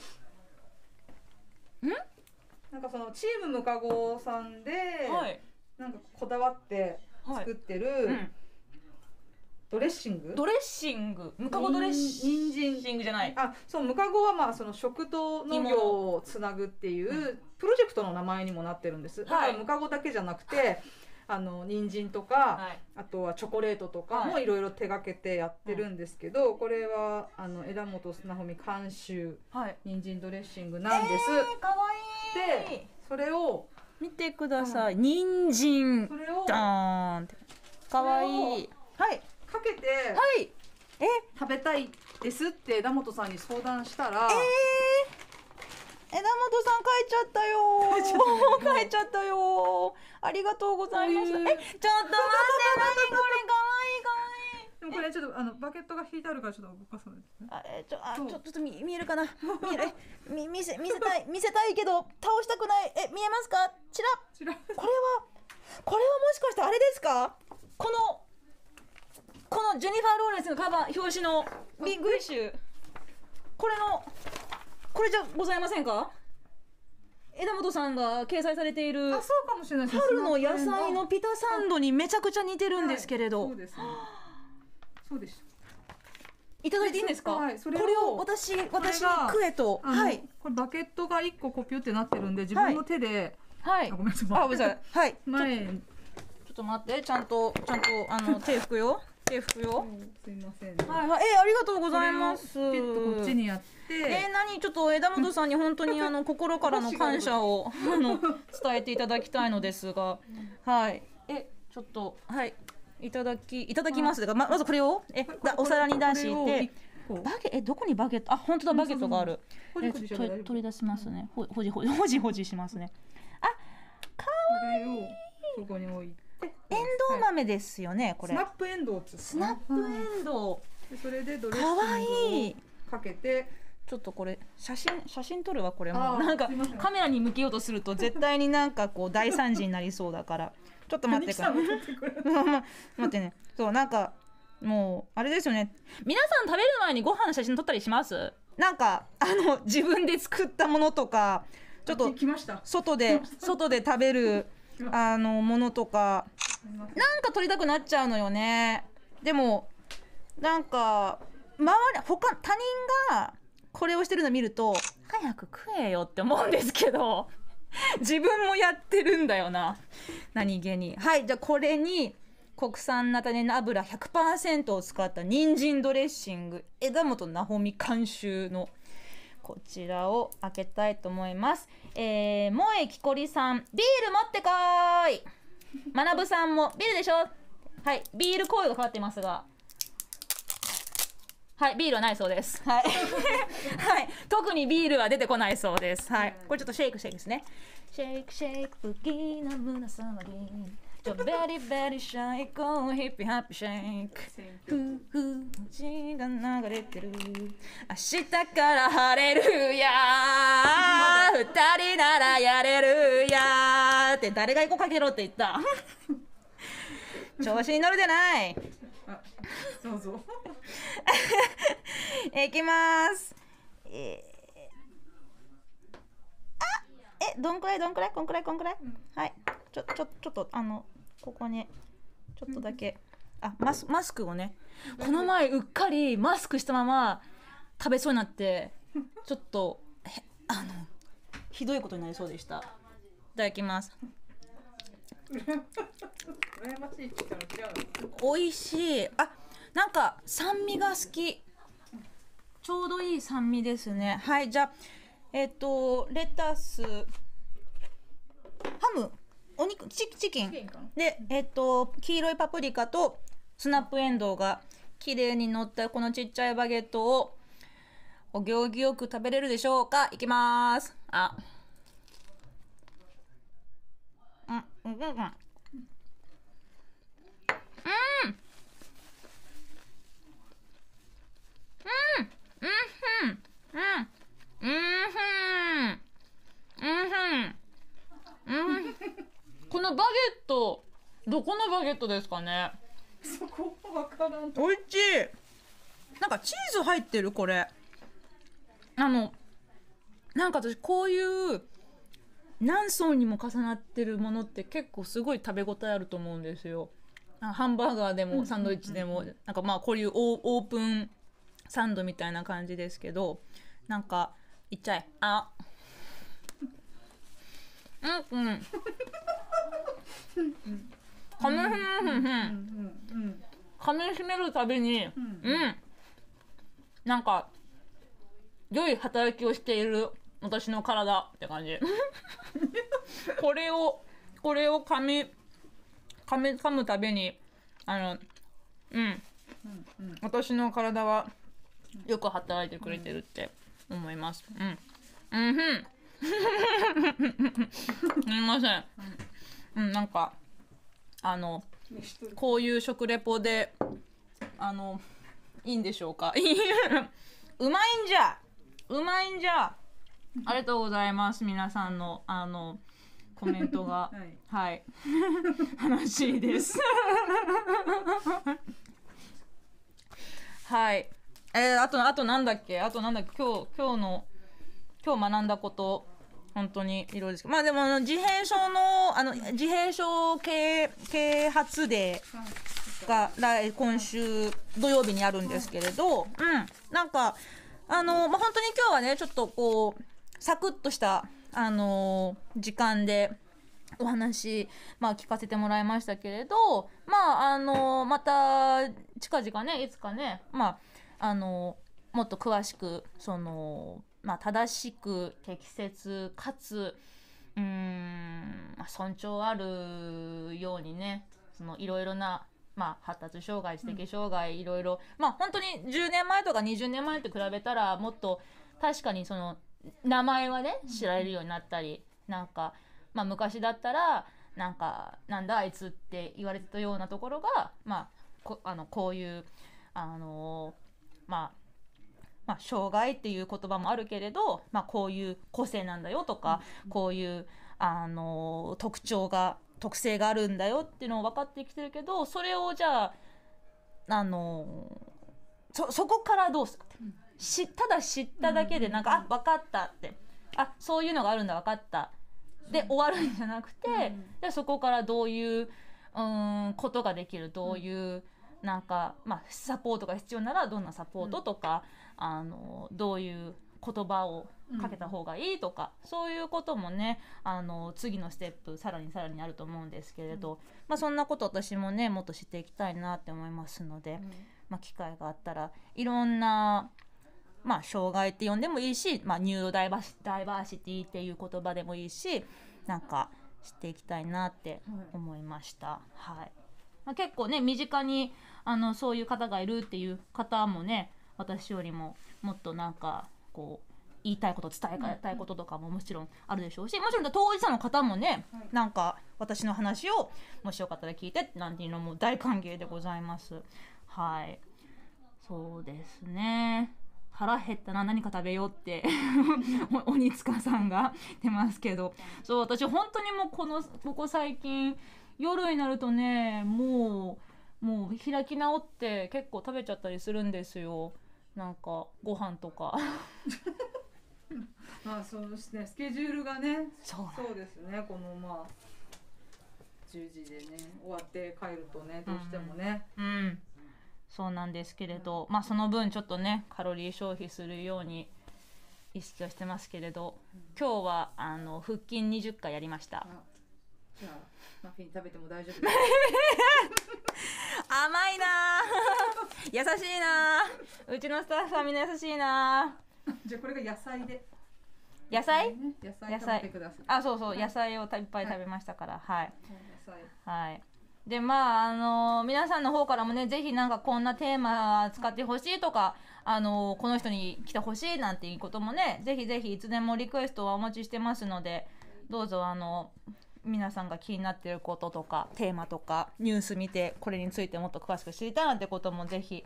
なんかそのチームム加護さんで、はい、なんかこだわって作ってる、はいうん、ドレッシングドレッシングムカゴドレッシングじゃないあそうムカゴはまあその食と農業をつなぐっていうプロジェクトの名前にもなってるんです、だからムカゴだけじゃなくて、は いあの人参とか、はい、あとはチョコレートとかもいろいろ手がけてやってるんですけど、はいこれはあの枝元なほみ監修、はい、人参ドレッシングなんです。えー、かわいいでそれを見てください、人参それをドーンってかわいいはいかけてはいえ食べたいですって枝元さんに相談したらえー、枝元さん帰っちゃったよ帰っちゃったよありがとうございましたえちょっと待って何これかわいいかわいいでもこれちょっとあのバケットが引いてあるからちょっと動かさないですね。あえちょあちょっと見見えるかな。見えみ見せ 見せたい見せたいけど倒したくない。え見えますか？ちら。ちら。これはこれはもしかしてあれですか？このこのジェニファー・ローレンスのカバー表紙のビッグイッシュ。これのこれじゃございませんか？枝本さんが掲載されている春の野菜のピタサンドにめちゃくちゃ似てるんですけれど、はい、そうですねそうでしたいただいていいんですか。はい、それこれを私私に食えと。はい。これバケットが一個コピュってなってるんで自分の手で。はい。ごめんなさい。あごめんなさい。はい。前ちょっと待ってちゃんとちゃんとあの手拭くよ。手拭くよ。すいません。はいはい。えありがとうございます。ピッとこっちにやって。え何ちょっと枝元さんに本当にあの心からの感謝を あの伝えていただきたいのですが、はい。えちょっとはいいただきいただきますが、ままずこれをえお皿に出してバゲえどこにバゲットあ本当だバゲットがあるえ取り出しますねほほじほじほじほじしますねあかわいいそこに置いてエンドウ豆ですよねこれスナップエンドウスナップエンドウそれでドレッかけてちょっとこれ写真写真撮るわこれもなんかカメラに向けようとすると絶対になんかこう大惨事になりそうだからちょっと待ってか 待ってねそうなんかもうあれですよね皆さん食べる前にご飯の写真撮ったりしますなんかあの自分で作ったものとかちょっと外で外で食べるあのものとかなんか撮りたくなっちゃうのよねでもなんか周り他他人がこれをしてるの見ると早く食えよって思うんですけど 自分もやってるんだよな何気にはいじゃあこれに国産菜種の油100%を使った人参ドレッシング枝元なほみ監修のこちらを開けたいと思いますえー、萌えきこりさんビール持ってこいまなぶさんもビールでしょはいビール声がかかってますがはい、ビールはないそうです。はい。はい、特にビールは出てこないそうです。はい。これちょっとシェイクシェイクですね。シェイクシェイク、不気の胸さり。ちょ、ベリベリシャイコー、ヒッピーハッピーシェイク。ふうふう、血が流れてる。明日から晴れるや二人ならやれるやって誰が行個かけろって言った。調子に乗るでない。そうそういきます。えー、あえ、どんくらいどんくらいこんくらいこんくらい、うん、はい。ちょ、ちょ、ちょっと、あの、ここに、ちょっとだけ。うん、あ、マス、マスクをね。この前、うっかりマスクしたまま食べそうになって、ちょっと、あの、ひどいことになりそうでした。いただきます。羨ましいって言ったら違う美味しいあなんか酸味が好きちょうどいい酸味ですねはいじゃあえっ、ー、とレタスハムお肉チチキンでえっ、ー、と黄色いパプリカとスナップエンドウが綺麗に乗ったこのちっちゃいバゲットをお行儀よく食べれるでしょうかいきますあうんうんうんうんこのバゲットどこのバゲットですかねそこわからんおいしいなんかチーズ入ってるこれあのなんか私こういう何層にも重なってるものって結構すごい食べ応えあると思うんですよ。ハンバーガーでもサンドイッチでも、なんかまあこういうオープンサンドみたいな感じですけどなんかいっちゃえあうんうん噛み締める噛み締めるたびにうんなんか良い働きをしている私の体って感じ これをこれを噛み噛み噛むたびにあのうん、うんうん、私の体はよく働いてくれてるって思いますうんうんふん すみませんうんなんかあのこういう食レポであのいいんでしょうかうまいんじゃうまいんじゃありがとうございます皆さんのあのコメントが はい、楽しいですはいえー、あとあとなんだっけあとなんだっけ今日今日の今日学んだこと本当にいろいろですまあでも自閉症のあの自閉症啓啓発デーが来今週土曜日にあるんですけれど、うん、なんかあの、まあ、本当に今日はねちょっとこうサクッとした、あのー、時間でお話、まあ、聞かせてもらいましたけれど、まあ、あのー、また近々ねいつかね、まあ、あのー、もっと詳しくその、まあ、正しく適切かつうん尊重あるようにねいろいろなまあ、発達障害知的障害いろいろまあ本当に10年前とか20年前と比べたらもっと確かにその名前はね知られるようになったり、なんか、まあ、昔だったらなんかなんだあいつって言われてたようなところが、まあ、こあのこういうあのー、まあまあ、障害っていう言葉もあるけれど、まあ、こういう個性なんだよとか、うん、こういうあのー、特徴が特性があるんだよっていうのを分かってきてるけどそれをじゃああのー、そそこからどうするか。うんしただ知っただけでなんか、あ分かったってあそういうのがあるんだ分かったで終わるんじゃなくて、でそこからどういううんことができるどういう、なんか、まあ、サポートが必要ならどんなサポートとか、あのどういう言葉をかけた方がいいとか、うん、そういうこともねあの次のステップさらにさらにあると思うんですけれど、うん、まあ、そんなこと私もねもっと知っていきたいなって思いますので、うん、まあ、機会があったらいろんなまあ、障害って呼んでもいいし、まあ、ニューロダイバーシティっていう言葉でもいいしなんかしていきたいなって思いました。はい、まあ、結構ね身近にあのそういう方がいるっていう方もね私よりももっとなんかこう言いたいこと伝えたいこととかももちろんあるでしょうしもちろん当事者の方もね、なんか私の話をもしよかったら聞いてなんていうのも大歓迎でございます。はいそうですね腹減ったな何か食べようって鬼塚さんが出ますけどそう私本当にもうこのここ最近夜になるとねもうもう開き直って結構食べちゃったりするんですよなんかご飯とかまあそうですねスケジュールがねそうですねこのまあ10時でね終わって帰るとねどうしてもね、う ん、うんそうなんですけれど、まあその分ちょっとねカロリー消費するように意識をしてますけれど、今日はあの腹筋20回やりました。じゃあマフィン食べても大丈夫 甘いな 優しいなうちのスタッフはみんな優しいな じゃあこれが野菜で野菜、野菜あそうそう、はい、野菜をいっぱい食べましたからはい、はい、はいでまああのー、皆さんの方からもねぜひなんかこんなテーマ使ってほしいとか、あのー、この人に来てほしいなんていうこともねぜひぜひいつでもリクエストはお待ちしてますのでどうぞあの皆さんが気になってることとかテーマとかニュース見てこれについてもっと詳しく知りたいなんてこともぜひ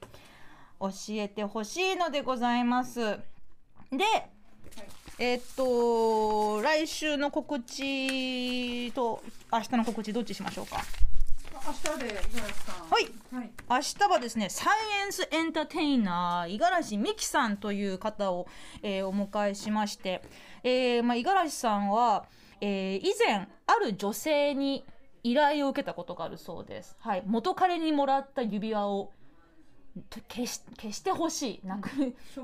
教えてほしいのでございます。で、えー、っと来週の告知と明日の告知どっちしましょうか明日で五十嵐さん。はい。はい。明日はですね、サイエンスエンターテイナー五十嵐美樹さんという方を、えー、お迎えしまして、えー、まあ五十嵐さんは、えー、以前ある女性に依頼を受けたことがあるそうです。はい。元彼にもらった指輪を消し消してほしい。なく処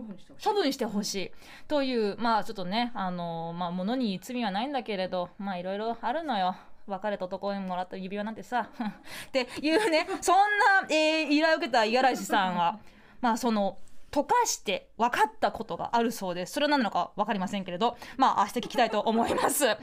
分してほしい。という、まあちょっとね、あのー、まあ物に罪はないんだけれど、まあいろいろあるのよ。別れた男にもらった指輪なんてさ っていうねそんな、えー、依頼を受けた五十嵐さんは まあその溶かして分かったことがあるそうです。それは何なのか分かりませんけれど、まあ明日聞きたいと思います。はい。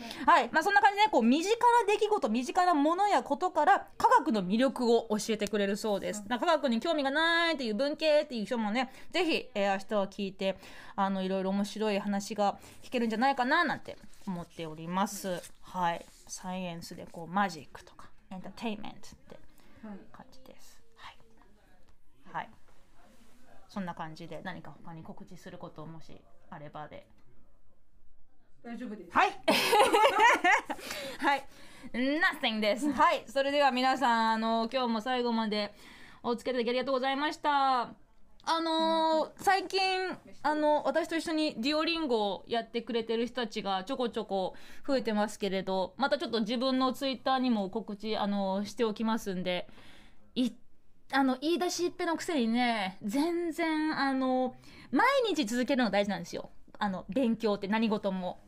まあそんな感じで、ね、こう、身近な出来事、身近なものやことから、科学の魅力を教えてくれるそうです。科学に興味がないっていう文系っていう人もね、ぜひ、えー、明日は聞いて、あの、いろいろ面白い話が聞けるんじゃないかな、なんて思っております。はい。サイエンスでこうマジックとかエンターテインメントって感じです。はい、はい、そんな感じで何か他に告知することもしあればで。大丈夫です。はい。はい。Nothing です。はい。それでは皆さん、あの、今日も最後までお付き合いありがとうございました。あのー、最近、あの、私と一緒にデュオリンゴをやってくれてる人たちがちょこちょこ増えてますけれど、またちょっと自分のツイッターにも告知、あのー、しておきますんで、い、あの、言い出しっぺのくせにね、全然、あのー、毎日続けるの大事なんですよ。あの、勉強って何事も。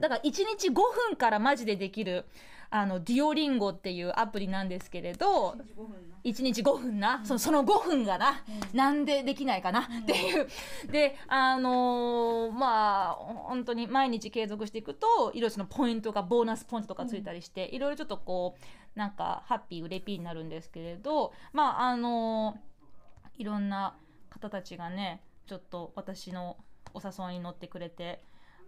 だから1日5分からマジでできる、あの、デュオリンゴっていうアプリなんですけれど、1日5分な、そのその5分がな、なんでできないかなっていう。で、あのー、まあ、本当に毎日継続していくと、そのポイントがボーナスポイントとかついたりして、いろいろちょっとこう、なんか、ハッピー、売れピーになるんですけれど、まあ、あのー、いろんな方たちがね、ちょっと私のお誘いに乗ってくれて、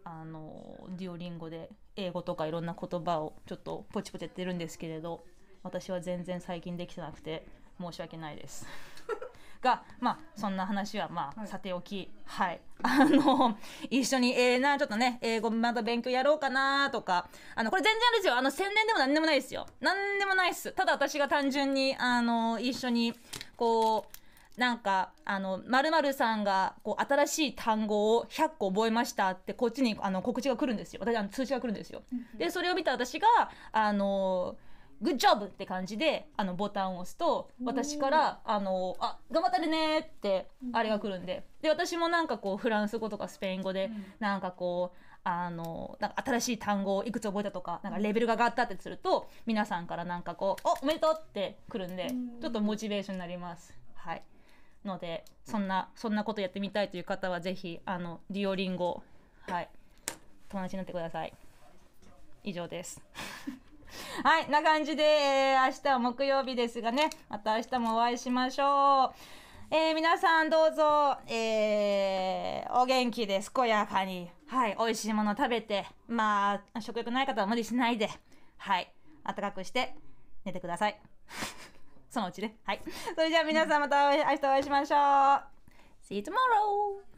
あのデュオリンゴで英語とかいろんな言葉をちょっとポチポチやってるんですけれど私は全然最近できてなくて申し訳ないです がまあそんな話はまあ、はい、さておきはい、あの一緒にええー、なちょっとね英語また勉強やろうかなとかあのこれ全然あるですよあの宣伝でも何でもないですよ何でもないっすただ私が単純にあの一緒にこうなんか、あの、まるさんが、こう、新しい単語を100個覚えましたって、こっちに、あの、告知が来るんですよ。私、あの、通知が来るんですよ。で、それを見た私が、あの、グッジョブって感じであのボタンを押すと私から「あのあ頑張ったでね」ってあれが来るんでで私もなんかこうフランス語とかスペイン語でなんかこうあのなんか新しい単語をいくつ覚えたとかなんかレベルが上がったってすると皆さんからなんかこう「おおめでとう!」って来るんでちょっとモチベーションになります。はいのでそんなそんなことやってみたいという方はぜひあのデュオリンゴはい友達になってください。以上です。はい、な感じで、えー、明日は木曜日ですがね、また明日もお会いしましょう。えー、皆さんどうぞ、えー、お元気で健やかに、はい、美味しいもの食べて、まあ、食欲ない方は無理しないで、はい、暖かくして寝てください。そのうちね。はい。それじゃあ皆さんまた明日お会いしましょう。See you tomorrow!